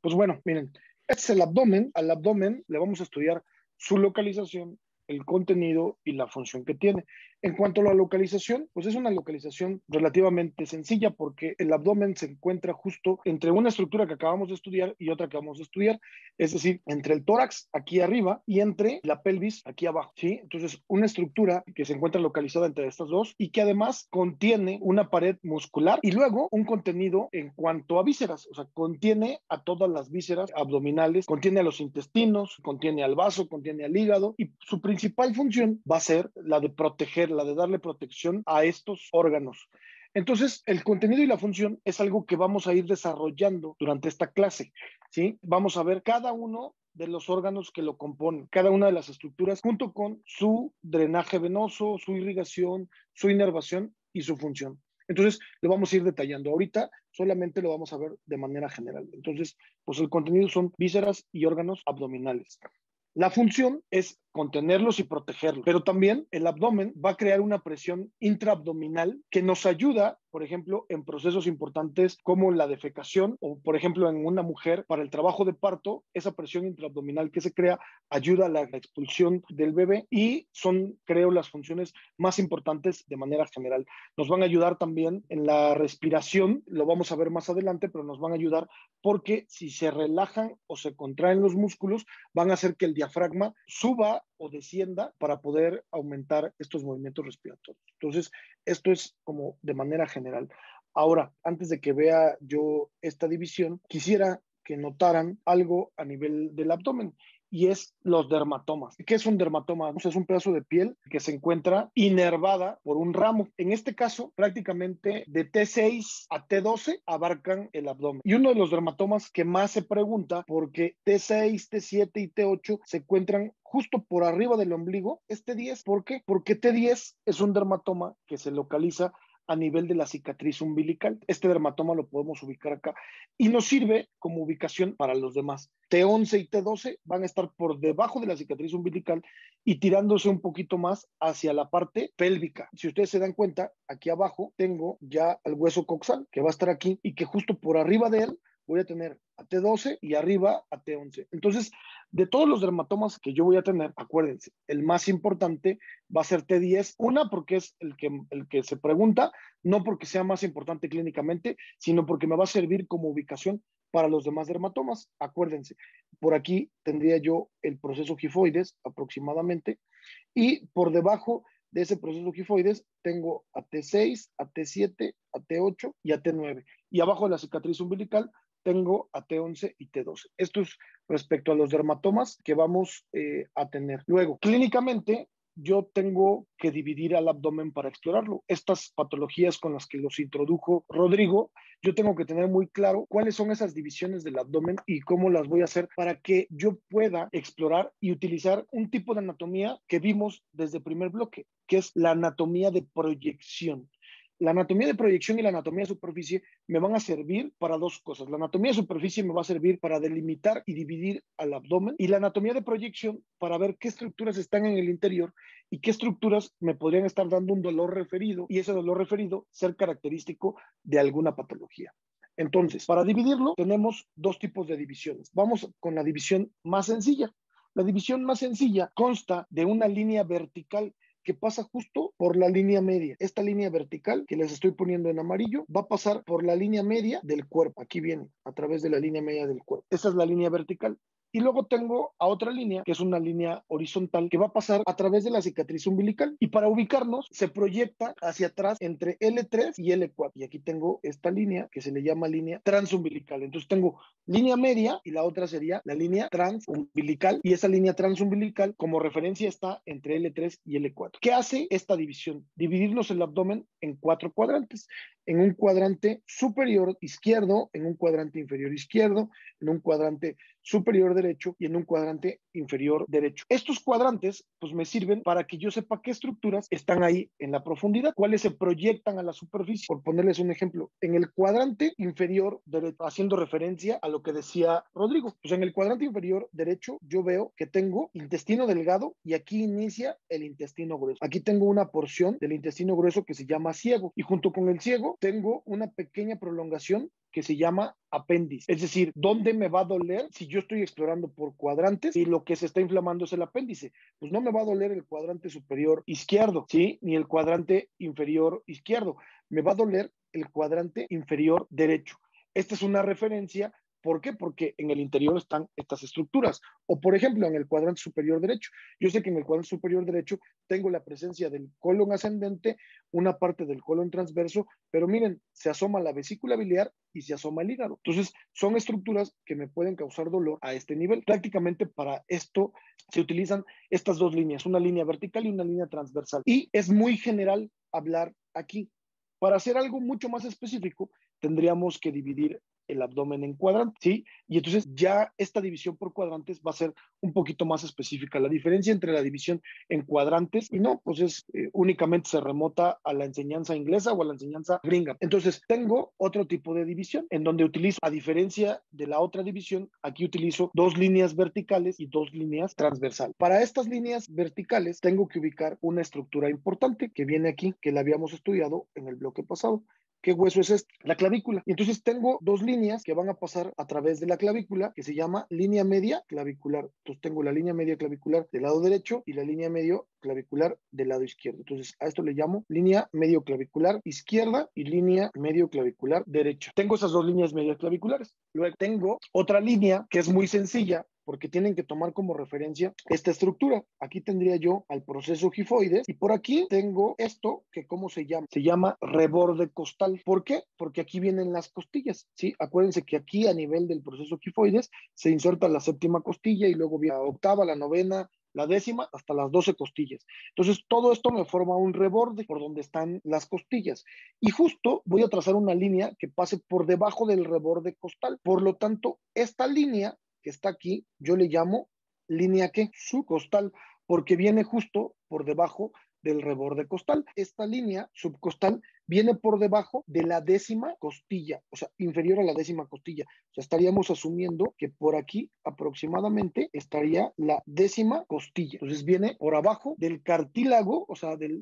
Pues bueno, miren, este es el abdomen. Al abdomen le vamos a estudiar su localización, el contenido y la función que tiene. En cuanto a la localización, pues es una localización relativamente sencilla porque el abdomen se encuentra justo entre una estructura que acabamos de estudiar y otra que vamos a estudiar, es decir, entre el tórax aquí arriba y entre la pelvis aquí abajo, ¿sí? Entonces, una estructura que se encuentra localizada entre estas dos y que además contiene una pared muscular y luego un contenido en cuanto a vísceras, o sea, contiene a todas las vísceras abdominales, contiene a los intestinos, contiene al vaso, contiene al hígado y su principal función va a ser la de proteger la de darle protección a estos órganos. Entonces, el contenido y la función es algo que vamos a ir desarrollando durante esta clase, ¿sí? Vamos a ver cada uno de los órganos que lo componen, cada una de las estructuras, junto con su drenaje venoso, su irrigación, su inervación y su función. Entonces, lo vamos a ir detallando. Ahorita solamente lo vamos a ver de manera general. Entonces, pues el contenido son vísceras y órganos abdominales. La función es contenerlos y protegerlos. Pero también el abdomen va a crear una presión intraabdominal que nos ayuda, por ejemplo, en procesos importantes como la defecación o, por ejemplo, en una mujer para el trabajo de parto, esa presión intraabdominal que se crea ayuda a la expulsión del bebé y son, creo, las funciones más importantes de manera general. Nos van a ayudar también en la respiración, lo vamos a ver más adelante, pero nos van a ayudar porque si se relajan o se contraen los músculos, van a hacer que el diafragma suba o descienda para poder aumentar estos movimientos respiratorios. Entonces, esto es como de manera general. Ahora, antes de que vea yo esta división, quisiera que notaran algo a nivel del abdomen y es los dermatomas. ¿Qué es un dermatoma? es un pedazo de piel que se encuentra inervada por un ramo. En este caso, prácticamente de T6 a T12 abarcan el abdomen. Y uno de los dermatomas que más se pregunta, porque T6, T7 y T8 se encuentran justo por arriba del ombligo, es t 10, ¿por qué? Porque T10 es un dermatoma que se localiza a nivel de la cicatriz umbilical. Este dermatoma lo podemos ubicar acá y nos sirve como ubicación para los demás. T11 y T12 van a estar por debajo de la cicatriz umbilical y tirándose un poquito más hacia la parte pélvica. Si ustedes se dan cuenta, aquí abajo tengo ya el hueso coxal que va a estar aquí y que justo por arriba de él voy a tener a T12 y arriba a T11. Entonces, de todos los dermatomas que yo voy a tener, acuérdense, el más importante va a ser T10, una porque es el que, el que se pregunta, no porque sea más importante clínicamente, sino porque me va a servir como ubicación para los demás dermatomas. Acuérdense, por aquí tendría yo el proceso gifoides aproximadamente y por debajo de ese proceso gifoides tengo a T6, a T7, a T8 y a T9. Y abajo de la cicatriz umbilical tengo a T11 y T12. Esto es respecto a los dermatomas que vamos eh, a tener. Luego, clínicamente, yo tengo que dividir al abdomen para explorarlo. Estas patologías con las que los introdujo Rodrigo, yo tengo que tener muy claro cuáles son esas divisiones del abdomen y cómo las voy a hacer para que yo pueda explorar y utilizar un tipo de anatomía que vimos desde el primer bloque, que es la anatomía de proyección la anatomía de proyección y la anatomía de superficie me van a servir para dos cosas. La anatomía de superficie me va a servir para delimitar y dividir al abdomen y la anatomía de proyección para ver qué estructuras están en el interior y qué estructuras me podrían estar dando un dolor referido y ese dolor referido ser característico de alguna patología. Entonces, para dividirlo tenemos dos tipos de divisiones. Vamos con la división más sencilla. La división más sencilla consta de una línea vertical que pasa justo por la línea media. Esta línea vertical que les estoy poniendo en amarillo va a pasar por la línea media del cuerpo. Aquí viene, a través de la línea media del cuerpo. Esa es la línea vertical. Y luego tengo a otra línea, que es una línea horizontal, que va a pasar a través de la cicatriz umbilical. Y para ubicarnos, se proyecta hacia atrás entre L3 y L4. Y aquí tengo esta línea, que se le llama línea transumbilical. Entonces tengo línea media y la otra sería la línea transumbilical. Y esa línea transumbilical, como referencia, está entre L3 y L4. ¿Qué hace esta división? Dividirnos el abdomen en cuatro cuadrantes en un cuadrante superior izquierdo, en un cuadrante inferior izquierdo, en un cuadrante superior derecho y en un cuadrante inferior derecho. Estos cuadrantes pues me sirven para que yo sepa qué estructuras están ahí en la profundidad, cuáles se proyectan a la superficie. Por ponerles un ejemplo, en el cuadrante inferior derecho, haciendo referencia a lo que decía Rodrigo, pues en el cuadrante inferior derecho yo veo que tengo intestino delgado y aquí inicia el intestino grueso. Aquí tengo una porción del intestino grueso que se llama ciego y junto con el ciego tengo una pequeña prolongación que se llama apéndice. Es decir, ¿dónde me va a doler si yo estoy explorando por cuadrantes y lo que se está inflamando es el apéndice? Pues no me va a doler el cuadrante superior izquierdo, ¿sí? Ni el cuadrante inferior izquierdo. Me va a doler el cuadrante inferior derecho. Esta es una referencia ¿Por qué? Porque en el interior están estas estructuras. O, por ejemplo, en el cuadrante superior derecho. Yo sé que en el cuadrante superior derecho tengo la presencia del colon ascendente, una parte del colon transverso, pero miren, se asoma la vesícula biliar y se asoma el hígado. Entonces, son estructuras que me pueden causar dolor a este nivel. Prácticamente para esto se utilizan estas dos líneas, una línea vertical y una línea transversal. Y es muy general hablar aquí. Para hacer algo mucho más específico, tendríamos que dividir el abdomen en cuadrantes, ¿sí? Y entonces ya esta división por cuadrantes va a ser un poquito más específica. La diferencia entre la división en cuadrantes y no, pues es eh, únicamente se remota a la enseñanza inglesa o a la enseñanza gringa. Entonces tengo otro tipo de división en donde utilizo, a diferencia de la otra división, aquí utilizo dos líneas verticales y dos líneas transversales. Para estas líneas verticales tengo que ubicar una estructura importante que viene aquí, que la habíamos estudiado en el bloque pasado, ¿Qué hueso es este? La clavícula. Y entonces tengo dos líneas que van a pasar a través de la clavícula, que se llama línea media clavicular. Entonces tengo la línea media clavicular del lado derecho y la línea medio clavicular del lado izquierdo. Entonces a esto le llamo línea medio clavicular izquierda y línea medio clavicular derecha. Tengo esas dos líneas medias claviculares. Luego tengo otra línea que es muy sencilla, porque tienen que tomar como referencia esta estructura. Aquí tendría yo al proceso gifoides y por aquí tengo esto que cómo se llama, se llama reborde costal. ¿Por qué? Porque aquí vienen las costillas, ¿sí? Acuérdense que aquí a nivel del proceso gifoides se inserta la séptima costilla y luego viene la octava, la novena, la décima hasta las doce costillas. Entonces, todo esto me forma un reborde por donde están las costillas. Y justo voy a trazar una línea que pase por debajo del reborde costal. Por lo tanto, esta línea que está aquí, yo le llamo línea que, subcostal porque viene justo por debajo del reborde costal. Esta línea subcostal viene por debajo de la décima costilla, o sea, inferior a la décima costilla. O sea, estaríamos asumiendo que por aquí aproximadamente estaría la décima costilla. Entonces viene por abajo del cartílago, o sea, del,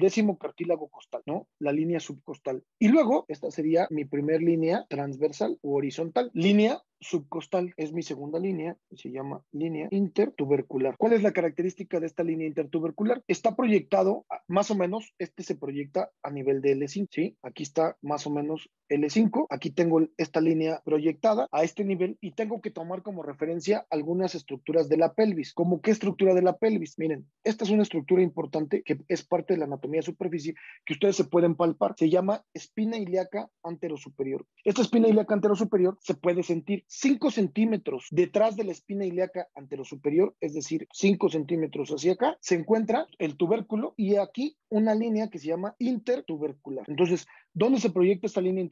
décimo cartílago costal, ¿no? La línea subcostal. Y luego, esta sería mi primer línea transversal u horizontal. Línea subcostal es mi segunda línea, se llama línea intertubercular. ¿Cuál es la característica de esta línea intertubercular? Está proyectado más o menos, este se proyecta a nivel de L5, ¿sí? Aquí está más o menos L5, aquí tengo esta línea proyectada a este nivel y tengo que tomar como referencia algunas estructuras de la pelvis. ¿Cómo qué estructura de la pelvis? Miren, esta es una estructura importante que es parte de la anatomía superficial, superficie que ustedes se pueden palpar. Se llama espina ilíaca anterosuperior. superior. Esta espina ilíaca anterosuperior superior se puede sentir, 5 centímetros detrás de la espina ilíaca anterosuperior, superior, es decir, 5 centímetros hacia acá, se encuentra el tubérculo y aquí una línea que se llama intertubercular. Entonces, ¿dónde se proyecta esta línea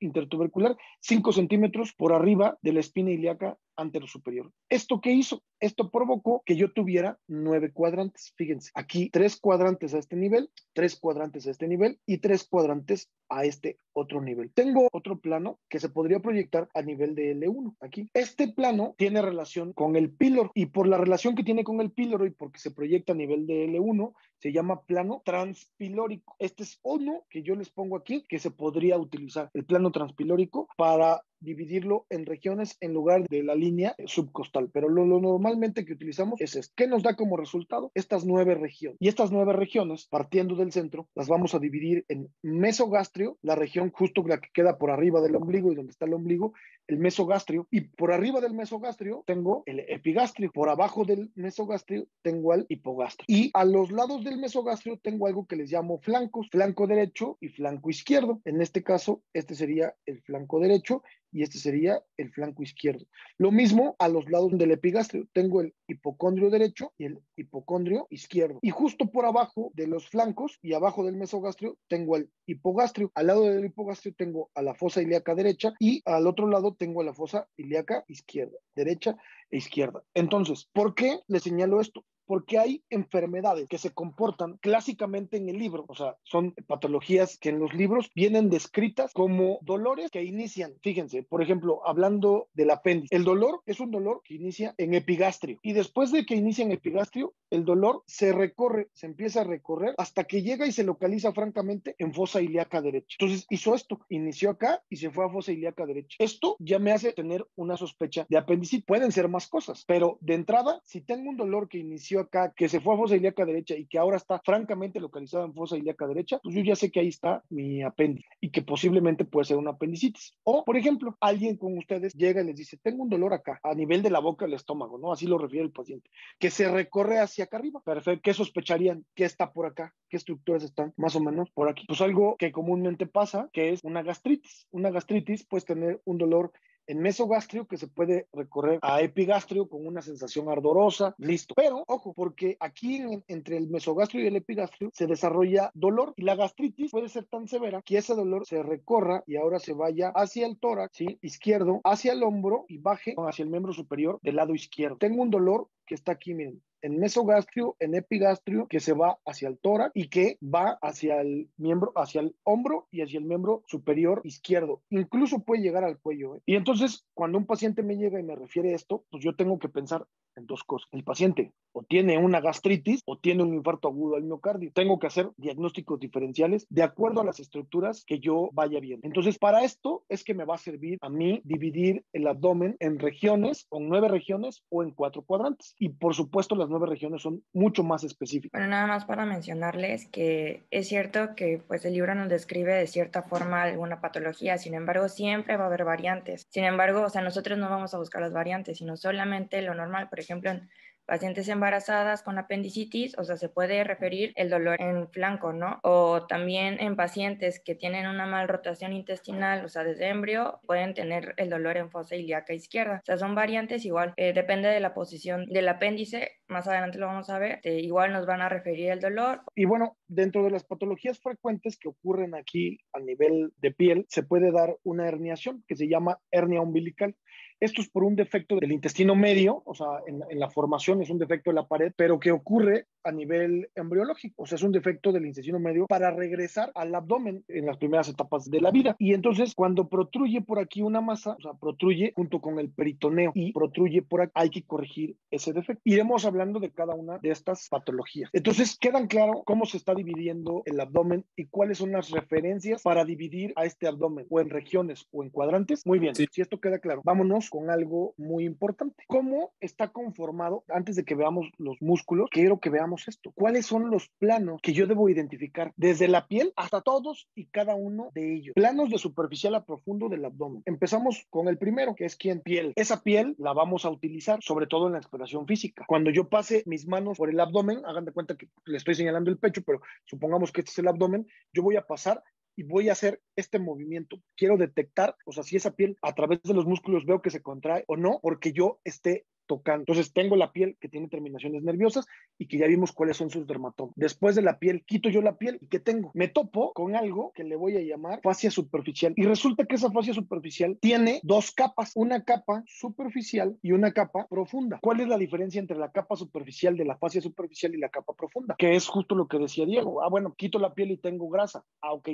intertubercular? 5 centímetros por arriba de la espina ilíaca ante superior. ¿Esto qué hizo? Esto provocó que yo tuviera nueve cuadrantes. Fíjense, aquí tres cuadrantes a este nivel, tres cuadrantes a este nivel y tres cuadrantes a este otro nivel. Tengo otro plano que se podría proyectar a nivel de L1 aquí. Este plano tiene relación con el píloro y por la relación que tiene con el píloro y porque se proyecta a nivel de L1, se llama plano transpilórico. Este es uno que yo les pongo aquí que se podría utilizar, el plano transpilórico, para dividirlo en regiones en lugar de la línea subcostal. Pero lo, normalmente que utilizamos es esto. ¿Qué nos da como resultado? Estas nueve regiones. Y estas nueve regiones, partiendo del centro, las vamos a dividir en mesogastrio, la región justo la que queda por arriba del ombligo y donde está el ombligo, el mesogastrio y por arriba del mesogastrio tengo el epigastrio, por abajo del mesogastrio tengo el hipogastrio y a los lados del mesogastrio tengo algo que les llamo flancos, flanco derecho y flanco izquierdo. En este caso, este sería el flanco derecho y este sería el flanco izquierdo. Lo mismo a los lados del epigastrio. Tengo el hipocondrio derecho y el hipocondrio izquierdo. Y justo por abajo de los flancos y abajo del mesogastrio tengo el hipogastrio. Al lado del hipogastrio tengo a la fosa ilíaca derecha y al otro lado tengo a la fosa ilíaca izquierda, derecha izquierda. Entonces, ¿por qué le señalo esto? porque hay enfermedades que se comportan clásicamente en el libro, o sea, son patologías que en los libros vienen descritas como dolores que inician, fíjense, por ejemplo, hablando del apéndice, el dolor es un dolor que inicia en epigastrio y después de que inicia en epigastrio, el dolor se recorre, se empieza a recorrer hasta que llega y se localiza francamente en fosa ilíaca derecha. Entonces hizo esto, inició acá y se fue a fosa ilíaca derecha. Esto ya me hace tener una sospecha de apéndice, pueden ser más cosas. Pero de entrada, si tengo un dolor que inició acá, que se fue a fosa ilíaca derecha y que ahora está francamente localizado en fosa ilíaca derecha, pues yo ya sé que ahí está mi apéndice y que posiblemente puede ser una apendicitis. O, por ejemplo, alguien con ustedes llega y les dice, tengo un dolor acá, a nivel de la boca el estómago, ¿no? Así lo refiere el paciente, que se recorre hacia acá arriba. Perfecto. ¿Qué sospecharían? ¿Qué está por acá? ¿Qué estructuras están más o menos por aquí? Pues algo que comúnmente pasa, que es una gastritis. Una gastritis puede tener un dolor en mesogastrio que se puede recorrer a epigastrio con una sensación ardorosa, listo. Pero, ojo, porque aquí entre el mesogastrio y el epigastrio se desarrolla dolor y la gastritis puede ser tan severa que ese dolor se recorra y ahora se vaya hacia el tórax izquierdo, hacia el hombro y baje hacia el miembro superior del lado izquierdo. Tengo un dolor que está aquí, miren, en mesogastrio, en epigastrio, que se va hacia el tórax y que va hacia el miembro, hacia el hombro y hacia el miembro superior izquierdo. Incluso puede llegar al cuello. ¿eh? Y entonces, cuando un paciente me llega y me refiere a esto, pues yo tengo que pensar en dos cosas. El paciente o tiene una gastritis o tiene un infarto agudo al miocardio. Tengo que hacer diagnósticos diferenciales de acuerdo a las estructuras que yo vaya viendo. Entonces, para esto es que me va a servir a mí dividir el abdomen en regiones, con nueve regiones o en cuatro cuadrantes. Y por supuesto, las nueve regiones son mucho más específicas. Bueno, nada más para mencionarles que es cierto que pues el libro nos describe de cierta forma alguna patología, sin embargo siempre va a haber variantes. Sin embargo, o sea, nosotros no vamos a buscar las variantes, sino solamente lo normal, por ejemplo, en pacientes embarazadas con apendicitis, o sea, se puede referir el dolor en flanco, ¿no? O también en pacientes que tienen una mal rotación intestinal, o sea, desde embrio, pueden tener el dolor en fosa ilíaca izquierda. O sea, son variantes igual, eh, depende de la posición del apéndice, más adelante lo vamos a ver, eh, igual nos van a referir el dolor. Y bueno, dentro de las patologías frecuentes que ocurren aquí a nivel de piel, se puede dar una herniación que se llama hernia umbilical. Esto es por un defecto del intestino medio, o sea, en, en la formación es un defecto de la pared, pero que ocurre a nivel embriológico, o sea, es un defecto del intestino medio para regresar al abdomen en las primeras etapas de la vida. Y entonces, cuando protruye por aquí una masa, o sea, protruye junto con el peritoneo y protruye por aquí, hay que corregir ese defecto. Iremos hablando de cada una de estas patologías. Entonces, quedan claro cómo se está dividiendo el abdomen y cuáles son las referencias para dividir a este abdomen, o en regiones o en cuadrantes. Muy bien, si esto queda claro, vámonos con algo muy importante. ¿Cómo está conformado? Antes de que veamos los músculos, quiero que veamos esto? ¿Cuáles son los planos que yo debo identificar desde la piel hasta todos y cada uno de ellos? Planos de superficial a profundo del abdomen. Empezamos con el primero, que es quien piel. Esa piel la vamos a utilizar sobre todo en la exploración física. Cuando yo pase mis manos por el abdomen, hagan de cuenta que le estoy señalando el pecho, pero supongamos que este es el abdomen, yo voy a pasar y voy a hacer este movimiento. Quiero detectar, o sea, si esa piel a través de los músculos veo que se contrae o no, porque yo esté entonces tengo la piel que tiene terminaciones nerviosas y que ya vimos cuáles son sus dermatomas. Después de la piel, quito yo la piel y ¿qué tengo? Me topo con algo que le voy a llamar fascia superficial y resulta que esa fascia superficial tiene dos capas, una capa superficial y una capa profunda. ¿Cuál es la diferencia entre la capa superficial de la fascia superficial y la capa profunda? Que es justo lo que decía Diego. Ah, bueno, quito la piel y tengo grasa. Ah, ok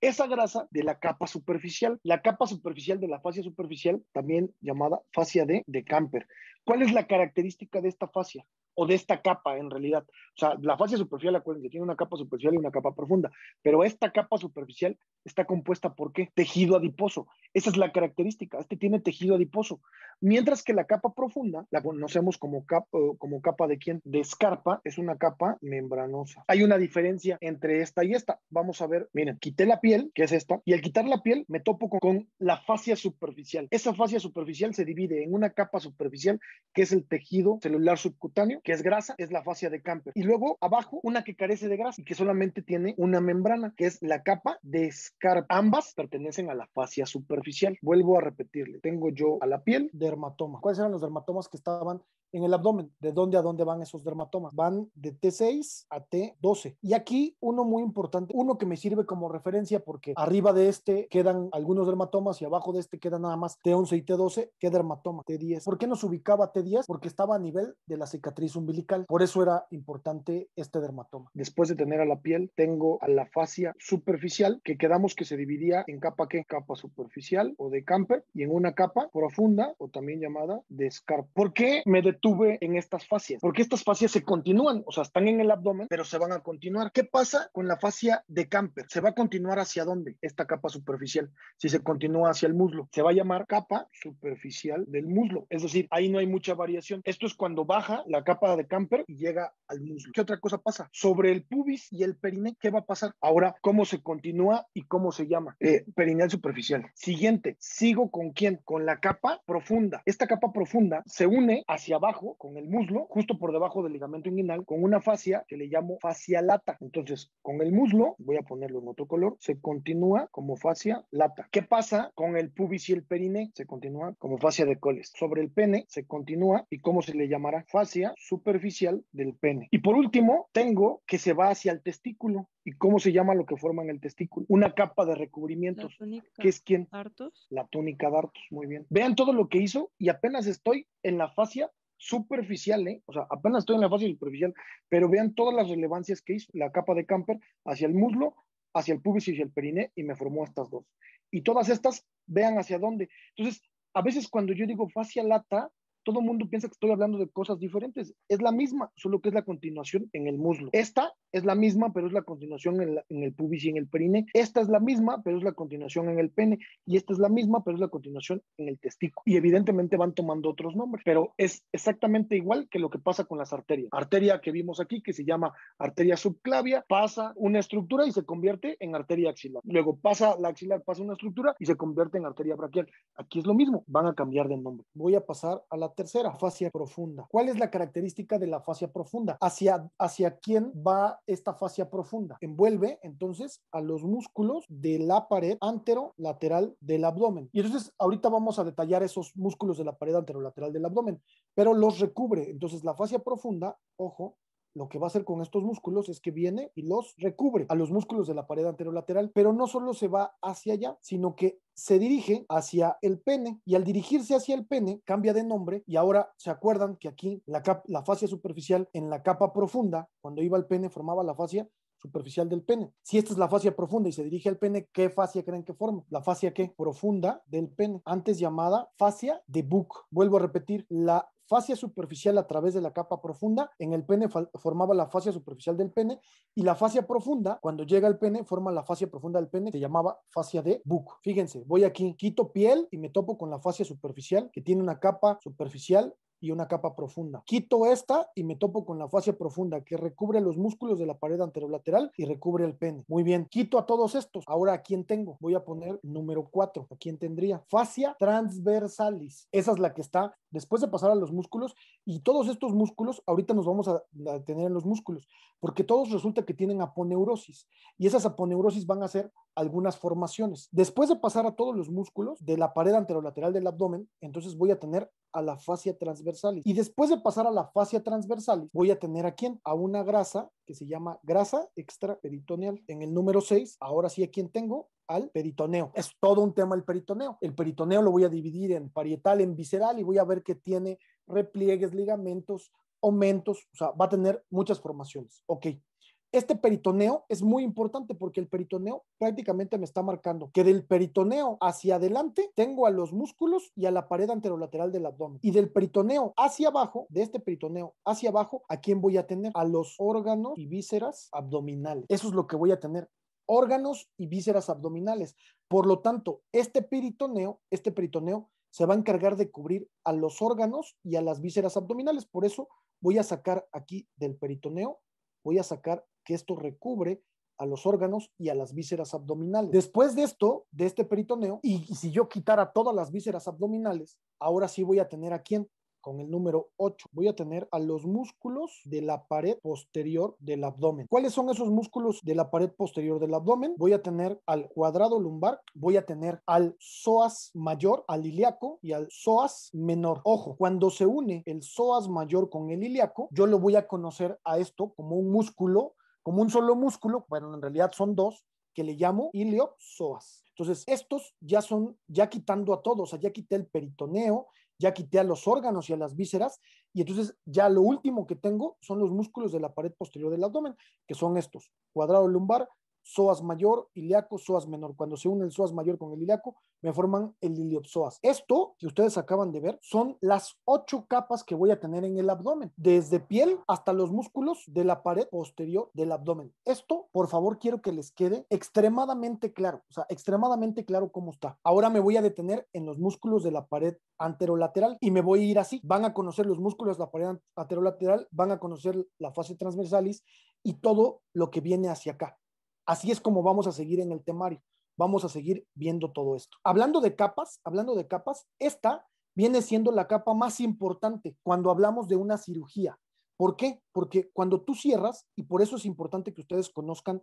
esa grasa de la capa superficial, la capa superficial de la fascia superficial, también llamada fascia de Camper. ¿Cuál es la característica de esta fascia? o de esta capa en realidad. O sea, la fascia superficial, acuérdense, tiene una capa superficial y una capa profunda, pero esta capa superficial está compuesta por qué? Tejido adiposo. Esa es la característica, este tiene tejido adiposo. Mientras que la capa profunda, la conocemos como capa, como capa de quién? De escarpa, es una capa membranosa. Hay una diferencia entre esta y esta. Vamos a ver, miren, quité la piel, que es esta, y al quitar la piel me topo con la fascia superficial. Esa fascia superficial se divide en una capa superficial, que es el tejido celular subcutáneo, que es grasa es la fascia de Camper. Y luego abajo una que carece de grasa y que solamente tiene una membrana, que es la capa de escarpa. Ambas pertenecen a la fascia superficial. Vuelvo a repetirle, tengo yo a la piel dermatoma. ¿Cuáles eran los dermatomas que estaban en el abdomen. ¿De dónde a dónde van esos dermatomas? Van de T6 a T12. Y aquí uno muy importante, uno que me sirve como referencia porque arriba de este quedan algunos dermatomas y abajo de este quedan nada más T11 y T12. ¿Qué dermatoma? T10. ¿Por qué nos ubicaba T10? Porque estaba a nivel de la cicatriz umbilical. Por eso era importante este dermatoma. Después de tener a la piel, tengo a la fascia superficial que quedamos que se dividía en capa que capa superficial o de camper y en una capa profunda o también llamada de Scar. ¿Por qué me tuve en estas fascias, porque estas fascias se continúan, o sea, están en el abdomen, pero se van a continuar. ¿Qué pasa con la fascia de Camper? Se va a continuar hacia dónde? Esta capa superficial, si se continúa hacia el muslo, se va a llamar capa superficial del muslo, es decir, ahí no hay mucha variación. Esto es cuando baja la capa de Camper y llega al muslo. ¿Qué otra cosa pasa? Sobre el pubis y el periné, ¿qué va a pasar? Ahora, ¿cómo se continúa y cómo se llama? Eh, perineal superficial. Siguiente, sigo con quién? Con la capa profunda. Esta capa profunda se une hacia abajo con el muslo, justo por debajo del ligamento inguinal, con una fascia que le llamo fascia lata. Entonces, con el muslo, voy a ponerlo en otro color, se continúa como fascia lata. ¿Qué pasa con el pubis y el perine? Se continúa como fascia de coles. Sobre el pene se continúa y cómo se le llamará fascia superficial del pene. Y por último, tengo que se va hacia el testículo. ¿Y cómo se llama lo que en el testículo? Una capa de recubrimientos. ¿Qué es quién? La túnica dartos, muy bien. Vean todo lo que hizo y apenas estoy en la fascia superficial, ¿eh? o sea, apenas estoy en la fase superficial, pero vean todas las relevancias que hizo la capa de camper hacia el muslo, hacia el pubis y hacia el periné, y me formó estas dos. Y todas estas, vean hacia dónde. Entonces, a veces cuando yo digo fascia lata, todo el mundo piensa que estoy hablando de cosas diferentes. Es la misma, solo que es la continuación en el muslo. Esta es la misma, pero es la continuación en, el pubis y en el perine. Esta es la misma, pero es la continuación en el pene. Y esta es la misma, pero es la continuación en el testículo. Y evidentemente van tomando otros nombres, pero es exactamente igual que lo que pasa con las arterias. Arteria que vimos aquí, que se llama arteria subclavia, pasa una estructura y se convierte en arteria axilar. Luego pasa la axilar, pasa una estructura y se convierte en arteria braquial. Aquí es lo mismo, van a cambiar de nombre. Voy a pasar a la tercera, fascia profunda. ¿Cuál es la característica de la fascia profunda? ¿Hacia, hacia quién va esta fascia profunda? Envuelve entonces a los músculos de la pared anterolateral del abdomen. Y entonces ahorita vamos a detallar esos músculos de la pared anterolateral del abdomen, pero los recubre. Entonces la fascia profunda, ojo, lo que va a hacer con estos músculos es que viene y los recubre a los músculos de la pared anterolateral, pero no solo se va hacia allá, sino que se dirige hacia el pene y al dirigirse hacia el pene cambia de nombre y ahora se acuerdan que aquí la, la fascia superficial en la capa profunda, cuando iba al pene formaba la fascia, superficial del pene. Si esta es la fascia profunda y se dirige al pene, ¿qué fascia creen que forma? La fascia qué? Profunda del pene, antes llamada fascia de Buck. Vuelvo a repetir, la fascia superficial a través de la capa profunda, en el pene formaba la fascia superficial del pene y la fascia profunda, cuando llega al pene, forma la fascia profunda del pene, se llamaba fascia de Buck. Fíjense, voy aquí, quito piel y me topo con la fascia superficial que tiene una capa superficial y una capa profunda. Quito esta y me topo con la fascia profunda que recubre los músculos de la pared anterolateral y recubre el pene. Muy bien, quito a todos estos. Ahora, ¿a quién tengo? Voy a poner número 4. ¿A quién tendría? Fascia transversalis. Esa es la que está después de pasar a los músculos y todos estos músculos, ahorita nos vamos a, a tener en los músculos, porque todos resulta que tienen aponeurosis y esas aponeurosis van a ser algunas formaciones. Después de pasar a todos los músculos de la pared anterolateral del abdomen, entonces voy a tener a la fascia transversalis. Y después de pasar a la fascia transversalis, voy a tener a quién? A una grasa que se llama grasa extraperitoneal. En el número 6, ahora sí a quién tengo? al peritoneo. Es todo un tema el peritoneo. El peritoneo lo voy a dividir en parietal, en visceral y voy a ver que tiene repliegues, ligamentos, aumentos, o sea, va a tener muchas formaciones. Ok, este peritoneo es muy importante porque el peritoneo prácticamente me está marcando que del peritoneo hacia adelante tengo a los músculos y a la pared anterolateral del abdomen. Y del peritoneo hacia abajo, de este peritoneo hacia abajo, ¿a quién voy a tener? A los órganos y vísceras abdominales. Eso es lo que voy a tener órganos y vísceras abdominales. Por lo tanto, este peritoneo, este peritoneo se va a encargar de cubrir a los órganos y a las vísceras abdominales. Por eso voy a sacar aquí del peritoneo, voy a sacar que esto recubre a los órganos y a las vísceras abdominales. Después de esto, de este peritoneo, y, si yo quitara todas las vísceras abdominales, ahora sí voy a tener a quién? Con el número 8, voy a tener a los músculos de la pared posterior del abdomen. ¿Cuáles son esos músculos de la pared posterior del abdomen? Voy a tener al cuadrado lumbar, voy a tener al psoas mayor, al ilíaco y al psoas menor. Ojo, cuando se une el psoas mayor con el ilíaco, yo lo voy a conocer a esto como un músculo como un solo músculo, bueno, en realidad son dos, que le llamo iliopsoas. Entonces, estos ya son, ya quitando a todos, o sea, ya quité el peritoneo, ya quité a los órganos y a las vísceras, y entonces ya lo último que tengo son los músculos de la pared posterior del abdomen, que son estos, cuadrado lumbar, psoas mayor, ilíaco, psoas menor. Cuando se une el psoas mayor con el ilíaco, me forman el iliopsoas. Esto que ustedes acaban de ver son las ocho capas que voy a tener en el abdomen, desde piel hasta los músculos de la pared posterior del abdomen. Esto, por favor, quiero que les quede extremadamente claro, o sea, extremadamente claro cómo está. Ahora me voy a detener en los músculos de la pared anterolateral y me voy a ir así. Van a conocer los músculos de la pared anterolateral, van a conocer la fase transversalis y todo lo que viene hacia acá. Así es como vamos a seguir en el temario. Vamos a seguir viendo todo esto. Hablando de capas, hablando de capas, esta viene siendo la capa más importante cuando hablamos de una cirugía. ¿Por qué? Porque cuando tú cierras, y por eso es importante que ustedes conozcan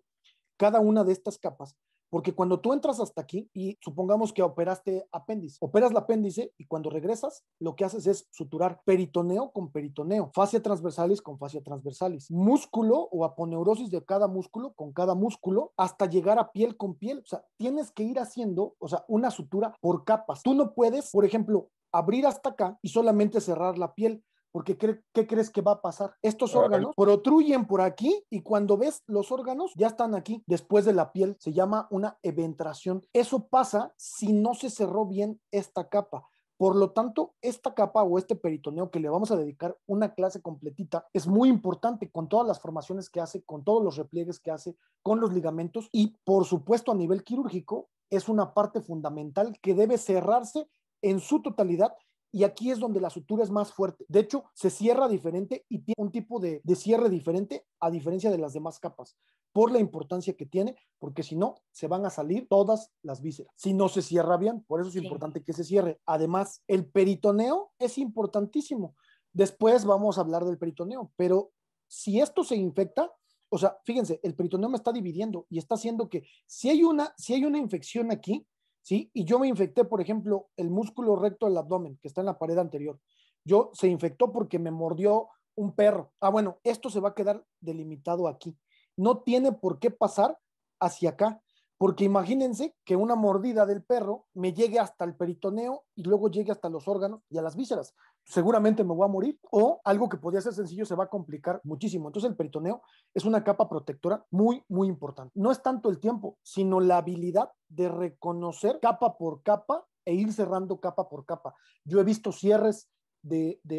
cada una de estas capas, porque cuando tú entras hasta aquí y supongamos que operaste apéndice, operas el apéndice y cuando regresas, lo que haces es suturar peritoneo con peritoneo, fascia transversalis con fascia transversalis, músculo o aponeurosis de cada músculo con cada músculo hasta llegar a piel con piel. O sea, tienes que ir haciendo, o sea, una sutura por capas. Tú no puedes, por ejemplo, abrir hasta acá y solamente cerrar la piel porque ¿qué, crees que va a pasar? Estos órganos protruyen por aquí y cuando ves los órganos ya están aquí después de la piel. Se llama una eventración. Eso pasa si no se cerró bien esta capa. Por lo tanto, esta capa o este peritoneo que le vamos a dedicar una clase completita es muy importante con todas las formaciones que hace, con todos los repliegues que hace, con los ligamentos y, por supuesto, a nivel quirúrgico, es una parte fundamental que debe cerrarse en su totalidad y aquí es donde la sutura es más fuerte. De hecho, se cierra diferente y tiene un tipo de, cierre diferente a diferencia de las demás capas por la importancia que tiene, porque si no, se van a salir todas las vísceras, si no se cierra bien, por eso es importante que se cierre. Además, el peritoneo es importantísimo. Después vamos a hablar del peritoneo, pero si esto se infecta, o sea, fíjense, el peritoneo me está dividiendo y está haciendo que si hay una, si hay una infección aquí, ¿sí? Y yo me infecté, por ejemplo, el músculo recto del abdomen, que está en la pared anterior. Yo se infectó porque me mordió un perro. Ah, bueno, esto se va a quedar delimitado aquí. No tiene por qué pasar hacia acá. Porque imagínense que una mordida del perro me llegue hasta el peritoneo y luego llegue hasta los órganos y a las vísceras. Seguramente me voy a morir o algo que podría ser sencillo se va a complicar muchísimo. Entonces el peritoneo es una capa protectora muy, muy importante. No es tanto el tiempo, sino la habilidad de reconocer capa por capa e ir cerrando capa por capa. Yo he visto cierres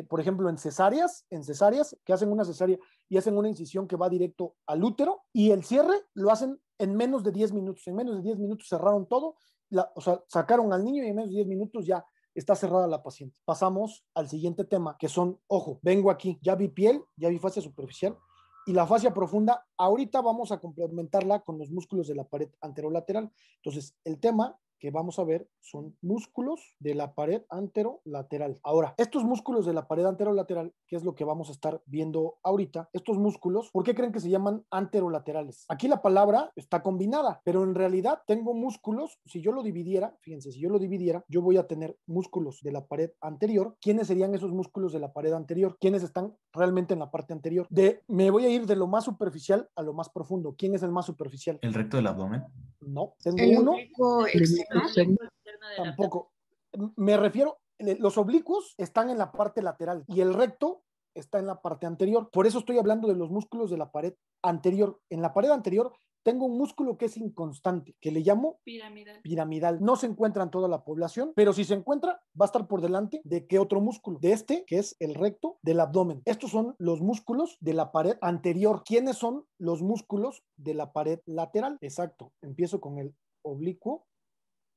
por ejemplo, en cesáreas, en cesáreas, que hacen una cesárea y hacen una incisión que va directo al útero, y el cierre lo hacen en menos de 10 minutos. En menos de 10 minutos cerraron todo, la, o sea, sacaron al niño y en menos de 10 minutos ya está cerrada la paciente. Pasamos al siguiente tema, que son, ojo, vengo aquí, ya vi piel, ya vi fascia superficial, y la fascia profunda, ahorita vamos a complementarla con los músculos de la pared anterolateral. Entonces, el tema que vamos a ver son músculos de la pared anterolateral. Ahora, estos músculos de la pared anterolateral, que es lo que vamos a estar viendo ahorita, estos músculos, ¿por qué creen que se llaman anterolaterales? Aquí la palabra está combinada, pero en realidad tengo músculos, si yo lo dividiera, fíjense, si yo lo dividiera, yo voy a tener músculos de la pared anterior. ¿Quiénes serían esos músculos de la pared anterior? ¿Quiénes están realmente en la parte anterior? De, me voy a ir de lo más superficial a lo más profundo. ¿Quién es el más superficial? ¿El recto del abdomen? No, tengo el uno. Tampoco. Me refiero, los oblicuos están en la parte lateral y el recto está en la parte anterior. Por eso estoy hablando de los músculos de la pared anterior. En la pared anterior tengo un músculo que es inconstante, que le llamo piramidal. piramidal. No se encuentra en toda la población, pero si se encuentra, va a estar por delante de qué otro músculo. De este, que es el recto del abdomen. Estos son los músculos de la pared anterior. ¿Quiénes son los músculos de la pared lateral? Exacto. Empiezo con el oblicuo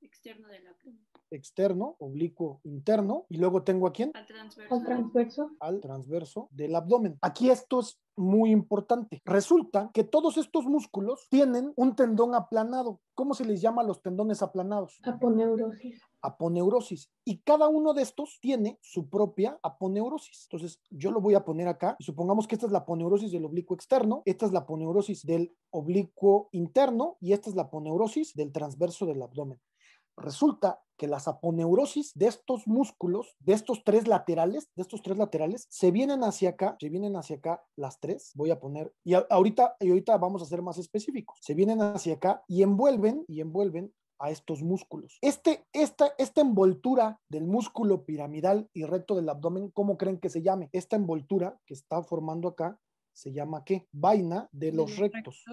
Externo del abdomen. Externo, oblicuo, interno. Y luego tengo a quién? Al transverso. Al transverso. Al transverso del abdomen. Aquí esto es muy importante. Resulta que todos estos músculos tienen un tendón aplanado. ¿Cómo se les llama a los tendones aplanados? Aponeurosis. Aponeurosis. Y cada uno de estos tiene su propia aponeurosis. Entonces, yo lo voy a poner acá. Supongamos que esta es la aponeurosis del oblicuo externo, esta es la aponeurosis del oblicuo interno y esta es la aponeurosis del transverso del abdomen resulta que la saponeurosis de estos músculos, de estos tres laterales, de estos tres laterales, se vienen hacia acá, se vienen hacia acá las tres, voy a poner, y ahorita, y ahorita vamos a ser más específicos, se vienen hacia acá y envuelven, y envuelven a estos músculos. Este, esta, esta envoltura del músculo piramidal y recto del abdomen, ¿cómo creen que se llame? Esta envoltura que está formando acá se llama qué? Vaina de los, rectos.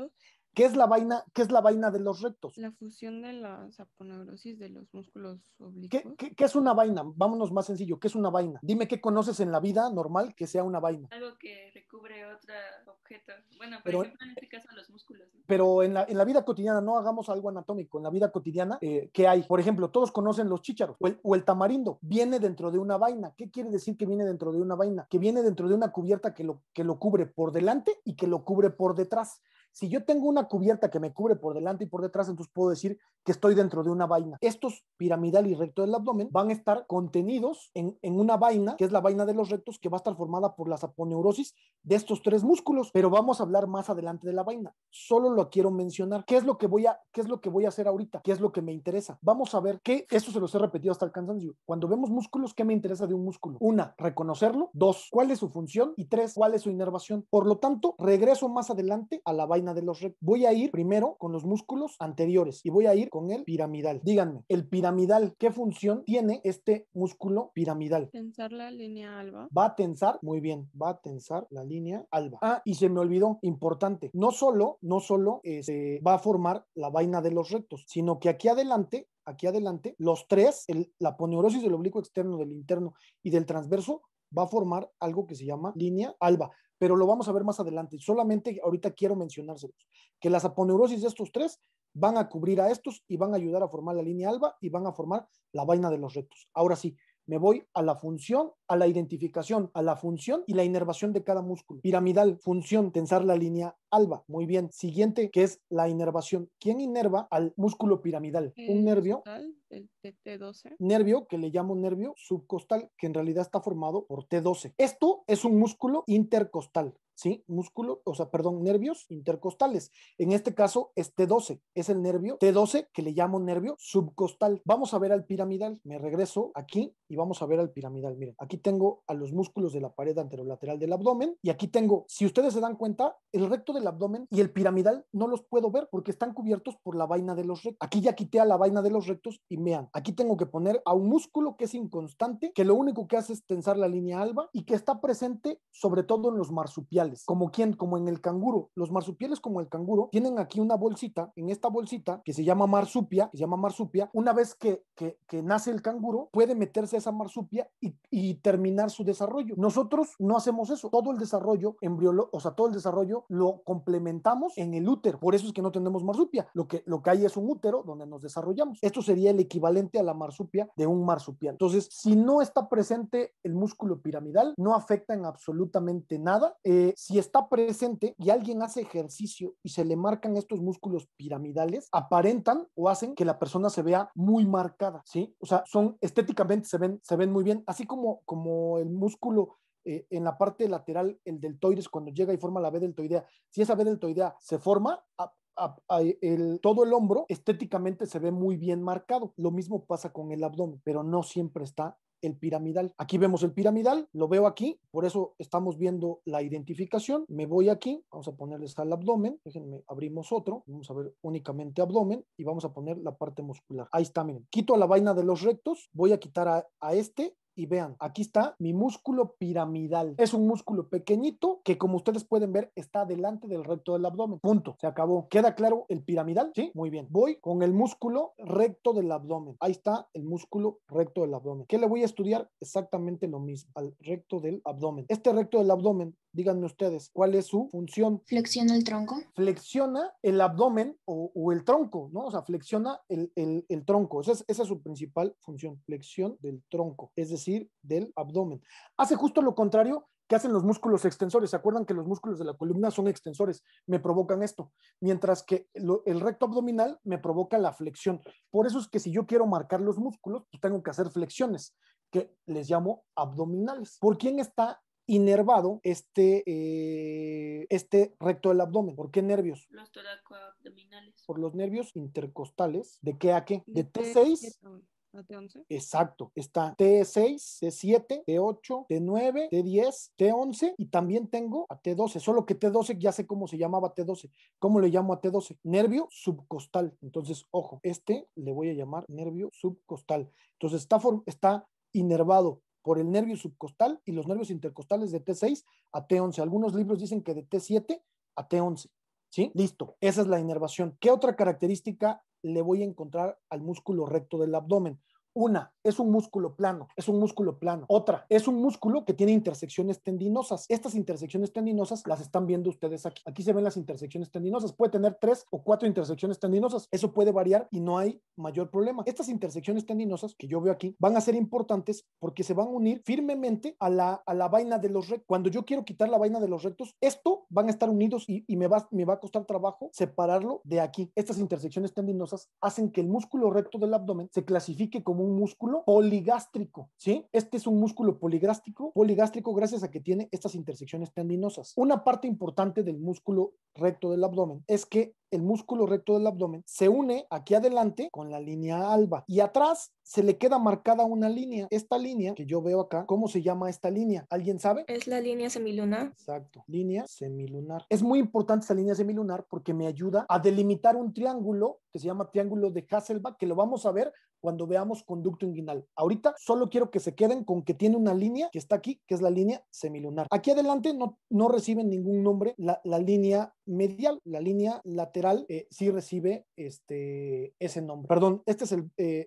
¿Qué es la vaina, qué es la vaina de los rectos? La fusión de la saponeurosis de los músculos oblicuos. ¿Qué, es una vaina? Vámonos más sencillo. ¿Qué es una vaina? Dime qué conoces en la vida normal que sea una vaina. Algo que recubre otro objeto. Bueno, por pero, ejemplo, en este caso los músculos. Pero en la, vida cotidiana, no hagamos algo anatómico. En la vida cotidiana, eh, ¿qué hay? Por ejemplo, todos conocen los chícharos o el, o el tamarindo. Viene dentro de una vaina. ¿Qué quiere decir que viene dentro de una vaina? Que viene dentro de una cubierta que lo, que lo cubre por delante y que lo cubre por detrás. Si yo tengo una cubierta que me cubre por delante y por detrás, entonces puedo decir que estoy dentro de una vaina. Estos piramidal y recto del abdomen van a estar contenidos en, una vaina, que es la vaina de los rectos, que va a estar formada por la saponeurosis de estos tres músculos, pero vamos a hablar más adelante de la vaina. Solo lo quiero mencionar. ¿Qué es lo que voy a, qué es lo que voy a hacer ahorita? ¿Qué es lo que me interesa? Vamos a ver qué. eso se los he repetido hasta el cansancio. Cuando vemos músculos, ¿qué me interesa de un músculo? Una, reconocerlo. Dos, ¿cuál es su función? Y tres, ¿cuál es su inervación? Por lo tanto, regreso más adelante a la vaina de los rectos, Voy a ir primero con los músculos anteriores y voy a ir con el piramidal. Díganme, el piramidal, ¿qué función tiene este músculo piramidal? Tensar la línea alba. Va a tensar, muy bien, va a tensar la línea alba. Ah, y se me olvidó, importante, no solo, no solo se este, va a formar la vaina de los rectos, sino que aquí adelante aquí adelante, los tres, el, la poneurosis del oblicuo externo, del interno y del transverso, va a formar algo que se llama línea alba pero lo vamos a ver más adelante. Solamente ahorita quiero mencionárselos, que las aponeurosis de estos tres van a cubrir a estos y van a ayudar a formar la línea alba y van a formar la vaina de los rectos. Ahora sí, me voy a la función, a la identificación, a la función y la inervación de cada músculo. Piramidal, función, tensar la línea alba. Muy bien. Siguiente, que es la inervación. ¿Quién inerva al músculo piramidal? Un nervio. el T12. Nervio, que le llamo nervio subcostal, que en realidad está formado por T12. Esto es un músculo intercostal. ¿sí? Músculo, o sea, perdón, nervios intercostales. En este caso es T12, es el nervio T12 que le llamo nervio subcostal. Vamos a ver al piramidal, me regreso aquí y vamos a ver al piramidal. Miren, aquí tengo a los músculos de la pared anterolateral del abdomen y aquí tengo, si ustedes se dan cuenta, el recto del abdomen y el piramidal no los puedo ver porque están cubiertos por la vaina de los rectos. Aquí ya quité a la vaina de los rectos y vean, aquí tengo que poner a un músculo que es inconstante, que lo único que hace es tensar la línea alba y que está presente sobre todo en los marsupiales ¿Como quien Como en el canguro. Los marsupiales como el canguro tienen aquí una bolsita, en esta bolsita que se llama marsupia, que se llama marsupia, una vez que, que, nace el canguro puede meterse a esa marsupia y, terminar su desarrollo. Nosotros no hacemos eso. Todo el desarrollo embriológico, o sea, todo el desarrollo lo complementamos en el útero. Por eso es que no tenemos marsupia. Lo que, lo que hay es un útero donde nos desarrollamos. Esto sería el equivalente a la marsupia de un marsupial. Entonces, si no está presente el músculo piramidal, no afecta en absolutamente nada. Eh, si está presente y alguien hace ejercicio y se le marcan estos músculos piramidales, aparentan o hacen que la persona se vea muy marcada, ¿sí? O sea, son estéticamente se ven, se ven muy bien, así como, como el músculo eh, en la parte lateral, el deltoides, cuando llega y forma la B deltoidea, si esa B deltoidea se forma, todo el hombro estéticamente se ve muy bien marcado. Lo mismo pasa con el abdomen, pero no siempre está el piramidal. Aquí vemos el piramidal, lo veo aquí, por eso estamos viendo la identificación. Me voy aquí, vamos a ponerles el abdomen, déjenme, abrimos otro, vamos a ver únicamente abdomen y vamos a poner la parte muscular. Ahí está, miren, quito a la vaina de los rectos, voy a quitar a este y vean, aquí está mi músculo piramidal. Es un músculo pequeñito que como ustedes pueden ver está delante del recto del abdomen. Punto. Se acabó. ¿Queda claro el piramidal? Sí, muy bien. Voy con el músculo recto del abdomen. Ahí está el músculo recto del abdomen. ¿Qué le voy a estudiar? Exactamente lo mismo, al recto del abdomen. Este recto del abdomen Díganme ustedes, ¿cuál es su función? Flexiona el tronco. Flexiona el abdomen o, el tronco, ¿no? O sea, flexiona el, tronco. Esa esa es su principal función, flexión del tronco. Es decir, del abdomen. Hace justo lo contrario que hacen los músculos extensores. ¿Se acuerdan que los músculos de la columna son extensores? Me provocan esto. Mientras que el recto abdominal me provoca la flexión. Por eso es que si yo quiero marcar los músculos, pues tengo que hacer flexiones, que les llamo abdominales. ¿Por quién está inervado este, eh, este recto del abdomen. ¿Por qué nervios? Los toracoabdominales. Por los nervios intercostales. ¿De qué a qué? De T6 T11. Exacto, está T6, T7, T8, T9, T10, T11 y también tengo a T12, solo que T12 ya sé cómo se llamaba T12. ¿Cómo le llamo a T12? Nervio subcostal. Entonces, ojo, este le voy a llamar nervio subcostal. Entonces está, está inervado por el nervio subcostal y los nervios intercostales de T6 a T11. Algunos libros dicen que de T7 a T11. ¿Sí? Listo, esa es la inervación. ¿Qué otra característica le voy a encontrar al músculo recto del abdomen. Una, es un músculo plano, es un músculo plano. Otra, es un músculo que tiene intersecciones tendinosas. Estas intersecciones tendinosas las están viendo ustedes aquí. Aquí se ven las intersecciones tendinosas. Puede tener tres o cuatro intersecciones tendinosas. Eso puede variar y no hay mayor problema. Estas intersecciones tendinosas que yo veo aquí van a ser importantes porque se van a unir firmemente a la, vaina de los rectos. Cuando yo quiero quitar la vaina de los rectos, esto van a estar unidos y, me, va, me va a costar trabajo separarlo de aquí. Estas intersecciones tendinosas hacen que el músculo recto del abdomen se clasifique como un músculo poligástrico, ¿sí? Este es un músculo poligástrico, poligástrico gracias a que tiene estas intersecciones tendinosas. Una parte importante del músculo recto del abdomen es que el músculo recto del abdomen se une aquí adelante con la línea alba y atrás se le queda marcada una línea. Esta línea que yo veo acá, ¿cómo se llama esta línea? ¿Alguien sabe? Es la línea semilunar. Exacto, línea semilunar. Es muy importante esta línea semilunar porque me ayuda a delimitar un triángulo que se llama triángulo de Hasselbach que lo vamos a ver cuando veamos conducto inguinal. Ahorita solo quiero que se queden con que tiene una línea que está aquí, que es la línea semilunar. Aquí adelante no, no reciben ningún nombre la, línea medial, la línea lateral eh, sí recibe este, ese nombre. Perdón, este es el, eh,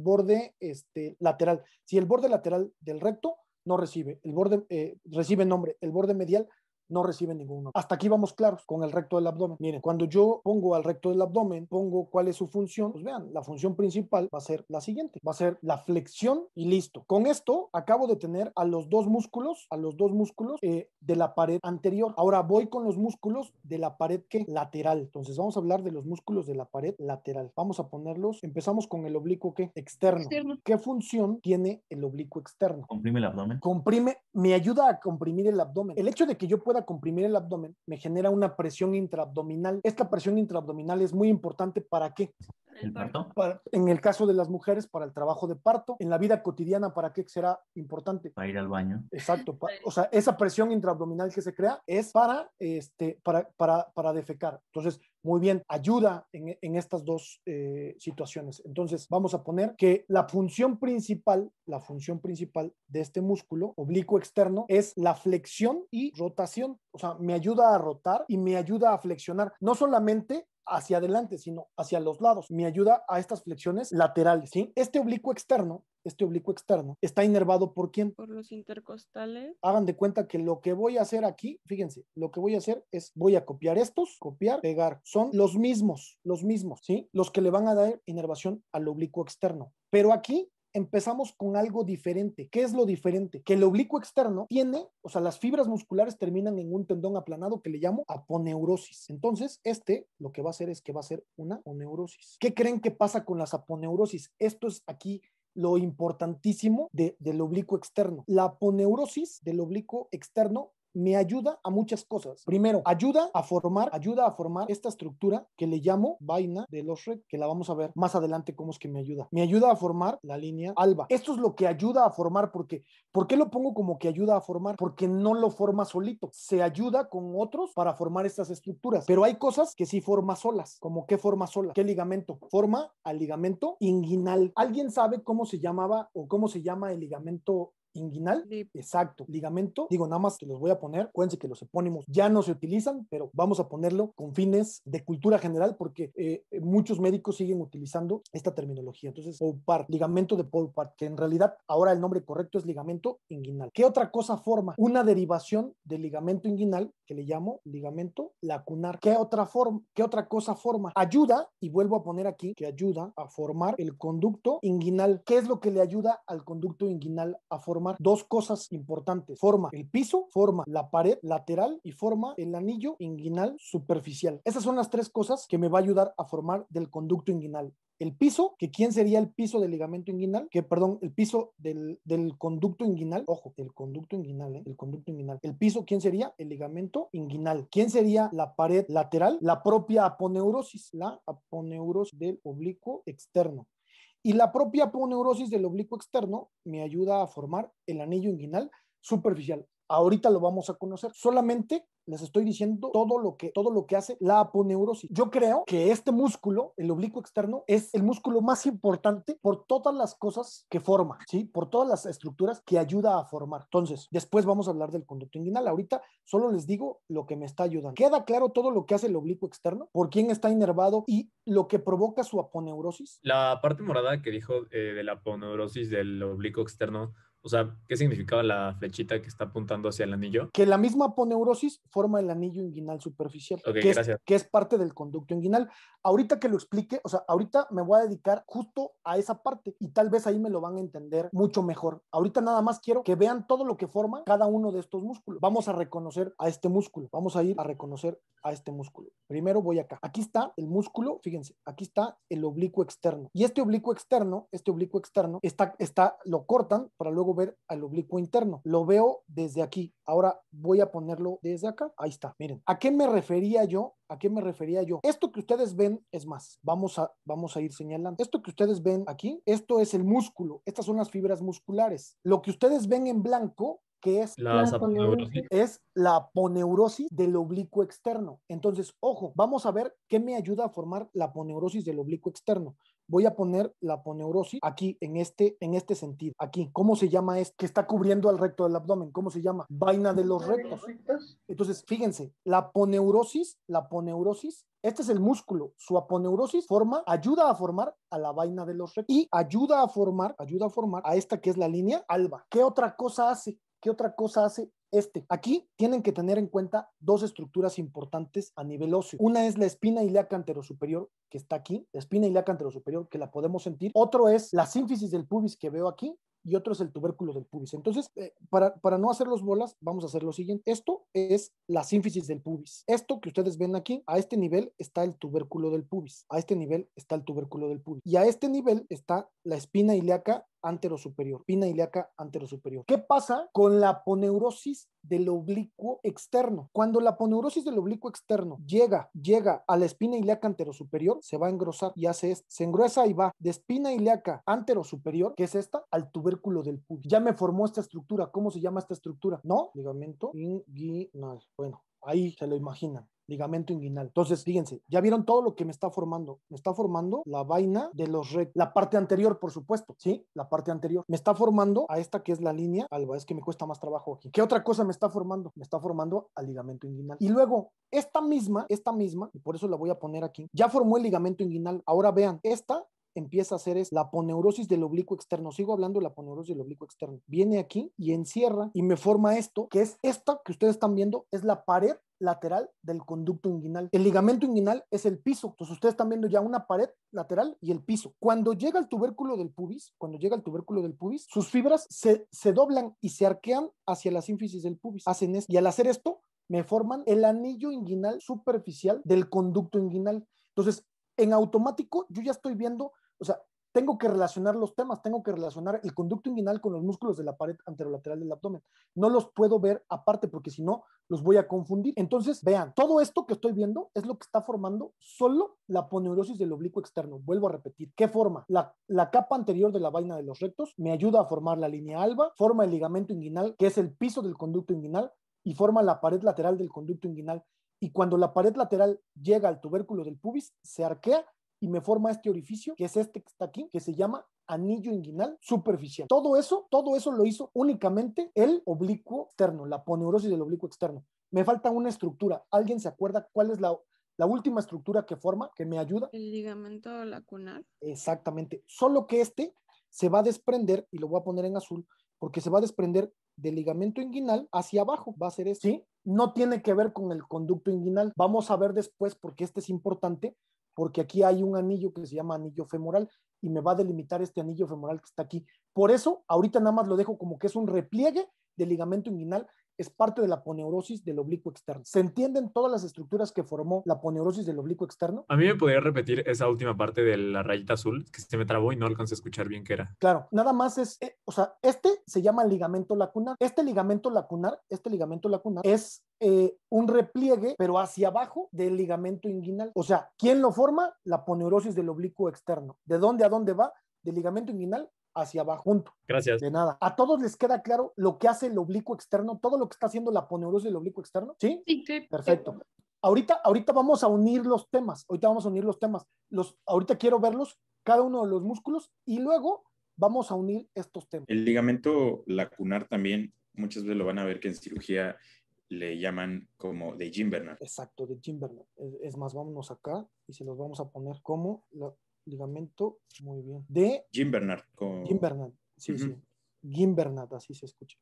borde este, lateral. Si el borde lateral del recto no recibe, el borde eh, recibe nombre, el borde medial no recibe ninguno. Hasta aquí vamos claros con el recto del abdomen. Miren, cuando yo pongo al recto del abdomen, pongo cuál es su función, pues vean, la función principal va a ser la siguiente, va a ser la flexión y listo. Con esto acabo de tener a los dos músculos, a los dos músculos eh, de la pared anterior. Ahora voy con los músculos de la pared que lateral. Entonces vamos a hablar de los músculos de la pared lateral. Vamos a ponerlos, empezamos con el oblicuo que externo. externo. ¿Qué función tiene el oblicuo externo? Comprime el abdomen. Comprime, me ayuda a comprimir el abdomen. El hecho de que yo pueda comprimir el abdomen, me genera una presión intraabdominal. Esta presión intraabdominal es muy importante para qué? ¿El parto? en el caso de las mujeres, para el trabajo de parto. En la vida cotidiana, ¿para qué será importante? Para ir al baño. Exacto. o sea, esa presión intraabdominal que se crea es para, este, para, para defecar. Entonces, muy bien ayuda en, estas dos eh, situaciones. Entonces, vamos a poner que la función principal, la función principal de este músculo oblicuo externo es la flexión y rotación. O sea, me ayuda a rotar y me ayuda a flexionar, no solamente hacia adelante, sino hacia los lados. Me ayuda a estas flexiones laterales. ¿sí? Este oblicuo externo este oblicuo externo, está inervado por quién? Por los intercostales. Hagan de cuenta que lo que voy a hacer aquí, fíjense, lo que voy a hacer es voy a copiar estos, copiar, pegar. Son los mismos, los mismos, ¿sí? Los que le van a dar inervación al oblicuo externo. Pero aquí empezamos con algo diferente. ¿Qué es lo diferente? Que el oblicuo externo tiene, o sea, las fibras musculares terminan en un tendón aplanado que le llamo aponeurosis. Entonces, este lo que va a hacer es que va a ser una aponeurosis. ¿Qué creen que pasa con las aponeurosis? Esto es aquí lo importantísimo de, del oblicuo externo. La poneurosis del oblicuo externo me ayuda a muchas cosas. Primero, ayuda a formar, ayuda a formar esta estructura que le llamo vaina de los red, que la vamos a ver más adelante cómo es que me ayuda. Me ayuda a formar la línea alba. Esto es lo que ayuda a formar porque ¿por qué lo pongo como que ayuda a formar? Porque no lo forma solito, se ayuda con otros para formar estas estructuras, pero hay cosas que sí forma solas, como qué forma sola, qué ligamento, forma al ligamento inguinal. ¿Alguien sabe cómo se llamaba o cómo se llama el ligamento inguinal. Exacto. Ligamento. Digo, nada más que los voy a poner. Acuérdense que los epónimos ya no se utilizan, pero vamos a ponerlo con fines de cultura general porque eh, eh, muchos médicos siguen utilizando esta terminología. Entonces, part, ligamento de Poupart, que en realidad ahora el nombre correcto es ligamento inguinal. ¿Qué otra cosa forma? Una derivación del ligamento inguinal que le llamo ligamento lacunar. ¿Qué otra forma? ¿Qué otra cosa forma? Ayuda, y vuelvo a poner aquí, que ayuda a formar el conducto inguinal. ¿Qué es lo que le ayuda al conducto inguinal a formar? dos cosas importantes. Forma el piso, forma la pared lateral y forma el anillo inguinal superficial. Esas son las tres cosas que me va a ayudar a formar del conducto inguinal el piso, que quién sería el piso del ligamento inguinal, que perdón, el piso del, conducto inguinal, ojo, el conducto inguinal, ¿eh? el conducto inguinal, el piso, quién sería el ligamento inguinal, quién sería la pared lateral, la propia aponeurosis, la aponeurosis del oblicuo externo, y la propia poneurosis del oblicuo externo me ayuda a formar el anillo inguinal superficial. Ahorita lo vamos a conocer. Solamente les estoy diciendo todo lo que todo lo que hace la aponeurosis. Yo creo que este músculo, el oblicuo externo, es el músculo más importante por todas las cosas que forma, ¿sí? Por todas las estructuras que ayuda a formar. Entonces, después vamos a hablar del conducto inguinal. Ahorita solo les digo lo que me está ayudando. ¿Queda claro todo lo que hace el oblicuo externo? ¿Por quién está inervado y lo que provoca su aponeurosis? La parte morada que dijo eh, de la aponeurosis del oblicuo externo o sea, ¿qué significaba la flechita que está apuntando hacia el anillo? Que la misma aponeurosis forma el anillo inguinal superficial, Ok, que, gracias. Es, que es parte del conducto inguinal. Ahorita que lo explique, o sea, ahorita me voy a dedicar justo a esa parte y tal vez ahí me lo van a entender mucho mejor. Ahorita nada más quiero que vean todo lo que forma cada uno de estos músculos. Vamos a reconocer a este músculo, vamos a ir a reconocer a este músculo. Primero voy acá. Aquí está el músculo, fíjense, aquí está el oblicuo externo. Y este oblicuo externo, este oblicuo externo, está, está, lo cortan para luego ver al oblicuo interno. Lo veo desde aquí. Ahora voy a ponerlo desde acá. Ahí está. Miren, ¿a qué me refería yo? ¿A qué me refería yo? Esto que ustedes ven es más. Vamos a, vamos a ir señalando. Esto que ustedes ven aquí, esto es el músculo. Estas son las fibras musculares. Lo que ustedes ven en blanco que es la, es la aponeurosis del oblicuo externo. Entonces, ojo, vamos a ver qué me ayuda a formar la poneurosis del oblicuo externo voy a poner la poneurosis aquí, en este, en este sentido, aquí. ¿Cómo se llama esto? Que está cubriendo al recto del abdomen. ¿Cómo se llama? Vaina de los rectos. Entonces, fíjense, la poneurosis, la poneurosis, este es el músculo. Su aponeurosis forma, ayuda a formar a la vaina de los rectos y ayuda a formar, ayuda a formar a esta que es la línea alba. ¿Qué otra cosa hace? ¿Qué otra cosa hace este. Aquí tienen que tener en cuenta dos estructuras importantes a nivel óseo. Una es la espina ilíaca anterosuperior, que está aquí, la espina ilíaca anterosuperior, que la podemos sentir. Otro es la sínfisis del pubis que veo aquí. Y otro es el tubérculo del pubis. Entonces, eh, para, para no los bolas, vamos a hacer lo siguiente. Esto es la sínfisis del pubis. Esto que ustedes ven aquí, a este nivel está el tubérculo del pubis. A este nivel está el tubérculo del pubis. Y a este nivel está la espina ilíaca anterosuperior, espina ilíaca anterosuperior. ¿Qué pasa con la poneurosis del oblicuo externo? Cuando la poneurosis del oblicuo externo llega, llega a la espina ilíaca anterosuperior, se va a engrosar y hace esto, se engruesa y va de espina ilíaca anterosuperior, que es esta, al tubérculo del pubis. Ya me formó esta estructura, ¿cómo se llama esta estructura? ¿No? Ligamento inguinal. Bueno, Ahí se lo imaginan ligamento inguinal. Entonces, fíjense, ya vieron todo lo que me está formando. Me está formando la vaina de los rectos, la parte anterior, por supuesto, ¿sí? La parte anterior. Me está formando a esta que es la línea alba, es que me cuesta más trabajo aquí. ¿Qué otra cosa me está formando? Me está formando al ligamento inguinal. Y luego, esta misma, esta misma, y por eso la voy a poner aquí, ya formó el ligamento inguinal. Ahora vean, esta empieza a hacer es la poneurosis del oblicuo externo. Sigo hablando de la poneurosis del oblicuo externo. Viene aquí y encierra y me forma esto, que es esta que ustedes están viendo, es la pared lateral del conducto inguinal. El ligamento inguinal es el piso. Entonces ustedes están viendo ya una pared lateral y el piso. Cuando llega el tubérculo del pubis, cuando llega el tubérculo del pubis, sus fibras se, se doblan y se arquean hacia la sínfisis del pubis. Hacen esto. Y al hacer esto, me forman el anillo inguinal superficial del conducto inguinal. Entonces, en automático yo ya estoy viendo, o sea, tengo que relacionar los temas, tengo que relacionar el conducto inguinal con los músculos de la pared anterolateral del abdomen. No los puedo ver aparte porque si no, los voy a confundir. Entonces, vean, todo esto que estoy viendo es lo que está formando solo la poneurosis del oblicuo externo. Vuelvo a repetir, ¿qué forma? La, la capa anterior de la vaina de los rectos me ayuda a formar la línea alba, forma el ligamento inguinal, que es el piso del conducto inguinal, y forma la pared lateral del conducto inguinal, y cuando la pared lateral llega al tubérculo del pubis, se arquea y me forma este orificio, que es este que está aquí, que se llama anillo inguinal superficial. Todo eso, todo eso lo hizo únicamente el oblicuo externo, la poneurosis del oblicuo externo. Me falta una estructura. ¿Alguien se acuerda cuál es la, la última estructura que forma, que me ayuda? El ligamento lacunar. Exactamente. Solo que este se va a desprender, y lo voy a poner en azul, porque se va a desprender del ligamento inguinal hacia abajo, va a ser esto. ¿Sí? No tiene que ver con el conducto inguinal. Vamos a ver después, porque este es importante, porque aquí hay un anillo que se llama anillo femoral y me va a delimitar este anillo femoral que está aquí. Por eso, ahorita nada más lo dejo como que es un repliegue del ligamento inguinal es parte de la poneurosis del oblicuo externo. ¿Se entienden todas las estructuras que formó la poneurosis del oblicuo externo? A mí me podría repetir esa última parte de la rayita azul que se me trabó y no alcancé a escuchar bien qué era. Claro, nada más es, eh, o sea, este se llama ligamento lacunar. Este ligamento lacunar, este ligamento lacunar es eh, un repliegue, pero hacia abajo del ligamento inguinal. O sea, ¿quién lo forma? La poneurosis del oblicuo externo. ¿De dónde a dónde va? Del ligamento inguinal hacia abajo junto. Gracias. De nada. ¿A todos les queda claro lo que hace el oblicuo externo? ¿Todo lo que está haciendo la poneurosa y el oblicuo externo? ¿Sí? Sí, Perfecto. Ahorita, ahorita vamos a unir los temas. Ahorita vamos a unir los temas. Los, ahorita quiero verlos, cada uno de los músculos, y luego vamos a unir estos temas. El ligamento lacunar también, muchas veces lo van a ver que en cirugía le llaman como de Jim Exacto, de Jim Bernard. Es, más, vámonos acá y se los vamos a poner como la, ligamento, muy bien, de... Jim Bernard. Jim Bernard, sí, sí. Jim Bernard, así se escucha.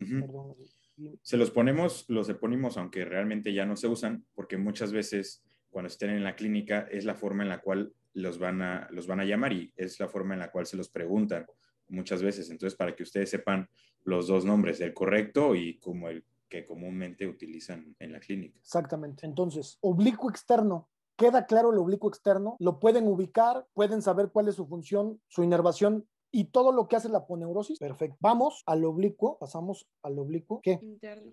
Eh, se los ponemos, los epónimos aunque realmente ya no se usan, porque muchas veces cuando estén en la clínica es la forma en la cual los van a, los van a llamar y es la forma en la cual se los preguntan muchas veces. Entonces, para que ustedes sepan los dos nombres, el correcto y como el que comúnmente utilizan en la clínica. Exactamente. Entonces, oblicuo externo, queda claro el oblicuo externo, lo pueden ubicar, pueden saber cuál es su función, su inervación y todo lo que hace la poneurosis. Perfecto. Vamos al oblicuo, pasamos al oblicuo. ¿Qué? Interno.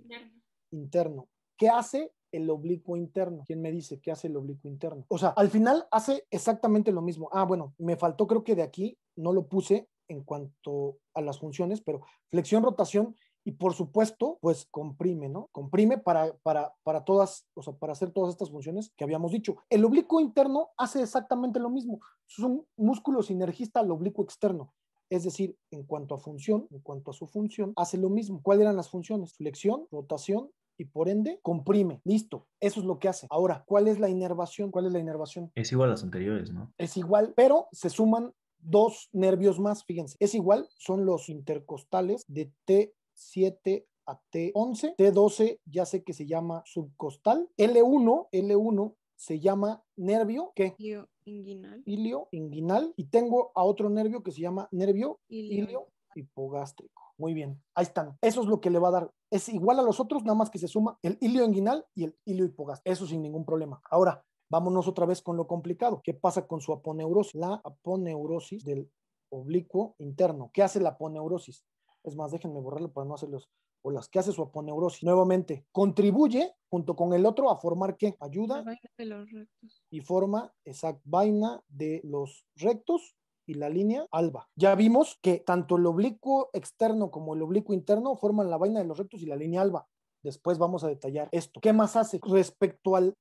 Interno. ¿Qué hace el oblicuo interno. ¿Quién me dice qué hace el oblicuo interno? O sea, al final hace exactamente lo mismo. Ah, bueno, me faltó creo que de aquí, no lo puse en cuanto a las funciones, pero flexión, rotación y por supuesto, pues comprime, ¿no? Comprime para, para, para todas, o sea, para hacer todas estas funciones que habíamos dicho. El oblicuo interno hace exactamente lo mismo. Es un músculo sinergista al oblicuo externo. Es decir, en cuanto a función, en cuanto a su función, hace lo mismo. ¿Cuáles eran las funciones? Flexión, rotación y por ende comprime. Listo. Eso es lo que hace. Ahora, ¿cuál es la inervación? ¿Cuál es la inervación? Es igual a las anteriores, ¿no? Es igual, pero se suman dos nervios más, fíjense. Es igual, son los intercostales de T 7 a T11, T12 ya sé que se llama subcostal, L1, L1 se llama nervio, ¿qué? Ilio inguinal. Y tengo a otro nervio que se llama nervio ilio hipogástrico. Muy bien, ahí están. Eso es lo que le va a dar. Es igual a los otros, nada más que se suma el ilio inguinal y el ilio hipogástrico. Eso sin ningún problema. Ahora, vámonos otra vez con lo complicado. ¿Qué pasa con su aponeurosis? La aponeurosis del oblicuo interno. ¿Qué hace la aponeurosis? Es más, déjenme borrarlo para no hacerlos. O las que hace su aponeurosis. Nuevamente, contribuye junto con el otro a formar qué? Ayuda. La vaina de los rectos. Y forma esa vaina de los rectos y la línea alba. Ya vimos que tanto el oblicuo externo como el oblicuo interno forman la vaina de los rectos y la línea alba. Después vamos a detallar esto. ¿Qué más hace respecto al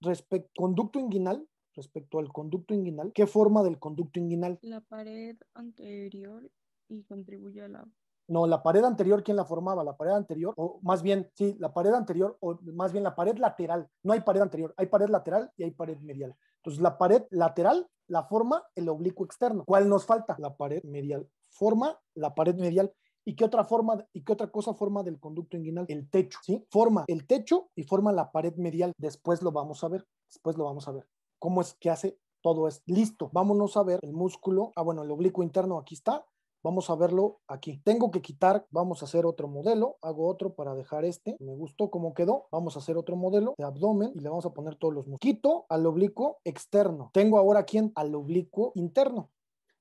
conducto inguinal? Respecto al conducto inguinal, ¿qué forma del conducto inguinal? La pared anterior y contribuye a la no, la pared anterior, ¿quién la formaba? La pared anterior, o más bien, sí, la pared anterior, o más bien la pared lateral. No hay pared anterior, hay pared lateral y hay pared medial. Entonces, la pared lateral la forma el oblicuo externo. ¿Cuál nos falta? La pared medial. Forma la pared medial. ¿Y qué otra forma y qué otra cosa forma del conducto inguinal? El techo, ¿sí? Forma el techo y forma la pared medial. Después lo vamos a ver, después lo vamos a ver. ¿Cómo es que hace todo es Listo, vámonos a ver el músculo. Ah, bueno, el oblicuo interno aquí está Vamos a verlo aquí. Tengo que quitar, vamos a hacer otro modelo, hago otro para dejar este. Me gustó cómo quedó. Vamos a hacer otro modelo de abdomen y le vamos a poner todos los músculos. Quito al oblicuo externo. Tengo ahora aquí al oblicuo interno.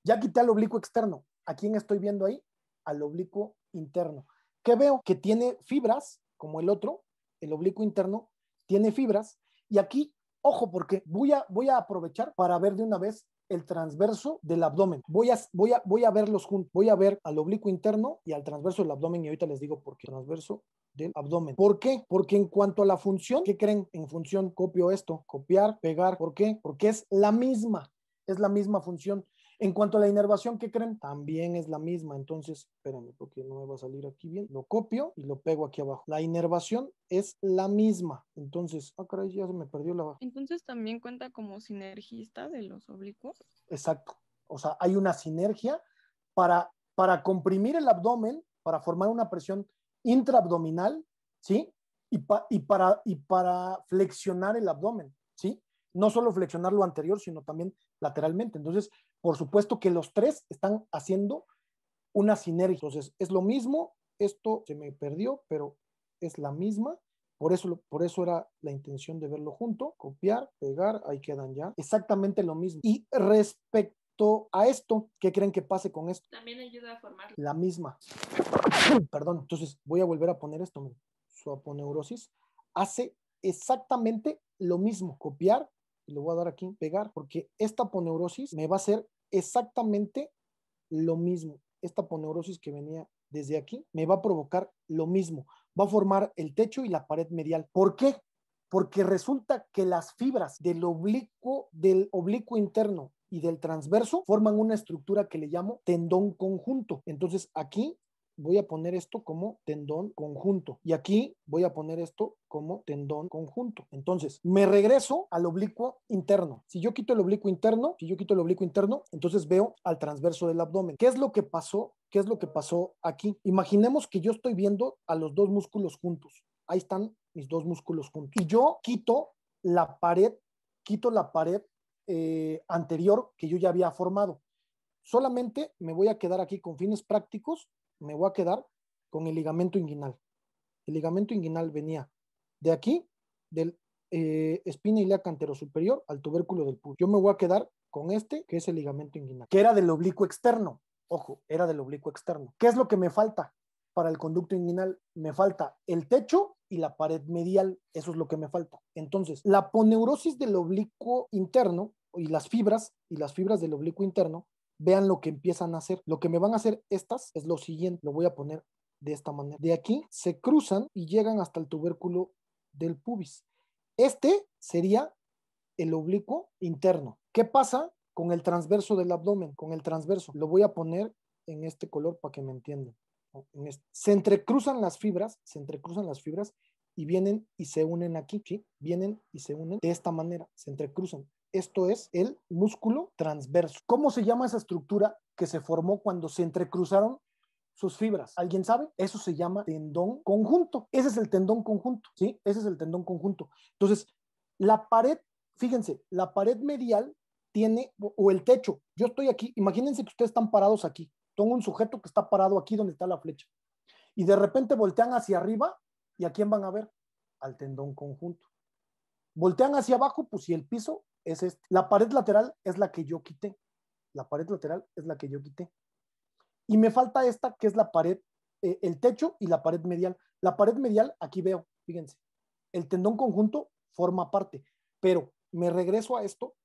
Ya quité al oblicuo externo. ¿A quién estoy viendo ahí? Al oblicuo interno. ¿Qué veo? Que tiene fibras, como el otro, el oblicuo interno, tiene fibras. Y aquí, ojo, porque voy a, voy a aprovechar para ver de una vez el transverso del abdomen. Voy a, voy a, voy a verlos juntos. Voy a ver al oblicuo interno y al transverso del abdomen. Y ahorita les digo por qué. Transverso del abdomen. ¿Por qué? Porque en cuanto a la función, ¿qué creen? En función, copio esto, copiar, pegar. ¿Por qué? Porque es la misma. Es la misma función. En cuanto a la inervación, ¿qué creen? También es la misma. Entonces, espérame, porque no me va a salir aquí bien. Lo copio y lo pego aquí abajo. La inervación es la misma. Entonces, ah, caray, ya se me perdió la Entonces, ¿también cuenta como sinergista de los oblicuos? Exacto. O sea, hay una sinergia para, para comprimir el abdomen, para formar una presión intraabdominal, ¿sí? Y, y, para, y para flexionar el abdomen, ¿sí? No solo flexionar lo anterior, sino también lateralmente. Entonces, por supuesto que los tres están haciendo una sinergia. Entonces, es lo mismo, esto se me perdió, pero es la misma. Por eso, por eso era la intención de verlo junto, copiar, pegar, ahí quedan ya. Exactamente lo mismo. Y respecto a esto, ¿qué creen que pase con esto? También ayuda a formar. La misma. Perdón, entonces voy a volver a poner esto. Su aponeurosis hace exactamente lo mismo, copiar, le voy a dar aquí, pegar, porque esta poneurosis me va a hacer exactamente lo mismo. Esta poneurosis que venía desde aquí me va a provocar lo mismo. Va a formar el techo y la pared medial. ¿Por qué? Porque resulta que las fibras del oblicuo, del oblicuo interno y del transverso forman una estructura que le llamo tendón conjunto. Entonces aquí voy a poner esto como tendón conjunto. Y aquí voy a poner esto como tendón conjunto. Entonces, me regreso al oblicuo interno. Si yo quito el oblicuo interno, si yo quito el oblicuo interno, entonces veo al transverso del abdomen. ¿Qué es lo que pasó? ¿Qué es lo que pasó aquí? Imaginemos que yo estoy viendo a los dos músculos juntos. Ahí están mis dos músculos juntos. Y yo quito la pared, quito la pared eh, anterior que yo ya había formado. Solamente me voy a quedar aquí con fines prácticos me voy a quedar con el ligamento inguinal. El ligamento inguinal venía de aquí, del eh, espina ilíaca cantero superior al tubérculo del pulso. Yo me voy a quedar con este, que es el ligamento inguinal, que era del oblicuo externo. Ojo, era del oblicuo externo. ¿Qué es lo que me falta para el conducto inguinal? Me falta el techo y la pared medial. Eso es lo que me falta. Entonces, la poneurosis del oblicuo interno y las fibras y las fibras del oblicuo interno vean lo que empiezan a hacer. Lo que me van a hacer estas es lo siguiente, lo voy a poner de esta manera. De aquí se cruzan y llegan hasta el tubérculo del pubis. Este sería el oblicuo interno. ¿Qué pasa con el transverso del abdomen? Con el transverso. Lo voy a poner en este color para que me entiendan. Este, se entrecruzan las fibras, se entrecruzan las fibras y vienen y se unen aquí, Vienen y se unen de esta manera, se entrecruzan. Esto es el músculo transverso. ¿Cómo se llama esa estructura que se formó cuando se entrecruzaron sus fibras. ¿Alguien sabe? Eso se llama tendón conjunto. Ese es el tendón conjunto, ¿sí? Ese es el tendón conjunto. Entonces, la pared, fíjense, la pared medial tiene, o el techo, yo estoy aquí, imagínense que ustedes están parados aquí, tengo un sujeto que está parado aquí donde está la flecha, y de repente voltean hacia arriba, ¿y a quién van a ver? Al tendón conjunto. Voltean hacia abajo, pues y el piso, es este, la pared lateral es la que yo quité. La pared lateral es la que yo quité. Y me falta esta, que es la pared, eh, el techo y la pared medial. La pared medial, aquí veo, fíjense, el tendón conjunto forma parte, pero me regreso a esto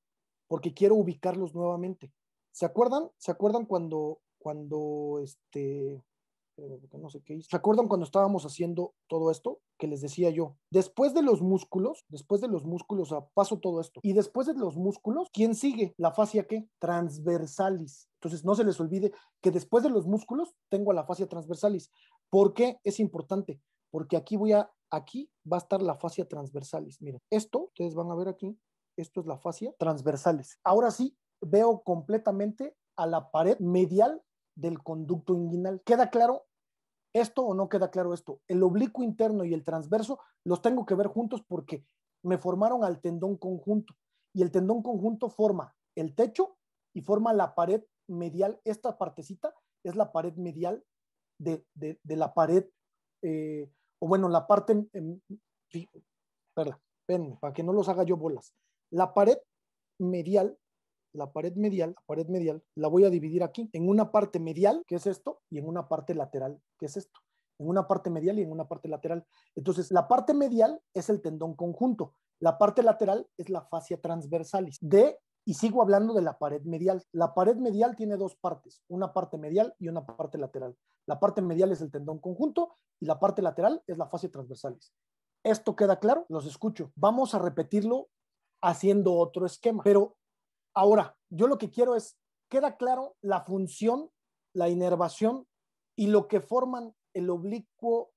porque quiero ubicarlos nuevamente. ¿Se acuerdan? ¿Se acuerdan cuando, cuando este, no sé qué hice. ¿Se acuerdan cuando estábamos haciendo todo esto? Que les decía yo, después de los músculos, después de los músculos, paso todo esto. Y después de los músculos, ¿quién sigue? ¿La fascia qué? Transversalis. Entonces, no se les olvide que después de los músculos tengo la fascia transversalis. ¿Por qué es importante? Porque aquí voy a, aquí va a estar la fascia transversalis. Miren, esto, ustedes van a ver aquí, esto es la fascia transversalis. Ahora sí, veo completamente a la pared medial del conducto inguinal. ¿Queda claro esto o no queda claro esto? El oblicuo interno y el transverso los tengo que ver juntos porque me formaron al tendón conjunto y el tendón conjunto forma el techo y forma la pared medial. Esta partecita es la pared medial de, la pared, eh, o bueno, la parte, para que no los haga yo bolas. La pared medial la pared medial, la pared medial, la voy a dividir aquí en una parte medial, que es esto, y en una parte lateral, que es esto. En una parte medial y en una parte lateral. Entonces, la parte medial es el tendón conjunto. La parte lateral es la fascia transversalis de y sigo hablando de la pared medial. La pared medial tiene dos partes, una parte medial y una parte lateral. La parte medial es el tendón conjunto y la parte lateral es la fascia transversalis. ¿Esto queda claro? Los escucho. Vamos a repetirlo haciendo otro esquema, pero Ahora, yo lo que quiero es, queda claro la función, la inervación y lo que forman el oblicuo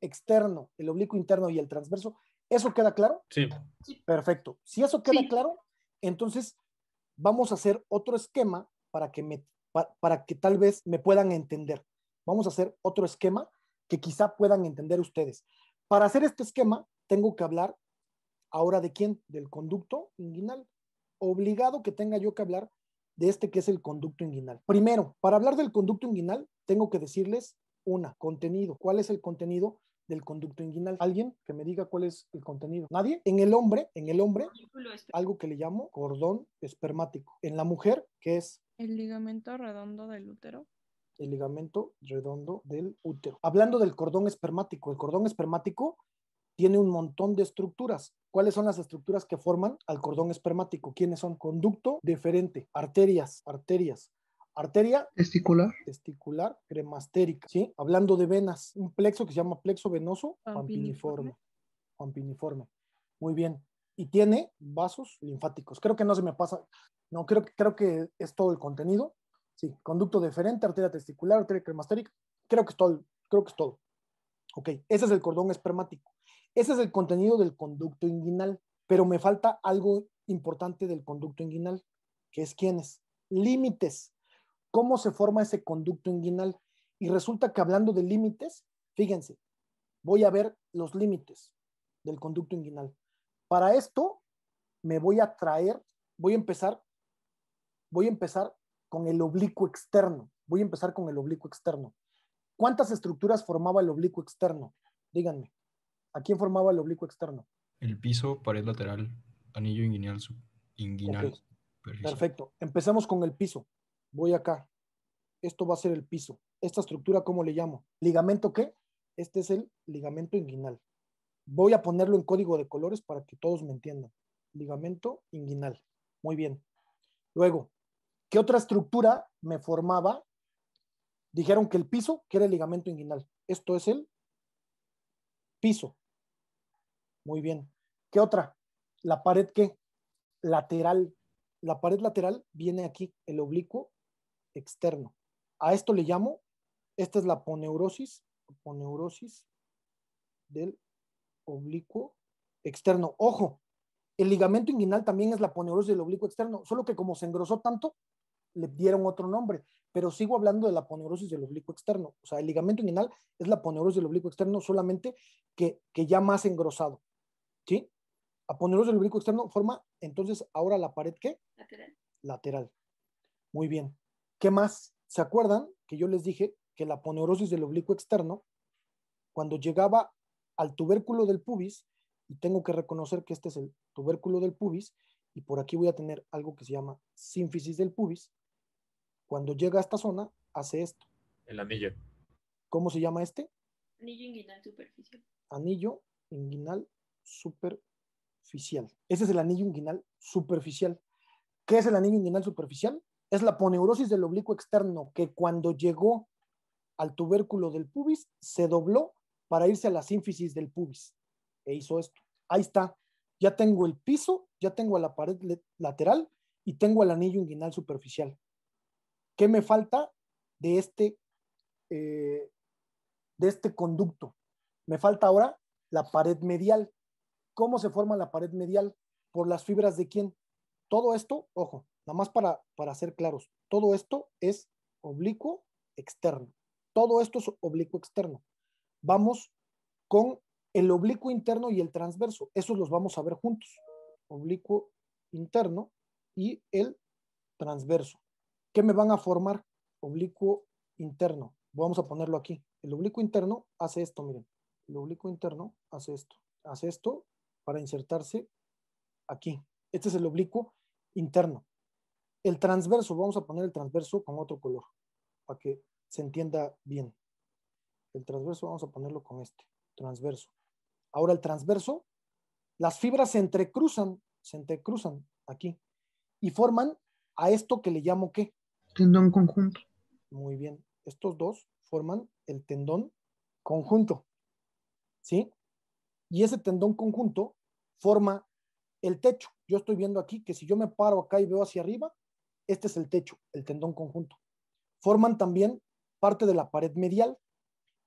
externo, el oblicuo interno y el transverso. ¿Eso queda claro? Sí. Perfecto. Si eso queda claro, entonces vamos a hacer otro esquema para que, me, para que tal vez me puedan entender. Vamos a hacer otro esquema que quizá puedan entender ustedes. Para hacer este esquema, tengo que hablar ahora de quién, del conducto inguinal obligado que tenga yo que hablar de este que es el conducto inguinal. Primero, para hablar del conducto inguinal, tengo que decirles una, contenido. ¿Cuál es el contenido del conducto inguinal? Alguien que me diga cuál es el contenido. Nadie. En el hombre, en el hombre, algo que le llamo cordón espermático. En la mujer, ¿qué es? El ligamento redondo del útero el ligamento redondo del útero. Hablando del cordón espermático, el cordón espermático tiene un montón de estructuras. ¿Cuáles son las estructuras que forman al cordón espermático? ¿Quiénes son? Conducto deferente, arterias, arterias, arteria testicular, testicular cremastérica, ¿sí? Hablando de venas, un plexo que se llama plexo venoso pampiniforme. Pampiniforme. Muy bien. Y tiene vasos linfáticos. Creo que no se me pasa. No, creo, creo que es todo el contenido. Sí, conducto deferente, arteria testicular, arteria cremastérica. Creo que es todo. Creo que es todo. Ok, ese es el cordón espermático. Ese es el contenido del conducto inguinal, pero me falta algo importante del conducto inguinal, que es es? límites, cómo se forma ese conducto inguinal. Y resulta que hablando de límites, fíjense, voy a ver los límites del conducto inguinal. Para esto me voy a traer, voy a empezar, voy a empezar con el oblicuo externo. Voy a empezar con el oblicuo externo. ¿Cuántas estructuras formaba el oblicuo externo? Díganme. ¿A quién formaba el oblicuo externo? El piso, pared lateral, anillo inguinal, inguinal. Perfecto. Empezamos con el piso. Voy acá. Esto va a ser el piso. Esta estructura, ¿cómo le llamo? ¿Ligamento qué? Este es el ligamento inguinal. Voy a ponerlo en código de colores para que todos me entiendan. Ligamento inguinal. Muy bien. Luego, ¿qué otra estructura me formaba? Dijeron que el piso, que era el ligamento inguinal. Esto es el Piso. Muy bien. ¿Qué otra? La pared qué? Lateral. La pared lateral viene aquí, el oblicuo externo. A esto le llamo, esta es la poneurosis, poneurosis del oblicuo externo. Ojo, el ligamento inguinal también es la poneurosis del oblicuo externo, solo que como se engrosó tanto, le dieron otro nombre, pero sigo hablando de la poneurosis del oblicuo externo. O sea, el ligamento inguinal es la poneurosis del oblicuo externo, solamente que, que ya más engrosado. ¿Sí? poneurosis del oblicuo externo forma entonces ahora la pared ¿qué? Lateral. Lateral. Muy bien. ¿Qué más? ¿Se acuerdan que yo les dije que la poneurosis del oblicuo externo, cuando llegaba al tubérculo del pubis, y tengo que reconocer que este es el tubérculo del pubis, y por aquí voy a tener algo que se llama sínfisis del pubis, cuando llega a esta zona, hace esto. El anillo. ¿Cómo se llama este? Anillo inguinal superficial. Anillo inguinal superficial. Ese es el anillo inguinal superficial. ¿Qué es el anillo inguinal superficial? Es la poneurosis del oblicuo externo que cuando llegó al tubérculo del pubis se dobló para irse a la sínfisis del pubis e hizo esto. Ahí está. Ya tengo el piso, ya tengo la pared lateral y tengo el anillo inguinal superficial. ¿Qué me falta de este, eh, de este conducto? Me falta ahora la pared medial. ¿Cómo se forma la pared medial? ¿Por las fibras de quién? Todo esto, ojo, nada más para, para ser claros, todo esto es oblicuo externo. Todo esto es oblicuo externo. Vamos con el oblicuo interno y el transverso. Esos los vamos a ver juntos. Oblicuo interno y el transverso. ¿Qué me van a formar? Oblicuo interno. Vamos a ponerlo aquí. El oblicuo interno hace esto, miren. El oblicuo interno hace esto. Hace esto para insertarse aquí. Este es el oblicuo interno. El transverso, vamos a poner el transverso con otro color para que se entienda bien. El transverso vamos a ponerlo con este, transverso. Ahora el transverso, las fibras se entrecruzan, se entrecruzan aquí y forman a esto que le llamo qué? Tendón conjunto. Muy bien. Estos dos forman el tendón conjunto. ¿Sí? Y ese tendón conjunto forma el techo. Yo estoy viendo aquí que si yo me paro acá y veo hacia arriba, este es el techo, el tendón conjunto. Forman también parte de la pared medial.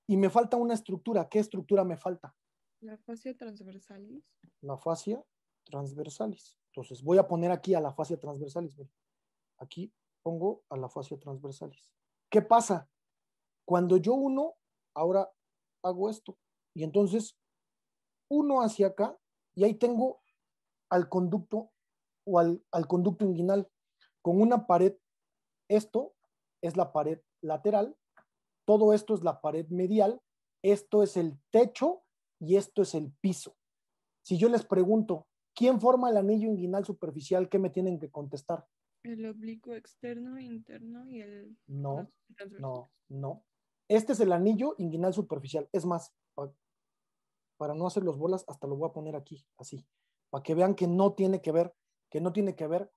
Y me falta una estructura. ¿Qué estructura me falta? La fascia transversalis. La fascia transversalis. Entonces voy a poner aquí a la fascia transversalis. Aquí pongo a la fascia transversalis. ¿Qué pasa? Cuando yo uno, ahora hago esto. Y entonces uno hacia acá y ahí tengo al conducto o al, al conducto inguinal con una pared. Esto es la pared lateral, todo esto es la pared medial, esto es el techo y esto es el piso. Si yo les pregunto, ¿quién forma el anillo inguinal superficial? ¿Qué me tienen que contestar? El oblicuo externo, interno y el. No, no, no. Este es el anillo inguinal superficial. Es más, para, no hacer los bolas, hasta lo voy a poner aquí, así, para que vean que no tiene que ver, que no tiene que ver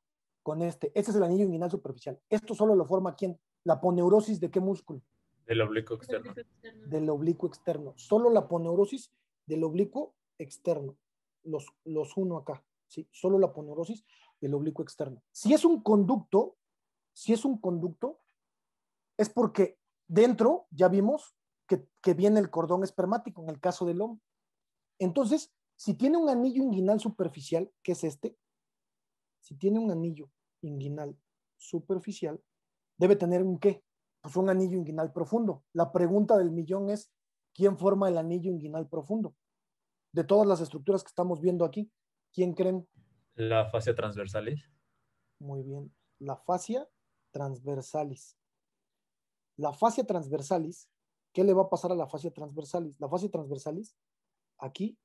con este. Este es el anillo inguinal superficial. Esto solo lo forma quién? La poneurosis de qué músculo? Del oblicuo externo. Del oblicuo externo. Solo la poneurosis del oblicuo externo. Los, los uno acá, ¿sí? Solo la poneurosis el oblicuo externo. Si es un conducto, si es un conducto, es porque dentro ya vimos que, viene el cordón espermático en el caso del hombre. Entonces, si tiene un anillo inguinal superficial, que es este, si tiene un anillo inguinal superficial, debe tener un qué? Pues un anillo inguinal profundo. La pregunta del millón es, ¿quién forma el anillo inguinal profundo? De todas las estructuras que estamos viendo aquí, ¿quién creen la fascia transversalis. Muy bien. La fascia transversalis. La fascia transversalis, ¿qué le va a pasar a la fascia transversalis? La fascia transversalis aquí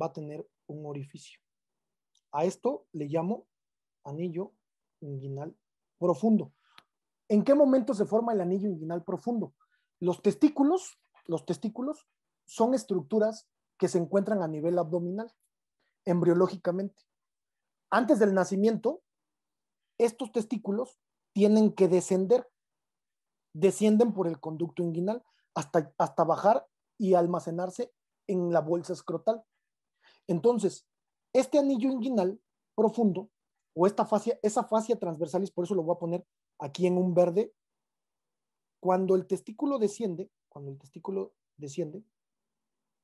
va a tener un orificio. A esto le llamo anillo inguinal profundo. ¿En qué momento se forma el anillo inguinal profundo? Los testículos, los testículos son estructuras que se encuentran a nivel abdominal, embriológicamente antes del nacimiento, estos testículos tienen que descender, descienden por el conducto inguinal hasta, hasta bajar y almacenarse en la bolsa escrotal. Entonces, este anillo inguinal profundo o esta fascia, esa fascia transversalis, por eso lo voy a poner aquí en un verde, cuando el testículo desciende, cuando el testículo desciende,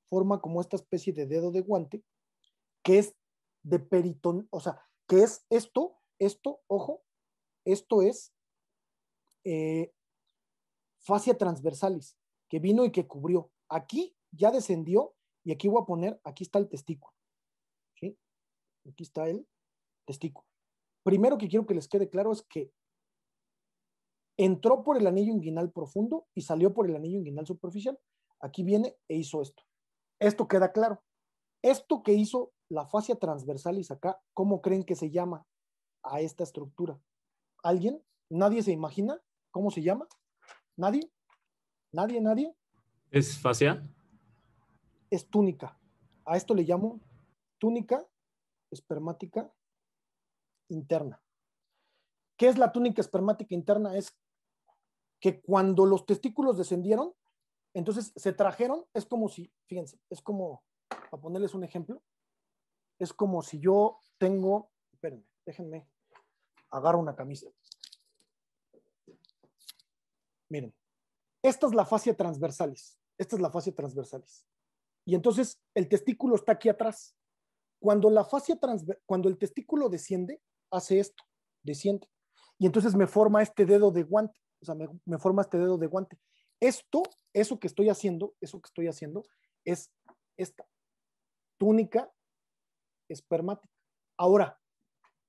forma como esta especie de dedo de guante que es de periton, o sea, que es esto, esto, ojo, esto es eh, fascia transversalis, que vino y que cubrió. Aquí ya descendió y aquí voy a poner, aquí está el testículo. Aquí está el testículo. Primero que quiero que les quede claro es que entró por el anillo inguinal profundo y salió por el anillo inguinal superficial. Aquí viene e hizo esto. Esto queda claro. Esto que hizo la fascia transversalis acá, ¿cómo creen que se llama a esta estructura? ¿Alguien? ¿Nadie se imagina cómo se llama? ¿Nadie? ¿Nadie? ¿Nadie? ¿Es fascia? Es túnica. A esto le llamo túnica espermática interna. ¿Qué es la túnica espermática interna? Es que cuando los testículos descendieron, entonces se trajeron, es como si, fíjense, es como, para ponerles un ejemplo, es como si yo tengo, espérenme, déjenme, agarro una camisa. Miren, esta es la fascia transversalis, esta es la fascia transversalis. Y entonces el testículo está aquí atrás. Cuando la fascia cuando el testículo desciende, hace esto, desciende. Y entonces me forma este dedo de guante, o sea, me, me forma este dedo de guante. Esto, eso que estoy haciendo, eso que estoy haciendo, es esta túnica espermática. Ahora,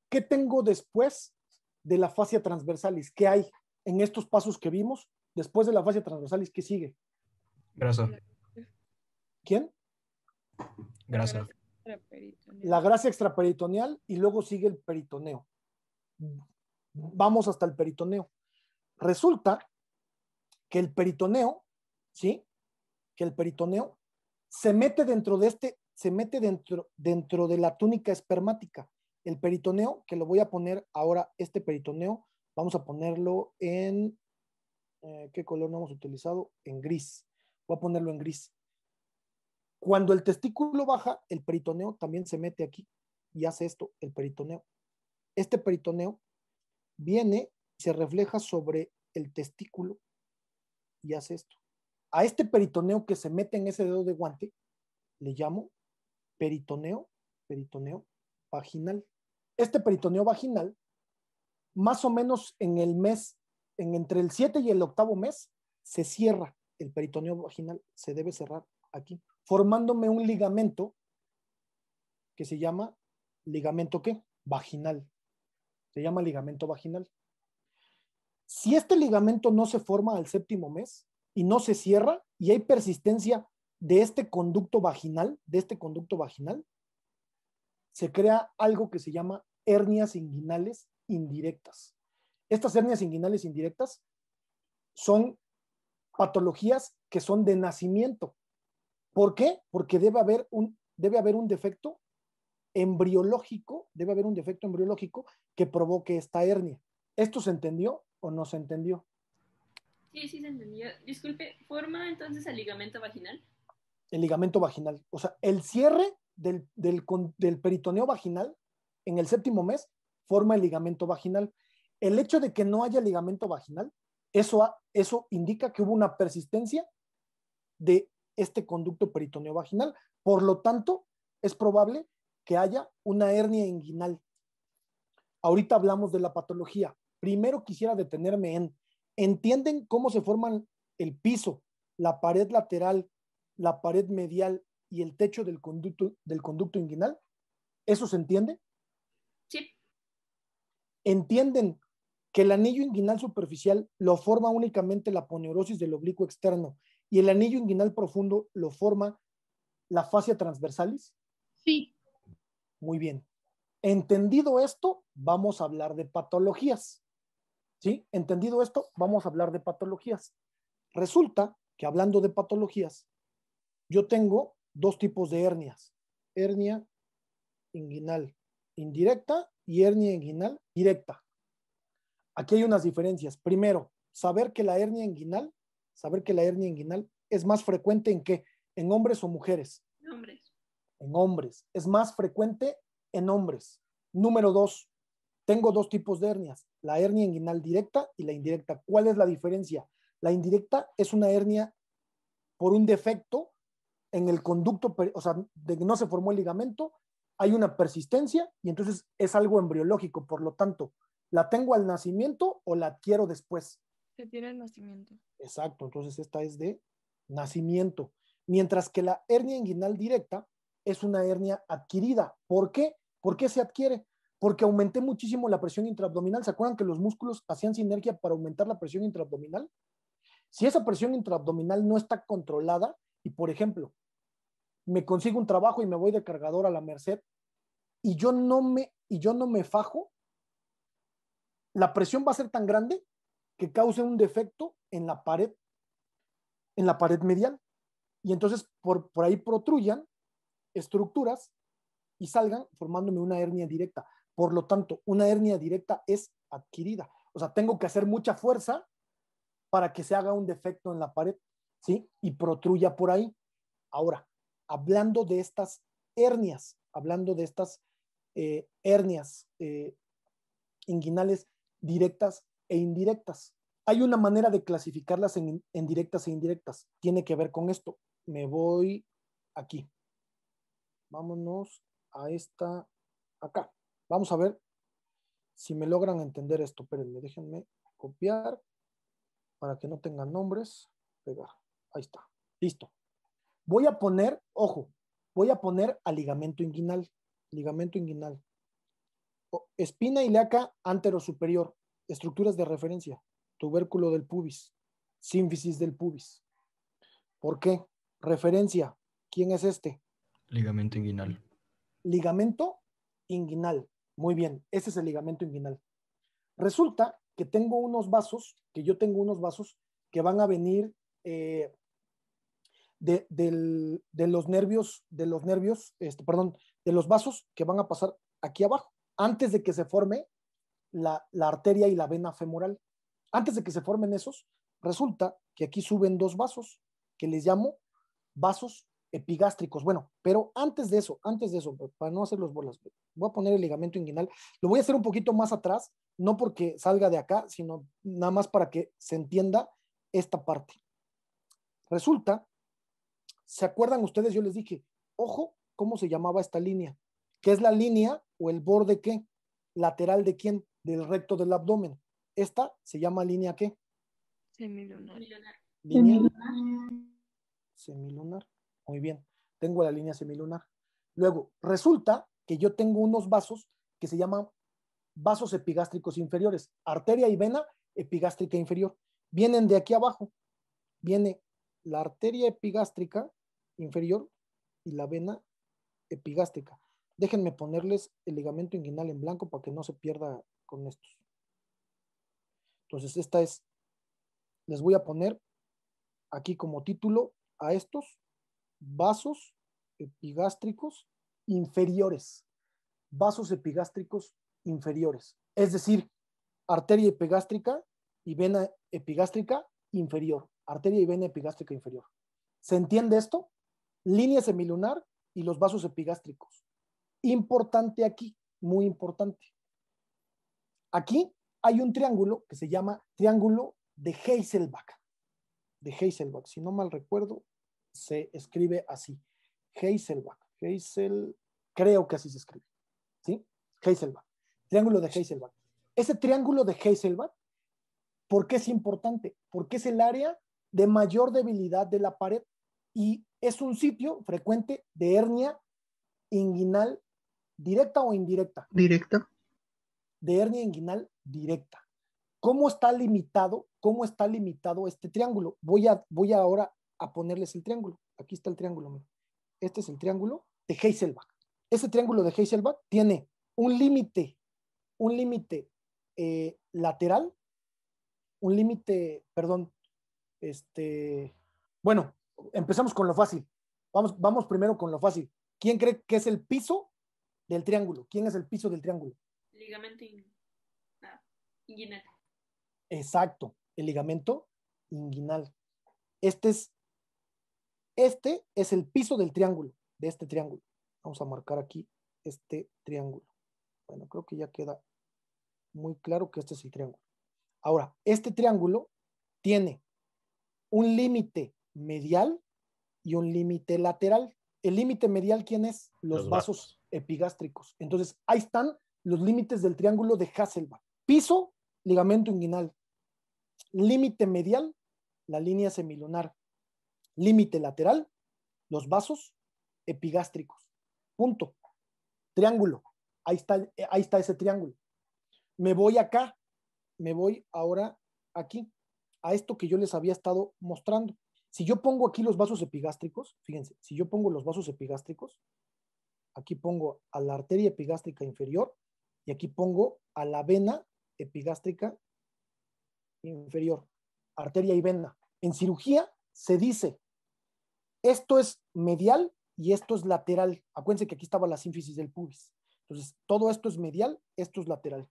¿qué tengo después de la fascia transversalis? ¿Qué hay en estos pasos que vimos después de la fascia transversalis? ¿Qué sigue? Grasa. ¿Quién? Grasa. La grasa extraperitoneal y luego sigue el peritoneo. Vamos hasta el peritoneo. Resulta que el peritoneo, ¿sí? Que el peritoneo se mete dentro de este se mete dentro, dentro de la túnica espermática. El peritoneo, que lo voy a poner ahora, este peritoneo, vamos a ponerlo en, eh, ¿qué color no hemos utilizado? En gris. Voy a ponerlo en gris. Cuando el testículo baja, el peritoneo también se mete aquí y hace esto, el peritoneo. Este peritoneo viene y se refleja sobre el testículo y hace esto. A este peritoneo que se mete en ese dedo de guante, le llamo peritoneo, peritoneo vaginal. Este peritoneo vaginal, más o menos en el mes, en entre el 7 y el octavo mes, se cierra el peritoneo vaginal, se debe cerrar aquí, formándome un ligamento que se llama ligamento qué? Vaginal. Se llama ligamento vaginal. Si este ligamento no se forma al séptimo mes y no se cierra y hay persistencia de este conducto vaginal, de este conducto vaginal, se crea algo que se llama hernias inguinales indirectas. Estas hernias inguinales indirectas son patologías que son de nacimiento. ¿Por qué? Porque debe haber un, debe haber un defecto embriológico, debe haber un defecto embriológico que provoque esta hernia. ¿Esto se entendió o no se entendió? Sí, sí se entendió. Disculpe, ¿forma entonces el ligamento vaginal? el ligamento vaginal. O sea, el cierre del, peritoneo vaginal en el séptimo mes forma el ligamento vaginal. El hecho de que no haya ligamento vaginal, eso, eso indica que hubo una persistencia de este conducto peritoneo vaginal. Por lo tanto, es probable que haya una hernia inguinal. Ahorita hablamos de la patología. Primero quisiera detenerme en, ¿entienden cómo se forman el piso, la pared lateral, la pared medial y el techo del conducto, del conducto inguinal? ¿Eso se entiende? Sí. ¿Entienden que el anillo inguinal superficial lo forma únicamente la poneurosis del oblicuo externo y el anillo inguinal profundo lo forma la fascia transversalis? Sí. Muy bien. Entendido esto, vamos a hablar de patologías. ¿Sí? Entendido esto, vamos a hablar de patologías. Resulta que hablando de patologías, yo tengo dos tipos de hernias, hernia inguinal indirecta y hernia inguinal directa. Aquí hay unas diferencias. Primero, saber que la hernia inguinal, saber que la hernia inguinal es más frecuente en qué? ¿En hombres o mujeres? En hombres. En hombres. Es más frecuente en hombres. Número dos, tengo dos tipos de hernias, la hernia inguinal directa y la indirecta. ¿Cuál es la diferencia? La indirecta es una hernia por un defecto en el conducto, o sea, de que no se formó el ligamento, hay una persistencia y entonces es algo embriológico, por lo tanto, ¿la tengo al nacimiento o la adquiero después? Se tiene al nacimiento. Exacto, entonces esta es de nacimiento. Mientras que la hernia inguinal directa es una hernia adquirida. ¿Por qué? ¿Por qué se adquiere? Porque aumenté muchísimo la presión intraabdominal. ¿Se acuerdan que los músculos hacían sinergia para aumentar la presión intraabdominal? Si esa presión intraabdominal no está controlada, y por ejemplo, me consigo un trabajo y me voy de cargador a la merced y yo no me, y yo no me fajo, la presión va a ser tan grande que cause un defecto en la pared, en la pared medial. Y entonces por, por ahí protruyan estructuras y salgan formándome una hernia directa. Por lo tanto, una hernia directa es adquirida. O sea, tengo que hacer mucha fuerza para que se haga un defecto en la pared, ¿sí? Y protruya por ahí. Ahora, hablando de estas hernias, hablando de estas eh, hernias eh, inguinales directas e indirectas. Hay una manera de clasificarlas en, directas e indirectas. Tiene que ver con esto. Me voy aquí. Vámonos a esta acá. Vamos a ver si me logran entender esto. Espérenme, déjenme copiar para que no tengan nombres. Pegar. Ahí está. Listo. Voy a poner, ojo, voy a poner al ligamento inguinal, ligamento inguinal. Espina ilíaca antero superior, estructuras de referencia, tubérculo del pubis, sínfisis del pubis. ¿Por qué? Referencia, ¿quién es este? Ligamento inguinal. Ligamento inguinal. Muy bien, ese es el ligamento inguinal. Resulta que tengo unos vasos, que yo tengo unos vasos que van a venir eh, de, los nervios, de los nervios, este, perdón, de los vasos que van a pasar aquí abajo, antes de que se forme la, la arteria y la vena femoral. Antes de que se formen esos, resulta que aquí suben dos vasos, que les llamo vasos epigástricos. Bueno, pero antes de eso, antes de eso, para no hacer los bolas, voy a poner el ligamento inguinal. Lo voy a hacer un poquito más atrás, no porque salga de acá, sino nada más para que se entienda esta parte. Resulta ¿Se acuerdan ustedes? Yo les dije, ojo, ¿cómo se llamaba esta línea? ¿Qué es la línea o el borde qué? ¿Lateral de quién? Del recto del abdomen. Esta se llama línea qué? Semilunar. Semilunar. Semilunar. Muy bien. Tengo la línea semilunar. Luego, resulta que yo tengo unos vasos que se llaman vasos epigástricos inferiores, arteria y vena epigástrica inferior. Vienen de aquí abajo. Viene la arteria epigástrica inferior y la vena epigástrica. Déjenme ponerles el ligamento inguinal en blanco para que no se pierda con estos. Entonces, esta es, les voy a poner aquí como título a estos vasos epigástricos inferiores. Vasos epigástricos inferiores. Es decir, arteria epigástrica y vena epigástrica inferior arteria y vena epigástrica inferior. ¿Se entiende esto? Línea semilunar y los vasos epigástricos. Importante aquí, muy importante. Aquí hay un triángulo que se llama triángulo de Heiselbach. De Heiselbach, si no mal recuerdo, se escribe así. Heiselbach. Heisel, creo que así se escribe. ¿Sí? Heiselbach. Triángulo de Heiselbach. Ese triángulo de Heiselbach, ¿por qué es importante? Porque es el área de mayor debilidad de la pared y es un sitio frecuente de hernia inguinal directa o indirecta. Directa. De hernia inguinal directa. ¿Cómo está limitado? ¿Cómo está limitado este triángulo? Voy, a, voy ahora a ponerles el triángulo. Aquí está el triángulo. Este es el triángulo de Heiselbach. Ese triángulo de Heiselbach tiene un límite, un límite eh, lateral, un límite, perdón, este, bueno, empezamos con lo fácil. Vamos, vamos primero con lo fácil. ¿Quién cree que es el piso del triángulo? ¿Quién es el piso del triángulo? Ligamento ah, inguinal. Exacto, el ligamento inguinal. Este es, este es el piso del triángulo, de este triángulo. Vamos a marcar aquí este triángulo. Bueno, creo que ya queda muy claro que este es el triángulo. Ahora, este triángulo tiene un límite medial y un límite lateral. El límite medial, ¿quién es? Los, vasos, epigástricos. Entonces, ahí están los límites del triángulo de Hasselbach Piso, ligamento inguinal. Límite medial, la línea semilunar. Límite lateral, los vasos epigástricos. Punto. Triángulo. Ahí está, ahí está ese triángulo. Me voy acá. Me voy ahora aquí a esto que yo les había estado mostrando. Si yo pongo aquí los vasos epigástricos, fíjense, si yo pongo los vasos epigástricos, aquí pongo a la arteria epigástrica inferior y aquí pongo a la vena epigástrica inferior, arteria y vena. En cirugía se dice, esto es medial y esto es lateral. Acuérdense que aquí estaba la sínfisis del pubis. Entonces, todo esto es medial, esto es lateral.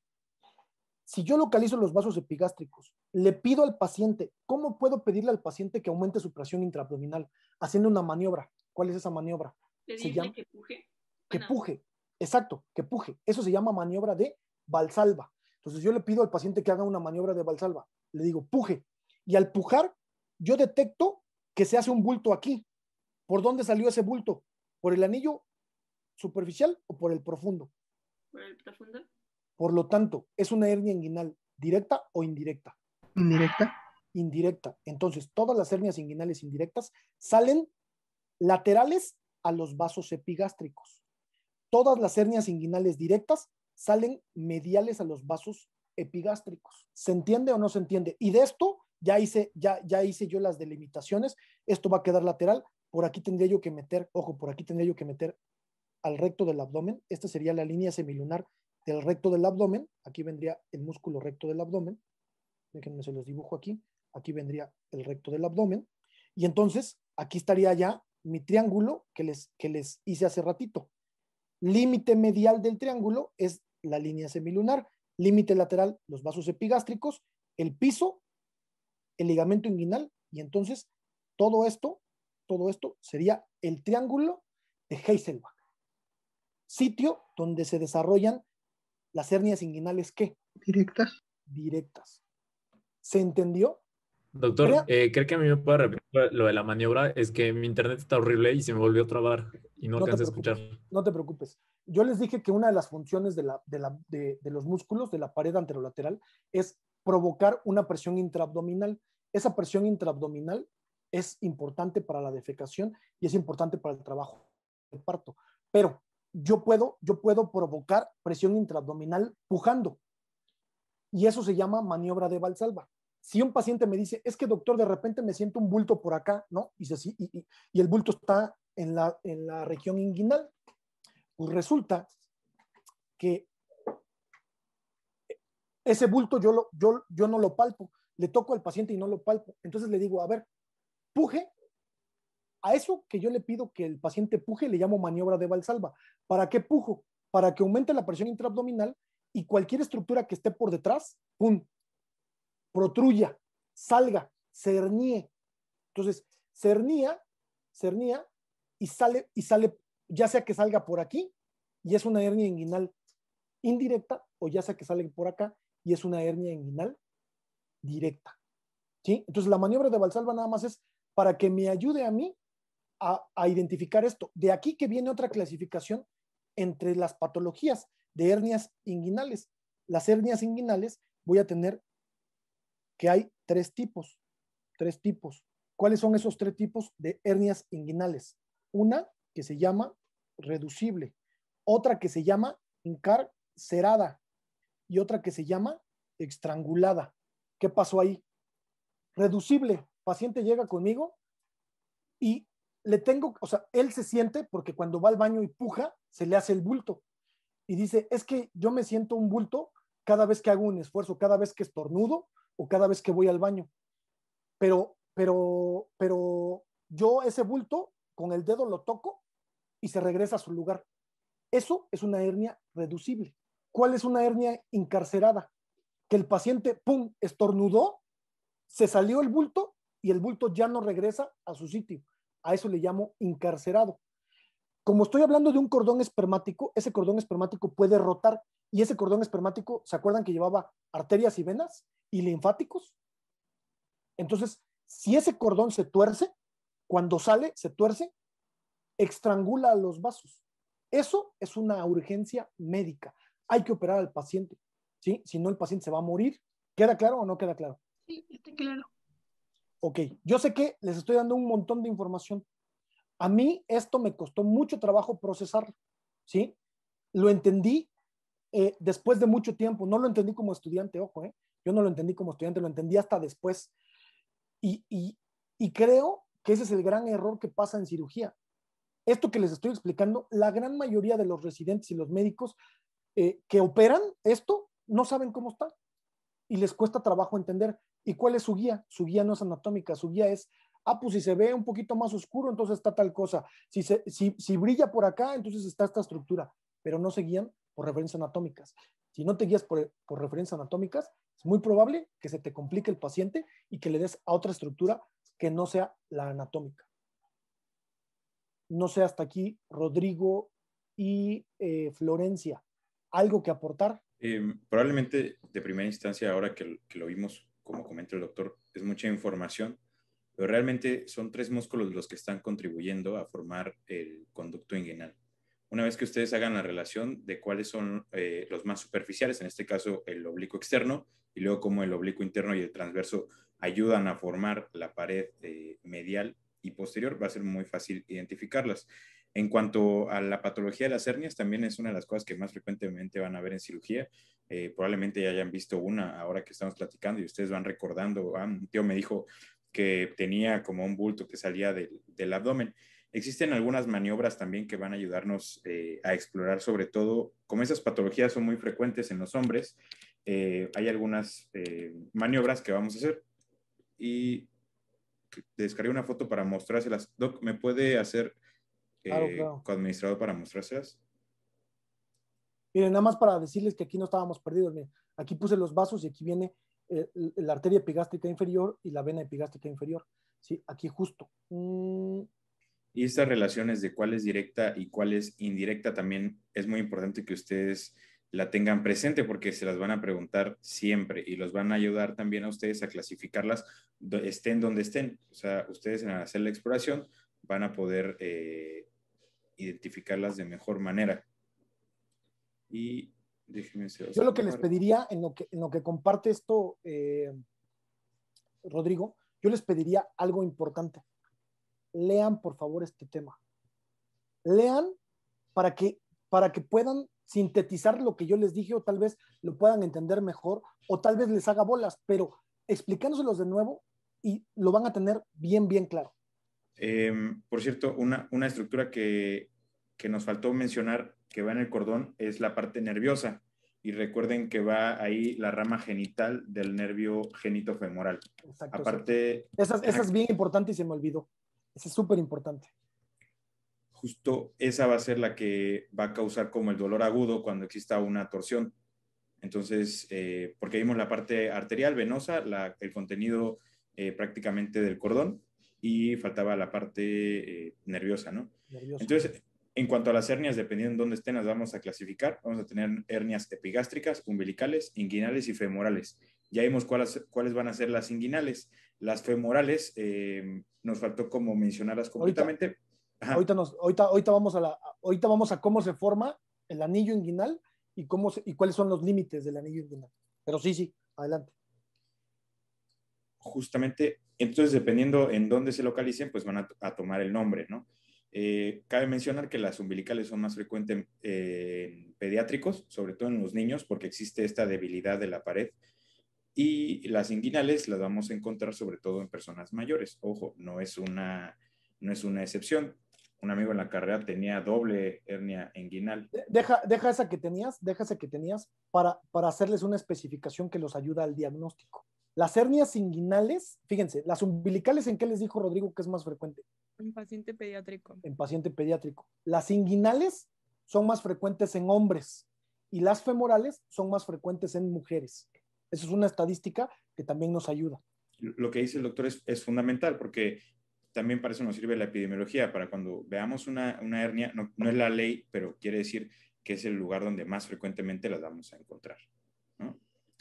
Si yo localizo los vasos epigástricos, le pido al paciente, ¿cómo puedo pedirle al paciente que aumente su presión intraabdominal? Haciendo una maniobra. ¿Cuál es esa maniobra? Se llama... que puje. Que puje, exacto, que puje. Eso se llama maniobra de Valsalva. Entonces yo le pido al paciente que haga una maniobra de Valsalva. Le digo, puje. Y al pujar, yo detecto que se hace un bulto aquí. ¿Por dónde salió ese bulto? ¿Por el anillo superficial o por el profundo? Por el profundo. Por lo tanto, es una hernia inguinal directa o indirecta. Indirecta. Indirecta. Entonces, todas las hernias inguinales indirectas salen laterales a los vasos epigástricos. Todas las hernias inguinales directas salen mediales a los vasos epigástricos. ¿Se entiende o no se entiende? Y de esto ya hice, ya, ya hice yo las delimitaciones. Esto va a quedar lateral. Por aquí tendría yo que meter, ojo, por aquí tendría yo que meter al recto del abdomen. Esta sería la línea semilunar del recto del abdomen, aquí vendría el músculo recto del abdomen, déjenme se los dibujo aquí, aquí vendría el recto del abdomen, y entonces aquí estaría ya mi triángulo que les, que les hice hace ratito. Límite medial del triángulo es la línea semilunar, límite lateral los vasos epigástricos, el piso, el ligamento inguinal, y entonces todo esto, todo esto sería el triángulo de Heiselbach, sitio donde se desarrollan ¿Las hernias inguinales qué? Directas. Directas. ¿Se entendió? Doctor, eh, creo que a mí me puede repetir lo de la maniobra? Es que mi internet está horrible y se me volvió a trabar y no, alcancé a escuchar. No te preocupes. Yo les dije que una de las funciones de, los músculos de la pared anterolateral es provocar una presión intraabdominal. Esa presión intraabdominal es importante para la defecación y es importante para el trabajo del parto. Pero yo puedo, yo puedo provocar presión intraabdominal pujando. Y eso se llama maniobra de Valsalva. Si un paciente me dice, es que doctor, de repente me siento un bulto por acá, ¿no? Y, y, el bulto está en la, en la región inguinal, pues resulta que ese bulto yo, lo, yo, yo no lo palpo, le toco al paciente y no lo palpo. Entonces le digo, a ver, puje a eso que yo le pido que el paciente puje, le llamo maniobra de Valsalva. ¿Para qué pujo? Para que aumente la presión intraabdominal y cualquier estructura que esté por detrás, ¡pum! protruya, salga, cernie. Entonces, cernía, cernía y sale, y sale, ya sea que salga por aquí y es una hernia inguinal indirecta, o ya sea que sale por acá y es una hernia inguinal directa. Entonces, la maniobra de Valsalva nada más es para que me ayude a mí a, identificar esto. De aquí que viene otra clasificación entre las patologías de hernias inguinales. Las hernias inguinales voy a tener que hay tres tipos, tres tipos. ¿Cuáles son esos tres tipos de hernias inguinales? Una que se llama reducible, otra que se llama encarcerada y otra que se llama estrangulada. ¿Qué pasó ahí? Reducible. Paciente llega conmigo y le tengo, o sea, él se siente porque cuando va al baño y puja, se le hace el bulto. Y dice, es que yo me siento un bulto cada vez que hago un esfuerzo, cada vez que estornudo o cada vez que voy al baño. Pero, pero, pero yo ese bulto con el dedo lo toco y se regresa a su lugar. Eso es una hernia reducible. ¿Cuál es una hernia encarcerada? Que el paciente, pum, estornudó, se salió el bulto y el bulto ya no regresa a su sitio. A eso le llamo encarcerado. Como estoy hablando de un cordón espermático, ese cordón espermático puede rotar y ese cordón espermático, ¿se acuerdan que llevaba arterias y venas y linfáticos? Entonces, si ese cordón se tuerce, cuando sale, se tuerce, estrangula los vasos. Eso es una urgencia médica. Hay que operar al paciente, ¿sí? Si no, el paciente se va a morir. ¿Queda claro o no queda claro? Sí, está claro ok, yo sé que les estoy dando un montón de información. A mí esto me costó mucho trabajo procesar. ¿sí? Lo entendí eh, después de mucho tiempo, no lo entendí como estudiante, ojo, ¿eh? Yo no lo entendí como estudiante, lo entendí hasta después. Y, creo que ese es el gran error que pasa en cirugía. Esto que les estoy explicando, la gran mayoría de los residentes y los médicos eh, que operan esto no saben cómo está y les cuesta trabajo entender. ¿Y cuál es su guía? Su guía no es anatómica, su guía es, ah, pues si se ve un poquito más oscuro, entonces está tal cosa. Si, se, si, si brilla por acá, entonces está esta estructura. Pero no se guían por referencias anatómicas. Si no te guías por, por referencias anatómicas, es muy probable que se te complique el paciente y que le des a otra estructura que no sea la anatómica. No sé hasta aquí, Rodrigo y eh, Florencia, ¿algo que aportar? Eh, probablemente de primera instancia, ahora que, lo vimos como comenta el doctor, es mucha información, pero realmente son tres músculos los que están contribuyendo a formar el conducto inguinal. Una vez que ustedes hagan la relación de cuáles son eh, los más superficiales, en este caso el oblicuo externo, y luego cómo el oblicuo interno y el transverso ayudan a formar la pared eh, medial y posterior, va a ser muy fácil identificarlas. En cuanto a la patología de las hernias, también es una de las cosas que más frecuentemente van a ver en cirugía. Eh, probablemente ya hayan visto una ahora que estamos platicando y ustedes van recordando, ah, un tío me dijo que tenía como un bulto que salía del, abdomen. Existen algunas maniobras también que van a ayudarnos eh, a explorar, sobre todo, como esas patologías son muy frecuentes en los hombres, eh, hay algunas maniobras que vamos a hacer. Y descargué una foto para mostrárselas. Doc, ¿me puede hacer eh, coadministrado para muestras. Miren, nada más para decirles que aquí no estábamos perdidos. aquí puse los vasos y aquí viene la arteria epigástrica inferior y la vena epigástrica inferior. Sí, aquí justo. Mm. Y estas relaciones de cuál es directa y cuál es indirecta también es muy importante que ustedes la tengan presente porque se las van a preguntar siempre y los van a ayudar también a ustedes a clasificarlas estén donde estén. O sea, ustedes en hacer la exploración van a poder eh, identificarlas de mejor manera. Y déjenme... Yo lo que les pediría, en lo que, en lo que comparte esto, eh, Rodrigo, yo les pediría algo importante. Lean, por favor, este tema. Lean para que, para que puedan sintetizar lo que yo les dije o tal vez lo puedan entender mejor o tal vez les haga bolas, pero explicándoselos de nuevo y lo van a tener bien, bien claro. Em, por cierto, una, estructura que, nos faltó mencionar que va en el cordón es la parte nerviosa. Y recuerden que va ahí la rama genital del nervio genitofemoral. Exacto. Aparte. Esa, es bien importante y se me olvidó. Esa es súper importante. Justo esa va a ser la que va a causar como el dolor agudo cuando exista una torsión. Entonces, eh, porque vimos la parte arterial, venosa, el contenido eh, prácticamente del cordón, y faltaba la parte eh, nerviosa, ¿no? Entonces, en cuanto a las hernias, dependiendo de dónde estén, las vamos a clasificar. Vamos a tener hernias epigástricas, umbilicales, inguinales y femorales. Ya vimos cuáles, cuáles van a ser las inguinales. Las femorales, eh, nos faltó como mencionarlas completamente. Ahorita, vamos a la, vamos a cómo se forma el anillo inguinal y, cómo y cuáles son los límites del anillo inguinal. Pero sí, sí, adelante justamente, entonces dependiendo en dónde se localicen, pues van a, tomar el nombre, ¿no? Eh, cabe mencionar que las umbilicales son más frecuentes eh, en pediátricos, sobre todo en los niños, porque existe esta debilidad de la pared. Y las inguinales las vamos a encontrar sobre todo en personas mayores. Ojo, no es una, no es una excepción. Un amigo en la carrera tenía doble hernia inguinal. Deja, deja esa que tenías, deja que tenías para, para hacerles una especificación que los ayuda al diagnóstico. Las hernias inguinales, fíjense, las umbilicales, ¿en qué les dijo Rodrigo que es más frecuente? En paciente pediátrico. En paciente pediátrico. Las inguinales son más frecuentes en hombres y las femorales son más frecuentes en mujeres. Esa es una estadística que también nos ayuda. Lo que dice el doctor es, fundamental porque también para eso nos sirve la epidemiología, para cuando veamos una, hernia, no es la ley, pero quiere decir que es el lugar donde más frecuentemente las vamos a encontrar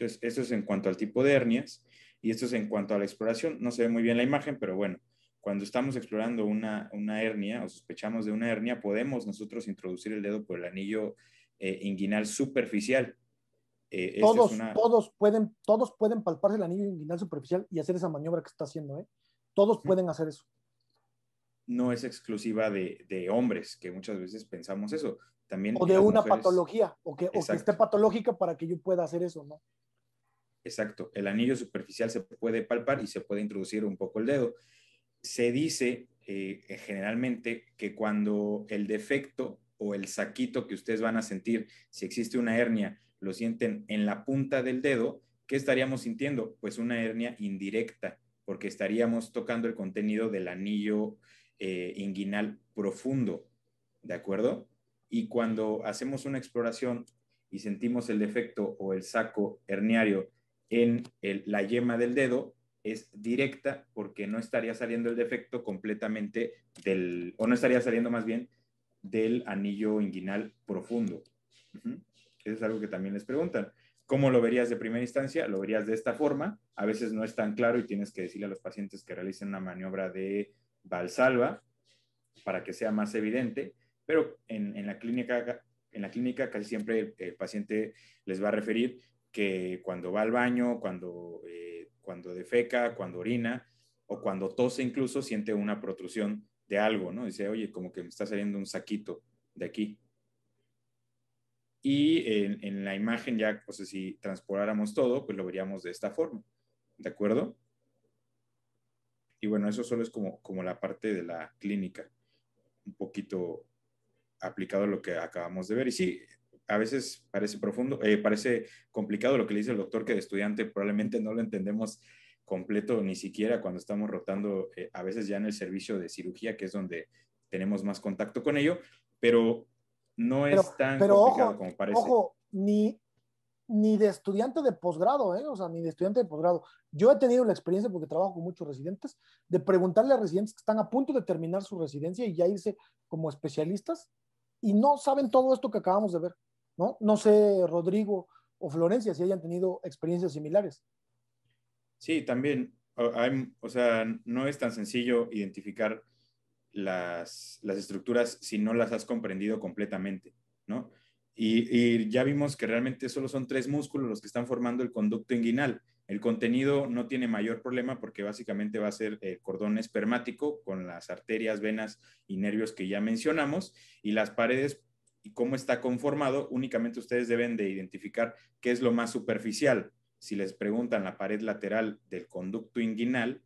esto es en cuanto al tipo de hernias y esto es en cuanto a la exploración. No se ve muy bien la imagen, pero bueno, cuando estamos explorando una, hernia o sospechamos de una hernia, podemos nosotros introducir el dedo por el anillo eh, inguinal superficial. Eh, este todos, todos, pueden, todos pueden palparse el anillo inguinal superficial y hacer esa maniobra que está haciendo. ¿eh? Todos pueden hacer eso. No es exclusiva de, hombres, que muchas veces pensamos eso. También o de una patología, o o que esté patológica para que yo pueda hacer eso, ¿no? Exacto, el anillo superficial se puede palpar y se puede introducir un poco el dedo. Se dice eh, eh, generalmente que cuando el defecto o el saquito que ustedes van a sentir, si existe una hernia, lo sienten en la punta del dedo, ¿qué estaríamos sintiendo? Pues una hernia indirecta, porque estaríamos tocando el contenido del anillo eh, inguinal profundo, ¿de acuerdo? Y cuando hacemos una exploración y sentimos el defecto o el saco herniario en la yema del dedo es directa porque no estaría saliendo el defecto completamente del, o no estaría saliendo más bien del anillo inguinal profundo. Eso es algo que también les preguntan. ¿Cómo lo verías de primera instancia? Lo verías de esta forma. A veces no es tan claro y tienes que decirle a los pacientes que realicen una maniobra de valsalva para que sea más evidente, pero en, la clínica... En la clínica casi siempre el paciente les va a referir que cuando va al baño, cuando, eh, cuando defeca, cuando orina o cuando tose incluso siente una protrusión de algo, ¿no? Dice, oye, como que me está saliendo un saquito de aquí. Y en, la imagen ya, pues si transportáramos todo, pues lo veríamos de esta forma, ¿de acuerdo? Y bueno, eso solo es como, como la parte de la clínica, un poquito aplicado a lo que acabamos de ver. Y sí, a veces parece profundo, eh, parece complicado lo que le dice el doctor, que de estudiante probablemente no lo entendemos completo ni siquiera cuando estamos rotando, eh, a veces ya en el servicio de cirugía, que es donde tenemos más contacto con ello, pero no es tan complicado como parece. Ojo, ni, ni de estudiante de posgrado, ¿eh? o sea, ni de estudiante de posgrado. Yo he tenido la experiencia, porque trabajo con muchos residentes, de preguntarle a residentes que están a punto de terminar su residencia y ya irse como especialistas y no saben todo esto que acabamos de ver. ¿no? sé, Rodrigo o Florencia, si hayan tenido experiencias similares. Sí, también. o sea, no es tan sencillo identificar las, estructuras si no las has comprendido completamente, ¿no? Y, y, ya vimos que realmente solo son tres músculos los que están formando el conducto inguinal. El contenido no tiene mayor problema porque básicamente va a ser el cordón espermático con las arterias, venas y nervios que ya mencionamos y las paredes y cómo está conformado, únicamente ustedes deben de identificar qué es lo más superficial. Si les preguntan la pared lateral del conducto inguinal,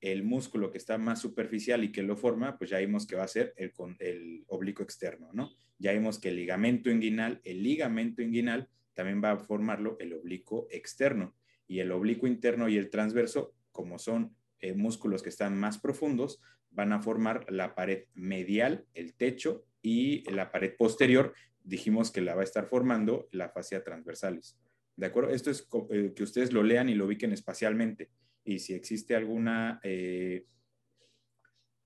el músculo que está más superficial y que lo forma, pues ya vimos que va a ser el, el oblicuo externo, ¿no? Ya vimos que el ligamento inguinal, el ligamento inguinal también va a formarlo el oblicuo externo. Y el oblicuo interno y el transverso, como son eh, músculos que están más profundos, van a formar la pared medial, el techo y la pared posterior dijimos que la va a estar formando la fascia transversales. ¿De acuerdo? Esto es eh, que ustedes lo lean y lo ubiquen espacialmente. Y si existe alguna, eh,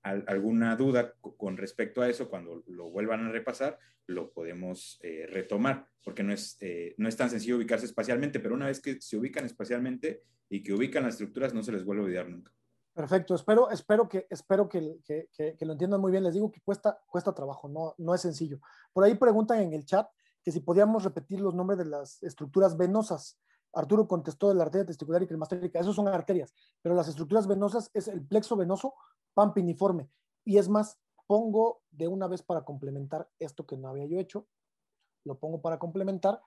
alguna duda con respecto a eso, cuando lo vuelvan a repasar, lo podemos eh, retomar, porque no es, no es tan sencillo ubicarse espacialmente, pero una vez que se ubican espacialmente y que ubican las estructuras, no se les vuelve a olvidar nunca. Perfecto, espero, espero, que, espero que, lo entiendan muy bien. Les digo que cuesta, cuesta trabajo, no, no es sencillo. Por ahí preguntan en el chat que si podíamos repetir los nombres de las estructuras venosas. Arturo contestó de la arteria testicular y cremastérica. Esas son arterias, pero las estructuras venosas es el plexo venoso pampiniforme. Y es más, pongo de una vez para complementar esto que no había yo hecho. Lo pongo para complementar.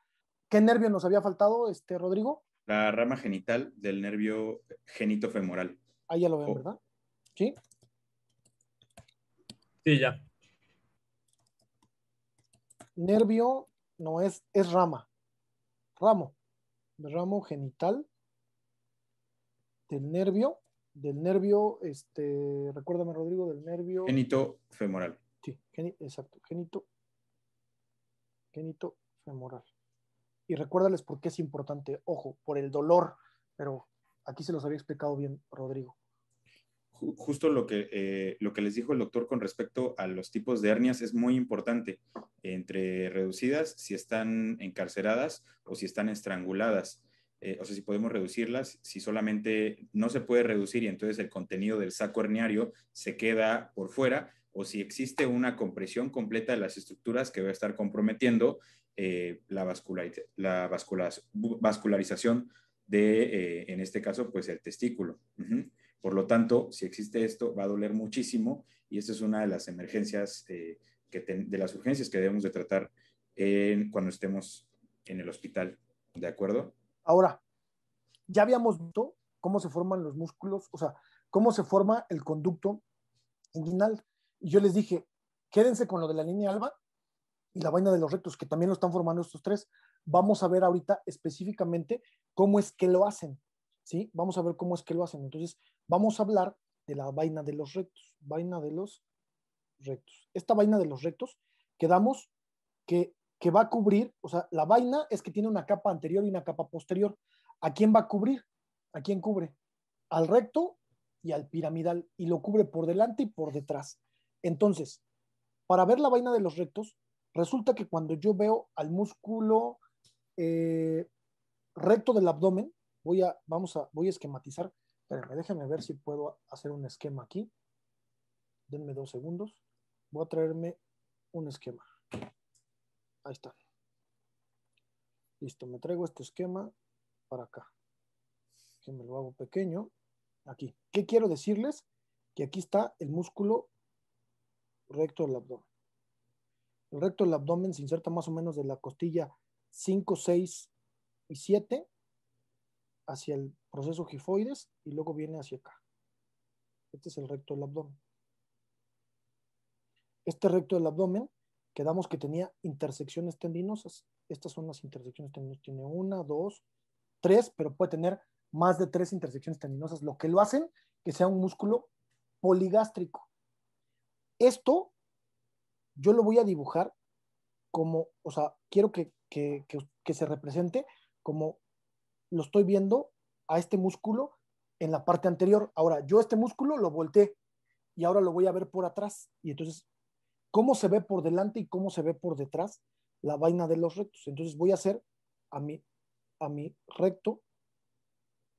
¿Qué nervio nos había faltado, este Rodrigo? La rama genital del nervio genitofemoral. Ahí ya lo ven, oh. ¿verdad? ¿Sí? Sí, ya. Nervio no es, es rama. Ramo. Ramo genital del nervio. Del nervio, este, recuérdame, Rodrigo, del nervio. Genito femoral. Sí, exacto. Genito. Genito femoral. Y recuérdales por qué es importante, ojo, por el dolor, pero aquí se los había explicado bien Rodrigo justo lo que, eh, lo que les dijo el doctor con respecto a los tipos de hernias es muy importante, entre reducidas, si están encarceradas o si están estranguladas. Eh, o sea, si podemos reducirlas, si solamente no se puede reducir y entonces el contenido del saco herniario se queda por fuera, o si existe una compresión completa de las estructuras que va a estar comprometiendo eh, la, la vascularización de, en este caso, pues el testículo. Por lo tanto, si existe esto, va a doler muchísimo y esta es una de las emergencias, eh, que de las urgencias que debemos de tratar cuando estemos en el hospital. ¿De acuerdo? Ahora, ya habíamos visto cómo se forman los músculos, o sea, cómo se forma el conducto inguinal. Y yo les dije, quédense con lo de la línea alba y la vaina de los rectos, que también lo están formando estos tres. Vamos a ver ahorita específicamente cómo es que lo hacen. ¿sí? Vamos a ver cómo es que lo hacen. Entonces, vamos a hablar de la vaina de los rectos, vaina de los rectos. Esta vaina de los rectos quedamos que, que va a cubrir, o sea, la vaina es que tiene una capa anterior y una capa posterior. ¿A quién va a cubrir? ¿A quién cubre? Al recto y al piramidal y lo cubre por delante y por detrás. Entonces, para ver la vaina de los rectos, resulta que cuando yo veo al músculo eh, recto del abdomen, Voy a, vamos a, voy a esquematizar. Espérenme, déjenme ver si puedo hacer un esquema aquí. Denme dos segundos. Voy a traerme un esquema. Ahí está. Listo, me traigo este esquema para acá. Que me lo hago pequeño. Aquí. ¿Qué quiero decirles? Que aquí está el músculo recto del abdomen. El recto del abdomen se inserta más o menos de la costilla 5, 6 y 7 hacia el proceso gifoides y luego viene hacia acá. Este es el recto del abdomen. Este recto del abdomen quedamos que tenía intersecciones tendinosas. Estas son las intersecciones tendinosas. Tiene una, dos, tres, pero puede tener más de tres intersecciones tendinosas, lo que lo hacen que sea un músculo poligástrico. Esto yo lo voy a dibujar como, o sea, quiero que, que, que, que se represente como lo estoy viendo a este músculo en la parte anterior. Ahora, yo este músculo lo volteé y ahora lo voy a ver por atrás. Y entonces, ¿cómo se ve por delante y cómo se ve por detrás la vaina de los rectos? Entonces voy a hacer a mi, a mi recto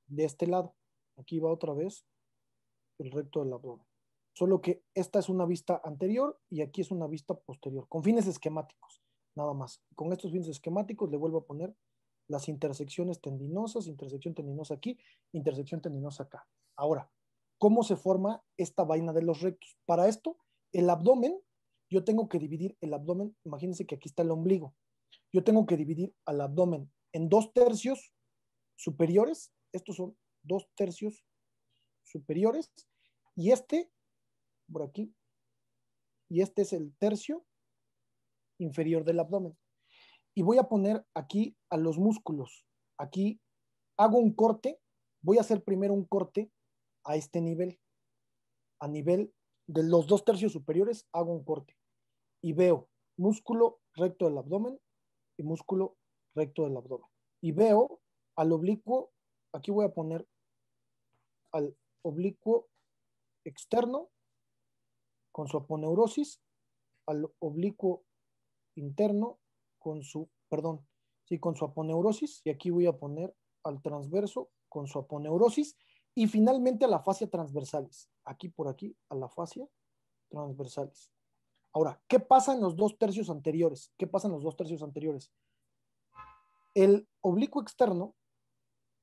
de este lado. Aquí va otra vez el recto del abdomen. Solo que esta es una vista anterior y aquí es una vista posterior, con fines esquemáticos, nada más. Con estos fines esquemáticos le vuelvo a poner las intersecciones tendinosas, intersección tendinosa aquí, intersección tendinosa acá. Ahora, ¿cómo se forma esta vaina de los rectos? Para esto, el abdomen, yo tengo que dividir el abdomen, imagínense que aquí está el ombligo, yo tengo que dividir al abdomen en dos tercios superiores, estos son dos tercios superiores, y este, por aquí, y este es el tercio inferior del abdomen y voy a poner aquí a los músculos. Aquí hago un corte, voy a hacer primero un corte a este nivel, a nivel de los dos tercios superiores, hago un corte y veo músculo recto del abdomen y músculo recto del abdomen. Y veo al oblicuo, aquí voy a poner al oblicuo externo con su aponeurosis, al oblicuo interno con su, perdón, sí, con su aponeurosis, y aquí voy a poner al transverso con su aponeurosis, y finalmente a la fascia transversalis, aquí por aquí, a la fascia transversalis. Ahora, ¿qué pasa en los dos tercios anteriores? ¿Qué pasa en los dos tercios anteriores? El oblicuo externo,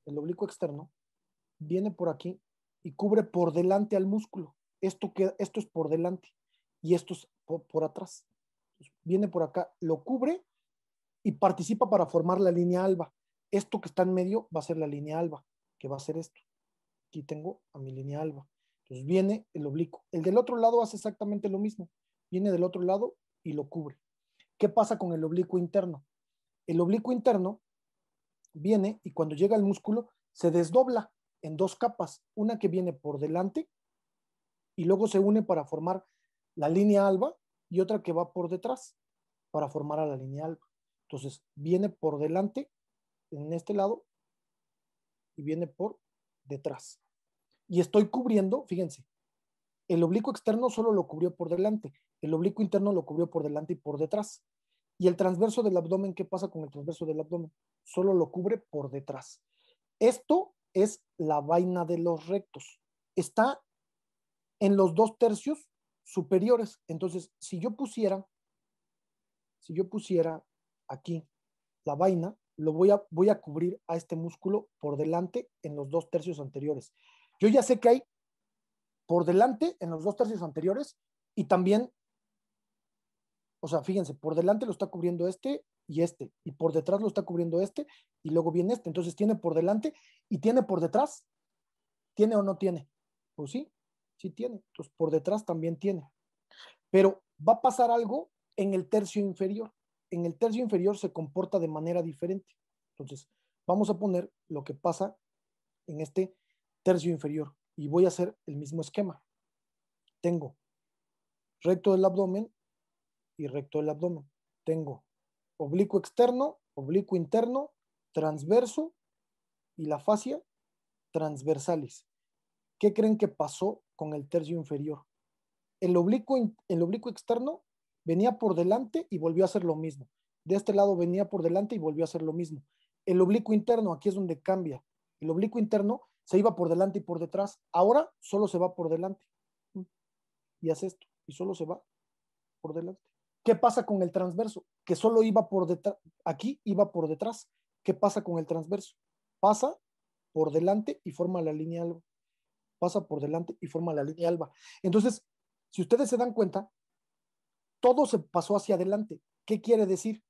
el oblicuo externo, viene por aquí y cubre por delante al músculo. Esto, queda, esto es por delante y esto es por, atrás. viene por acá, lo cubre y participa para formar la línea alba. Esto que está en medio va a ser la línea alba, que va a ser esto. Aquí tengo a mi línea alba. Entonces viene el oblicuo. El del otro lado hace exactamente lo mismo. Viene del otro lado y lo cubre. ¿Qué pasa con el oblicuo interno? El oblicuo interno viene y cuando llega al músculo se desdobla en dos capas. Una que viene por delante y luego se une para formar la línea alba y otra que va por detrás para formar a la línea alba. Entonces, viene por delante en este lado y viene por detrás. Y estoy cubriendo, fíjense, el oblicuo externo solo lo cubrió por delante, el oblicuo interno lo cubrió por delante y por detrás. Y el transverso del abdomen, ¿qué pasa con el transverso del abdomen? Solo lo cubre por detrás. Esto es la vaina de los rectos. Está en los dos tercios superiores. Entonces, si yo pusiera, si yo pusiera aquí la vaina, lo voy a, voy a cubrir a este músculo por delante en los dos tercios anteriores. Yo ya sé que hay por delante en los dos tercios anteriores y también, o sea, fíjense, por delante lo está cubriendo este y este, y por detrás lo está cubriendo este y luego viene este. Entonces tiene por delante y tiene por detrás. ¿Tiene o no tiene? Pues sí, sí tiene. Entonces por detrás también tiene. Pero va a pasar algo en el tercio inferior en el tercio inferior se comporta de manera diferente. Entonces, vamos a poner lo que pasa en este tercio inferior y voy a hacer el mismo esquema. Tengo recto del abdomen y recto del abdomen. Tengo oblicuo externo, oblicuo interno, transverso y la fascia transversalis. ¿Qué creen que pasó con el tercio inferior? El oblicuo, el oblicuo externo venía por delante y volvió a hacer lo mismo. De este lado venía por delante y volvió a hacer lo mismo. El oblicuo interno, aquí es donde cambia. El oblicuo interno se iba por delante y por detrás. Ahora solo se va por delante. Y hace esto. Y solo se va por delante. ¿Qué pasa con el transverso? Que solo iba por detrás. Aquí iba por detrás. ¿Qué pasa con el transverso? Pasa por delante y forma la línea alba. Pasa por delante y forma la línea alba. Entonces, si ustedes se dan cuenta, todo se pasó hacia adelante. ¿Qué quiere decir?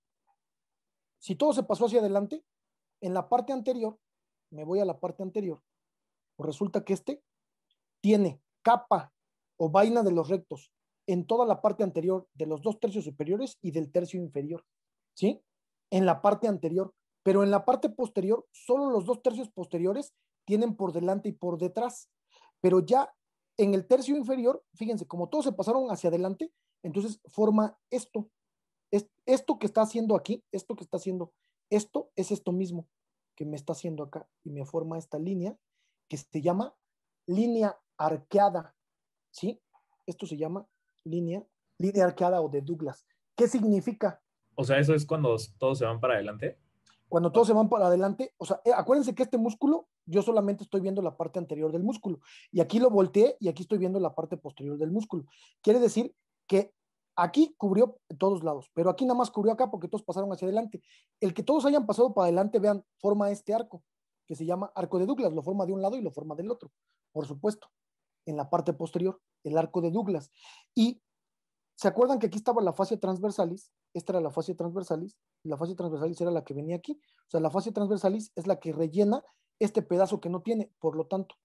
Si todo se pasó hacia adelante, en la parte anterior, me voy a la parte anterior, pues resulta que este tiene capa o vaina de los rectos en toda la parte anterior de los dos tercios superiores y del tercio inferior, ¿sí? En la parte anterior, pero en la parte posterior, solo los dos tercios posteriores tienen por delante y por detrás, pero ya en el tercio inferior, fíjense, como todos se pasaron hacia adelante, entonces forma esto. esto que está haciendo aquí, esto que está haciendo, esto es esto mismo que me está haciendo acá y me forma esta línea que se llama línea arqueada. ¿Sí? Esto se llama línea, línea arqueada o de Douglas. ¿Qué significa? O sea, eso es cuando todos se van para adelante. Cuando todos se van para adelante, o sea, eh, acuérdense que este músculo, yo solamente estoy viendo la parte anterior del músculo. Y aquí lo volteé y aquí estoy viendo la parte posterior del músculo. Quiere decir que aquí cubrió todos lados, pero aquí nada más cubrió acá porque todos pasaron hacia adelante. El que todos hayan pasado para adelante, vean, forma este arco, que se llama arco de Douglas, lo forma de un lado y lo forma del otro, por supuesto, en la parte posterior, el arco de Douglas. Y ¿Se acuerdan que aquí estaba la fascia transversalis? Esta era la fascia transversalis. La fascia transversalis era la que venía aquí. O sea, la fascia transversalis es la que rellena este pedazo que no tiene. Por lo tanto,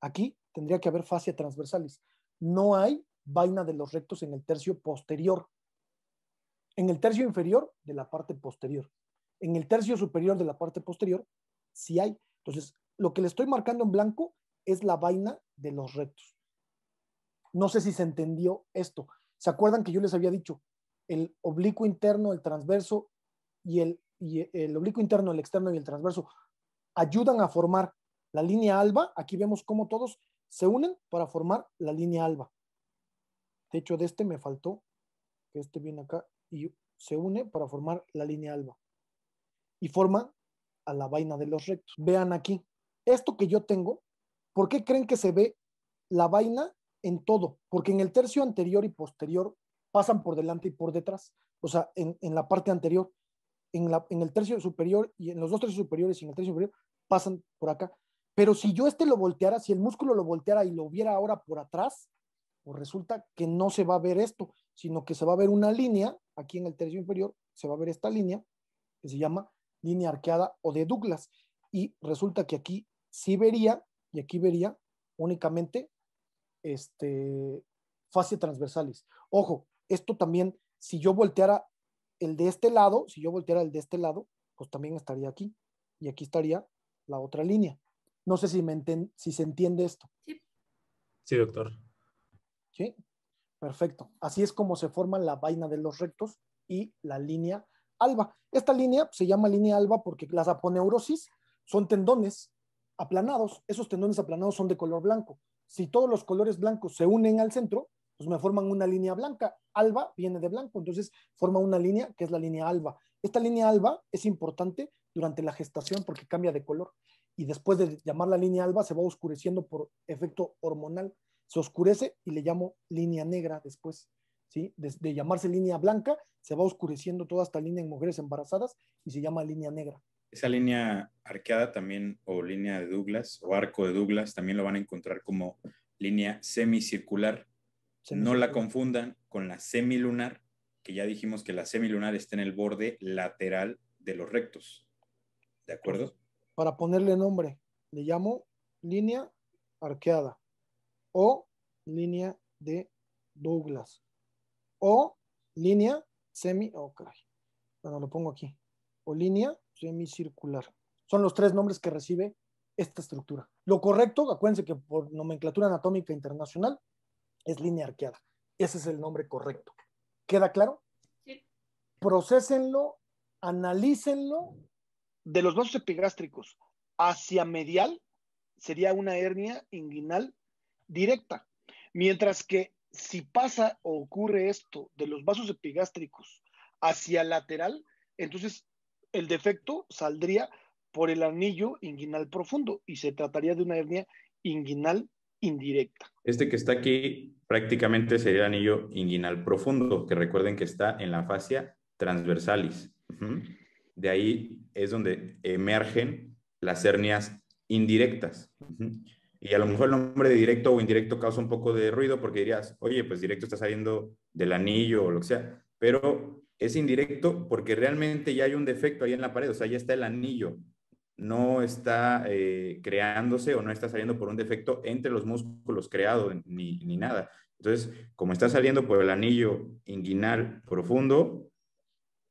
aquí tendría que haber fascia transversalis. No hay vaina de los rectos en el tercio posterior, en el tercio inferior de la parte posterior, en el tercio superior de la parte posterior, si hay. Entonces, lo que le estoy marcando en blanco es la vaina de los rectos. No sé si se entendió esto. ¿Se acuerdan que yo les había dicho el oblicuo interno, el transverso y el, y el oblicuo interno, el externo y el transverso ayudan a formar la línea alba? Aquí vemos cómo todos se unen para formar la línea alba. De hecho, de este me faltó, que este viene acá y se une para formar la línea alba. Y forma a la vaina de los rectos. Vean aquí, esto que yo tengo, ¿por qué creen que se ve la vaina en todo? Porque en el tercio anterior y posterior pasan por delante y por detrás. O sea, en, la parte anterior, en, la, en el tercio superior y en los dos tercios superiores y en el tercio superior pasan por acá. Pero si yo este lo volteara, si el músculo lo volteara y lo viera ahora por atrás, pues resulta que no se va a ver esto, sino que se va a ver una línea, aquí en el tercio inferior, se va a ver esta línea, que se llama línea arqueada o de Douglas. Y resulta que aquí sí vería, y aquí vería únicamente este, fase transversales. Ojo, esto también, si yo volteara el de este lado, si yo volteara el de este lado, pues también estaría aquí. Y aquí estaría la otra línea. No sé si, me si se entiende esto. Sí. sí, doctor. ¿Sí? Perfecto. Así es como se forman la vaina de los rectos y la línea alba. Esta línea se llama línea alba porque las aponeurosis son tendones aplanados. Esos tendones aplanados son de color blanco. Si todos los colores blancos se unen al centro, pues me forman una línea blanca. Alba viene de blanco, entonces forma una línea que es la línea alba. Esta línea alba es importante durante la gestación porque cambia de color y después de llamar la línea alba se va oscureciendo por efecto hormonal se oscurece y le llamo línea negra después. ¿sí? De, llamarse línea blanca, se va oscureciendo toda esta línea en mujeres embarazadas y se llama línea negra. Esa línea arqueada también, o línea de Douglas, o arco de Douglas, también lo van a encontrar como línea semicircular. No la confundan con la semilunar, que ya dijimos que la semilunar está en el borde lateral de los rectos. ¿De acuerdo? Para ponerle nombre, le llamo línea arqueada o línea de Douglas o línea semi, oh, Bueno, lo pongo aquí. O línea semicircular. Son los tres nombres que recibe esta estructura. Lo correcto, acuérdense que por nomenclatura anatómica internacional es línea arqueada. Ese es el nombre correcto. ¿Queda claro? Sí. Procésenlo, analícenlo. De los vasos epigástricos hacia medial sería una hernia inguinal directa. Mientras que si pasa o ocurre esto de los vasos epigástricos hacia lateral, entonces el defecto saldría por el anillo inguinal profundo y se trataría de una hernia inguinal indirecta. Este que está aquí prácticamente sería el anillo inguinal profundo, que recuerden que está en la fascia transversalis. De ahí es donde emergen las hernias indirectas. Y a lo mejor el nombre de directo o indirecto causa un poco de ruido porque dirías, oye, pues directo está saliendo del anillo o lo que sea, pero es indirecto porque realmente ya hay un defecto ahí en la pared, o sea, ya está el anillo, no está eh, creándose o no está saliendo por un defecto entre los músculos creado ni, ni nada. Entonces, como está saliendo por el anillo inguinal profundo,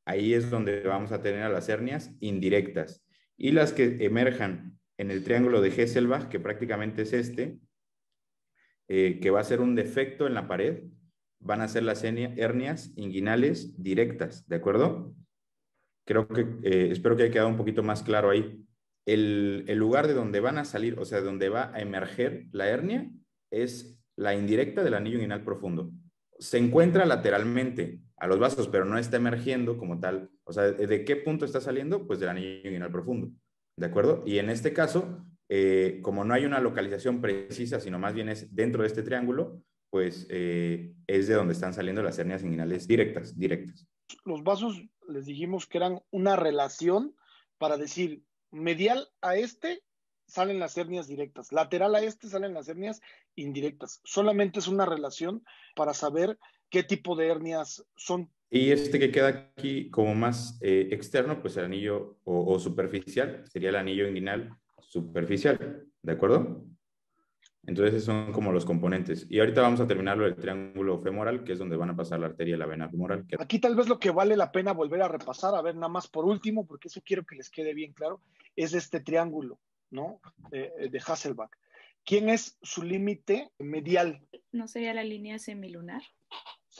ahí es donde vamos a tener a las hernias indirectas. Y las que emerjan en el triángulo de Hesselbach, que prácticamente es este, eh, que va a ser un defecto en la pared, van a ser las hernias inguinales directas, ¿de acuerdo? Creo que, eh, espero que haya quedado un poquito más claro ahí. El, el lugar de donde van a salir, o sea, de donde va a emerger la hernia, es la indirecta del anillo inguinal profundo. Se encuentra lateralmente a los vasos, pero no está emergiendo como tal. O sea, ¿de qué punto está saliendo? Pues del anillo inguinal profundo. ¿de acuerdo? Y en este caso, eh, como no hay una localización precisa, sino más bien es dentro de este triángulo, pues eh, es de donde están saliendo las hernias inguinales directas, directas. Los vasos, les dijimos que eran una relación para decir, medial a este salen las hernias directas, lateral a este salen las hernias indirectas. Solamente es una relación para saber qué tipo de hernias son. Y este que queda aquí como más eh, externo, pues el anillo o, superficial, sería el anillo inguinal superficial, ¿de acuerdo? Entonces son como los componentes. Y ahorita vamos a terminarlo el triángulo femoral, que es donde van a pasar la arteria y la vena femoral. Aquí tal vez lo que vale la pena volver a repasar, a ver, nada más por último, porque eso quiero que les quede bien claro, es este triángulo, ¿no? Eh, eh, de Hasselbach. ¿Quién es su límite medial? ¿No sería la línea semilunar?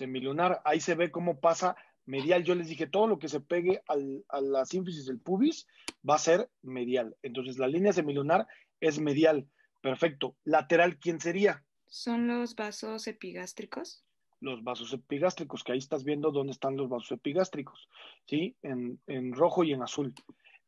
semilunar. Ahí se ve cómo pasa medial. Yo les dije, todo lo que se pegue a la sínfisis del pubis va a ser medial. Entonces, la línea semilunar es medial. Perfecto. Lateral, ¿quién sería? Son los vasos epigástricos. Los vasos epigástricos, que ahí estás viendo dónde están los vasos epigástricos, ¿sí? En, rojo y en azul.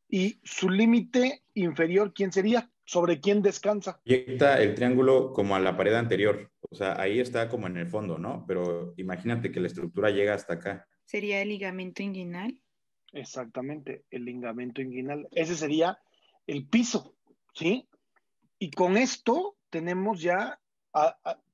Y su límite inferior, ¿quién sería? ¿Sobre quién descansa? está el triángulo como a la pared anterior. O sea, ahí está como en el fondo, ¿no? Pero imagínate que la estructura llega hasta acá. ¿Sería el ligamento inguinal? Exactamente, el ligamento inguinal. Ese sería el piso, ¿sí? Y con esto tenemos ya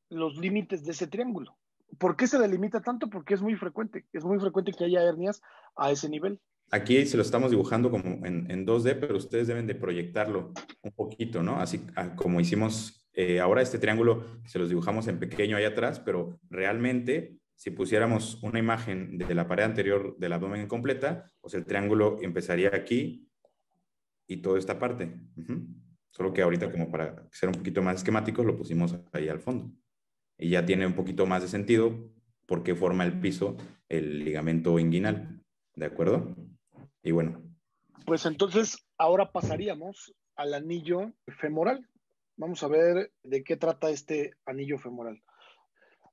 los límites de ese triángulo. ¿Por qué se delimita tanto? Porque es muy frecuente, es muy frecuente que haya hernias a ese nivel. Aquí se lo estamos dibujando como en, en 2D, pero ustedes deben de proyectarlo un poquito, ¿no? Así ah, como hicimos eh, ahora este triángulo se los dibujamos en pequeño ahí atrás, pero realmente si pusiéramos una imagen de la pared anterior del abdomen completa, pues el triángulo empezaría aquí y toda esta parte. Solo que ahorita como para ser un poquito más esquemático, lo pusimos ahí al fondo. Y ya tiene un poquito más de sentido porque forma el piso el ligamento inguinal. ¿De acuerdo? Y bueno. Pues entonces ahora pasaríamos al anillo femoral, Vamos a ver de qué trata este anillo femoral.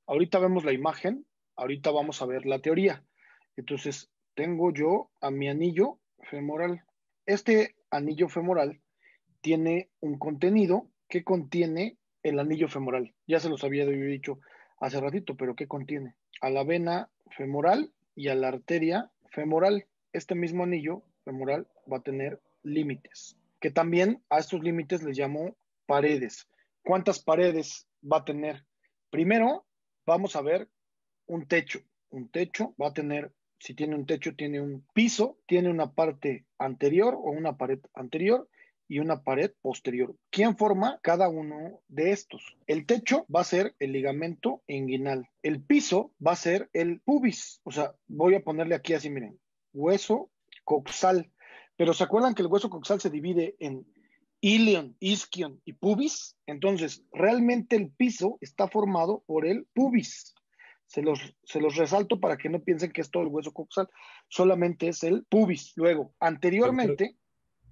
Ahorita vemos la imagen, ahorita vamos a ver la teoría. Entonces, tengo yo a mi anillo femoral. Este anillo femoral tiene un contenido que contiene el anillo femoral. Ya se los había dicho hace ratito, pero ¿qué contiene? A la vena femoral y a la arteria femoral. Este mismo anillo femoral va a tener límites, que también a estos límites les llamo paredes. ¿Cuántas paredes va a tener? Primero, vamos a ver un techo. Un techo va a tener, si tiene un techo, tiene un piso, tiene una parte anterior o una pared anterior y una pared posterior. ¿Quién forma cada uno de estos? El techo va a ser el ligamento inguinal. El piso va a ser el pubis. O sea, voy a ponerle aquí así, miren, hueso coxal. Pero ¿se acuerdan que el hueso coxal se divide en ilion, isquion y pubis. Entonces, realmente el piso está formado por el pubis. Se los, se los resalto para que no piensen que es todo el hueso coxal, solamente es el pubis. Luego, anteriormente...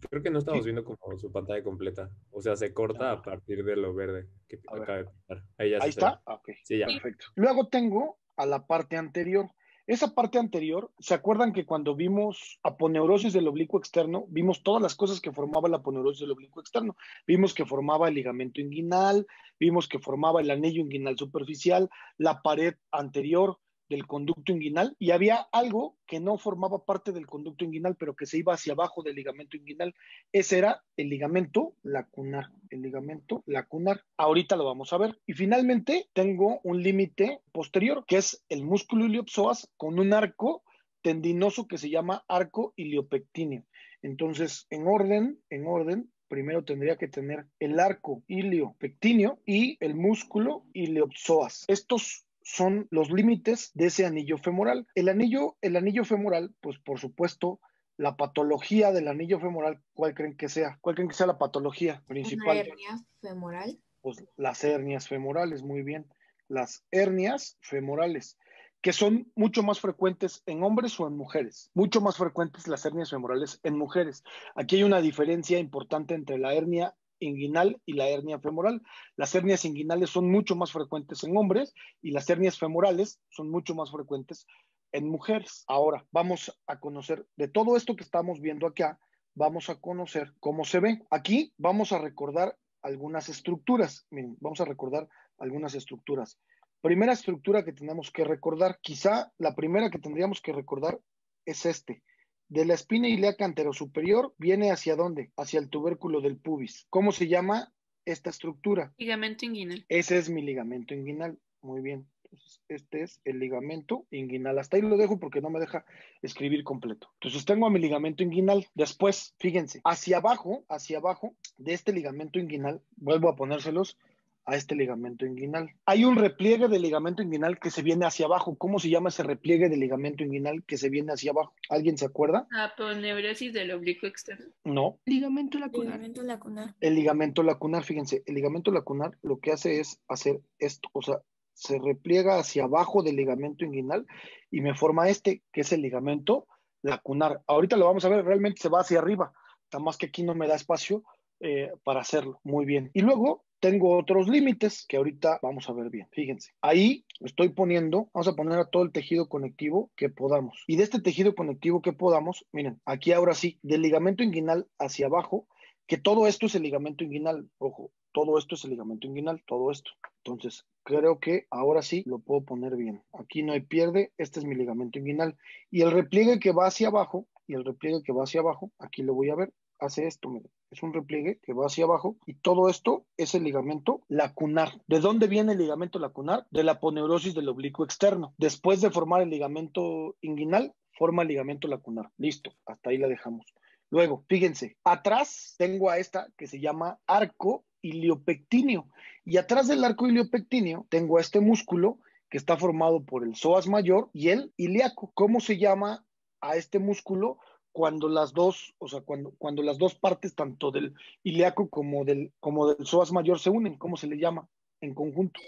Creo, que no estamos viendo como su pantalla completa. O sea, se corta a partir de lo verde que de pintar. Ahí, ya Ahí está. Ah, sí, ya. Perfecto. Luego tengo a la parte anterior. Esa parte anterior, ¿se acuerdan que cuando vimos aponeurosis del oblicuo externo, vimos todas las cosas que formaba la aponeurosis del oblicuo externo? Vimos que formaba el ligamento inguinal, vimos que formaba el anillo inguinal superficial, la pared anterior, del conducto inguinal y había algo que no formaba parte del conducto inguinal, pero que se iba hacia abajo del ligamento inguinal. Ese era el ligamento lacunar, el ligamento lacunar. Ahorita lo vamos a ver. Y finalmente tengo un límite posterior, que es el músculo iliopsoas con un arco tendinoso que se llama arco iliopectíneo. Entonces, en orden, en orden, primero tendría que tener el arco iliopectíneo y el músculo iliopsoas, Estos son los límites de ese anillo femoral. El anillo, el anillo femoral, pues por supuesto, la patología del anillo femoral, ¿cuál creen que sea? ¿Cuál creen que sea la patología principal? hernia femoral? Pues las hernias femorales, muy bien. Las hernias femorales, que son mucho más frecuentes en hombres o en mujeres. Mucho más frecuentes las hernias femorales en mujeres. Aquí hay una diferencia importante entre la hernia inguinal y la hernia femoral. Las hernias inguinales son mucho más frecuentes en hombres y las hernias femorales son mucho más frecuentes en mujeres. Ahora, vamos a conocer de todo esto que estamos viendo acá, vamos a conocer cómo se ve. Aquí vamos a recordar algunas estructuras. vamos a recordar algunas estructuras. Primera estructura que tenemos que recordar, quizá la primera que tendríamos que recordar es este, de la espina ilíaca antero superior viene hacia dónde? Hacia el tubérculo del pubis. ¿Cómo se llama esta estructura? Ligamento inguinal. Ese es mi ligamento inguinal. Muy bien. Entonces, este es el ligamento inguinal. Hasta ahí lo dejo porque no me deja escribir completo. Entonces tengo a mi ligamento inguinal. Después, fíjense, hacia abajo, hacia abajo de este ligamento inguinal, vuelvo a ponérselos, a este ligamento inguinal. Hay un repliegue del ligamento inguinal que se viene hacia abajo. ¿Cómo se llama ese repliegue del ligamento inguinal que se viene hacia abajo? ¿Alguien se acuerda? Aponeurosis del oblicuo externo. No. Ligamento lacunar. ligamento lacunar. El ligamento lacunar, fíjense, el ligamento lacunar lo que hace es hacer esto, o sea, se repliega hacia abajo del ligamento inguinal y me forma este, que es el ligamento lacunar. Ahorita lo vamos a ver, realmente se va hacia arriba, está más que aquí no me da espacio eh, para hacerlo. Muy bien. Y luego tengo otros límites que ahorita vamos a ver bien. Fíjense, ahí estoy poniendo, vamos a poner a todo el tejido conectivo que podamos. Y de este tejido conectivo que podamos, miren, aquí ahora sí, del ligamento inguinal hacia abajo, que todo esto es el ligamento inguinal, ojo, todo esto es el ligamento inguinal, todo esto. Entonces, creo que ahora sí lo puedo poner bien. Aquí no hay pierde, este es mi ligamento inguinal. Y el repliegue que va hacia abajo, y el repliegue que va hacia abajo, aquí lo voy a ver, hace esto, Es un repliegue que va hacia abajo y todo esto es el ligamento lacunar. ¿De dónde viene el ligamento lacunar? De la poneurosis del oblicuo externo. Después de formar el ligamento inguinal, forma el ligamento lacunar. Listo, hasta ahí la dejamos. Luego, fíjense, atrás tengo a esta que se llama arco iliopectíneo y atrás del arco iliopectíneo tengo a este músculo que está formado por el psoas mayor y el ilíaco. ¿Cómo se llama a este músculo? cuando las dos, o sea, cuando, cuando las dos partes, tanto del ilíaco como del, como del psoas mayor, se unen, ¿cómo se le llama en conjunto?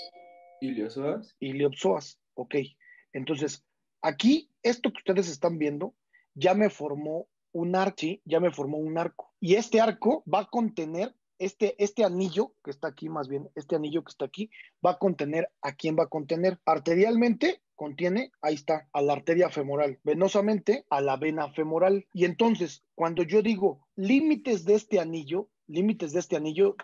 Iliopsoas. Iliopsoas, ok. Entonces, aquí, esto que ustedes están viendo, ya me formó un archi, ya me formó un arco. Y este arco va a contener, este, este anillo que está aquí, más bien, este anillo que está aquí, va a contener, ¿a quién va a contener? Arterialmente contiene, ahí está, a la arteria femoral, venosamente a la vena femoral. Y entonces, cuando yo digo límites de este anillo, límites de este anillo,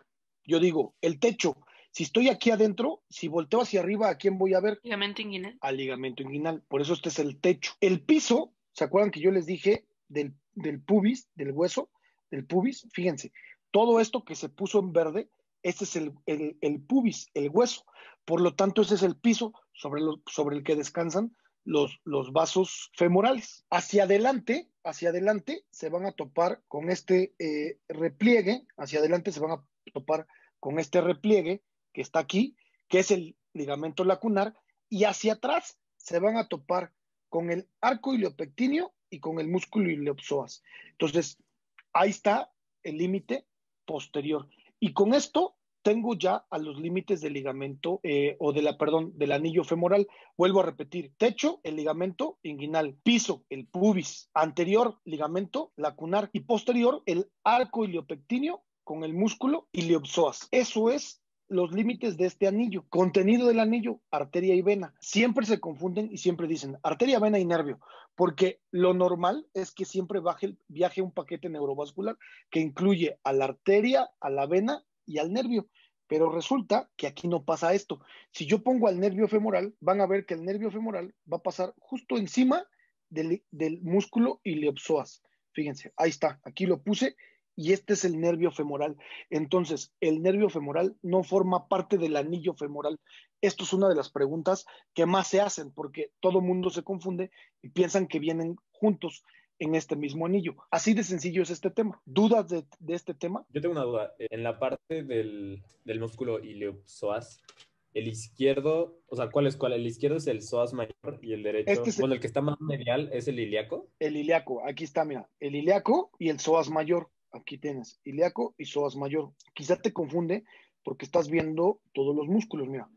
yo digo el techo. Si estoy aquí adentro, si volteo hacia arriba, ¿a quién voy a ver? Ligamento inguinal. Al ligamento inguinal. Por eso este es el techo. El piso, ¿se acuerdan que yo les dije del, del pubis, del hueso, del pubis? Fíjense, todo esto que se puso en verde este es el, pubis, el hueso. Por lo tanto, ese es el piso sobre, el que descansan los, vasos femorales. Hacia adelante, hacia adelante se van a topar con este eh, repliegue, hacia adelante se van a topar con este repliegue que está aquí, que es el ligamento lacunar, y hacia atrás se van a topar con el arco iliopectíneo y con el músculo iliopsoas. Entonces, ahí está el límite posterior. Y con esto tengo ya a los límites del ligamento eh, o de la, perdón, del anillo femoral. Vuelvo a repetir, techo, el ligamento inguinal, piso, el pubis, anterior, ligamento lacunar y posterior, el arco iliopectíneo con el músculo iliopsoas. Eso es los límites de este anillo. Contenido del anillo, arteria y vena. Siempre se confunden y siempre dicen arteria, vena y nervio, porque lo normal es que siempre baje, viaje un paquete neurovascular que incluye a la arteria, a la vena y al nervio. Pero resulta que aquí no pasa esto. Si yo pongo al nervio femoral, van a ver que el nervio femoral va a pasar justo encima del, del músculo iliopsoas. Fíjense, ahí está, aquí lo puse y este es el nervio femoral. Entonces, el nervio femoral no forma parte del anillo femoral. Esto es una de las preguntas que más se hacen porque todo mundo se confunde y piensan que vienen juntos en este mismo anillo. Así de sencillo es este tema. ¿Dudas de, este tema? Yo tengo una duda. En la parte del, músculo iliopsoas, el izquierdo, o sea, ¿cuál es cuál? El izquierdo es el psoas mayor y el derecho, este bueno, el que está más medial es el ilíaco. El ilíaco, aquí está, mira, el ilíaco y el psoas mayor aquí tienes ilíaco y psoas mayor. Quizá te confunde porque estás viendo todos los músculos, mira.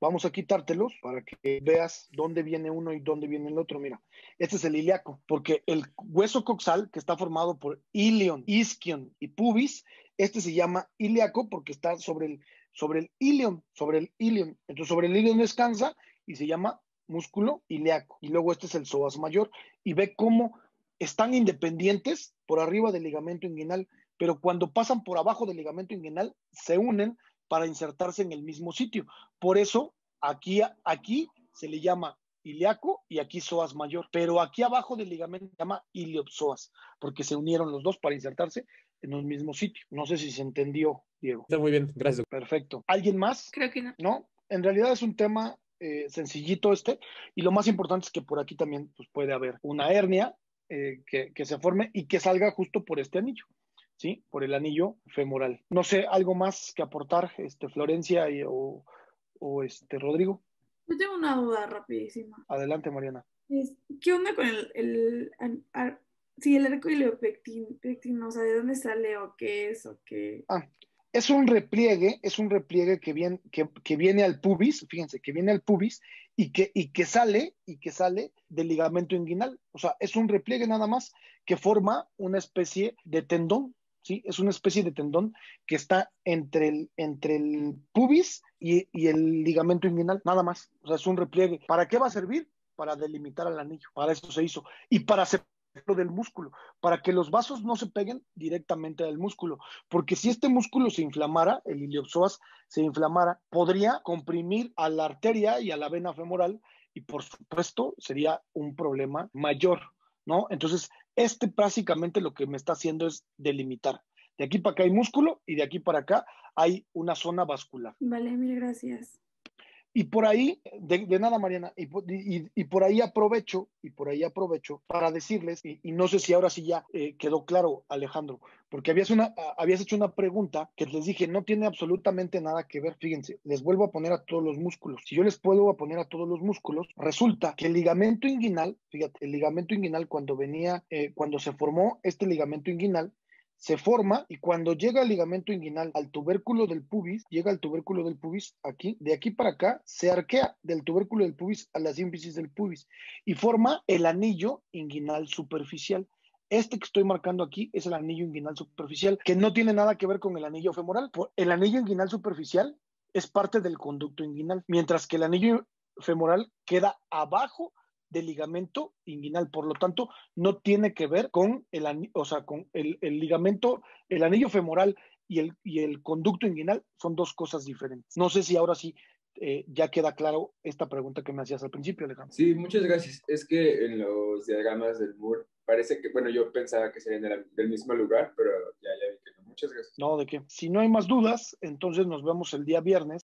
Vamos a quitártelos para que veas dónde viene uno y dónde viene el otro. Mira, este es el ilíaco, porque el hueso coxal que está formado por ilion, isquion y pubis, este se llama ilíaco porque está sobre el, sobre el ilion, sobre el ilion. Entonces, sobre el ilion descansa y se llama músculo ilíaco. Y luego este es el psoas mayor. Y ve cómo están independientes por arriba del ligamento inguinal, pero cuando pasan por abajo del ligamento inguinal se unen para insertarse en el mismo sitio. Por eso aquí, aquí se le llama iliaco y aquí psoas mayor, pero aquí abajo del ligamento se llama iliopsoas, porque se unieron los dos para insertarse en el mismo sitio. No sé si se entendió, Diego. Está muy bien, gracias. Perfecto. ¿Alguien más? Creo que no. No, en realidad es un tema eh, sencillito este, y lo más importante es que por aquí también pues, puede haber una hernia, eh, que, se forme y que salga justo por este anillo, ¿sí? Por el anillo femoral. No sé, algo más que aportar, este, Florencia o, o, este, Rodrigo. Yo tengo una duda rapidísima. Adelante, Mariana. ¿Qué onda con el, el, sí, el arco ileopectino? O sea, ¿de dónde sale o qué es o qué? Ah, es un repliegue, es un repliegue que, bien que, que viene al pubis, fíjense, que viene al pubis y que, y que sale, y que sale del ligamento inguinal. O sea, es un repliegue nada más que forma una especie de tendón, ¿sí? Es una especie de tendón que está entre el, entre el pubis y, y el ligamento inguinal, nada más. O sea, es un repliegue. ¿Para qué va a servir? Para delimitar al anillo. Para eso se hizo. Y para separar del músculo, para que los vasos no se peguen directamente al músculo, porque si este músculo se inflamara, el iliopsoas se inflamara, podría comprimir a la arteria y a la vena femoral y por supuesto sería un problema mayor, ¿no? Entonces, este básicamente lo que me está haciendo es delimitar. De aquí para acá hay músculo y de aquí para acá hay una zona vascular. Vale, mil gracias. Y por ahí, de, nada Mariana, y, por ahí aprovecho, y por ahí aprovecho para decirles, y, no sé si ahora sí ya eh, quedó claro, Alejandro, porque habías, una, habías hecho una pregunta que les dije, no tiene absolutamente nada que ver, fíjense, les vuelvo a poner a todos los músculos. Si yo les puedo a poner a todos los músculos, resulta que el ligamento inguinal, fíjate, el ligamento inguinal cuando venía, eh, cuando se formó este ligamento inguinal, se forma y cuando llega el ligamento inguinal al tubérculo del pubis, llega al tubérculo del pubis aquí, de aquí para acá, se arquea del tubérculo del pubis a la sínfisis del pubis y forma el anillo inguinal superficial. Este que estoy marcando aquí es el anillo inguinal superficial, que no tiene nada que ver con el anillo femoral. El anillo inguinal superficial es parte del conducto inguinal, mientras que el anillo femoral queda abajo de ligamento inguinal. Por lo tanto, no tiene que ver con el, o sea, con el, el ligamento, el anillo femoral y el, y el, conducto inguinal son dos cosas diferentes. No sé si ahora sí eh, ya queda claro esta pregunta que me hacías al principio, Alejandro. Sí, muchas gracias. Es que en los diagramas del MUR parece que, bueno, yo pensaba que serían del, mismo lugar, pero ya, ya vi que no. Muchas gracias. No, de qué. Si no hay más dudas, entonces nos vemos el día viernes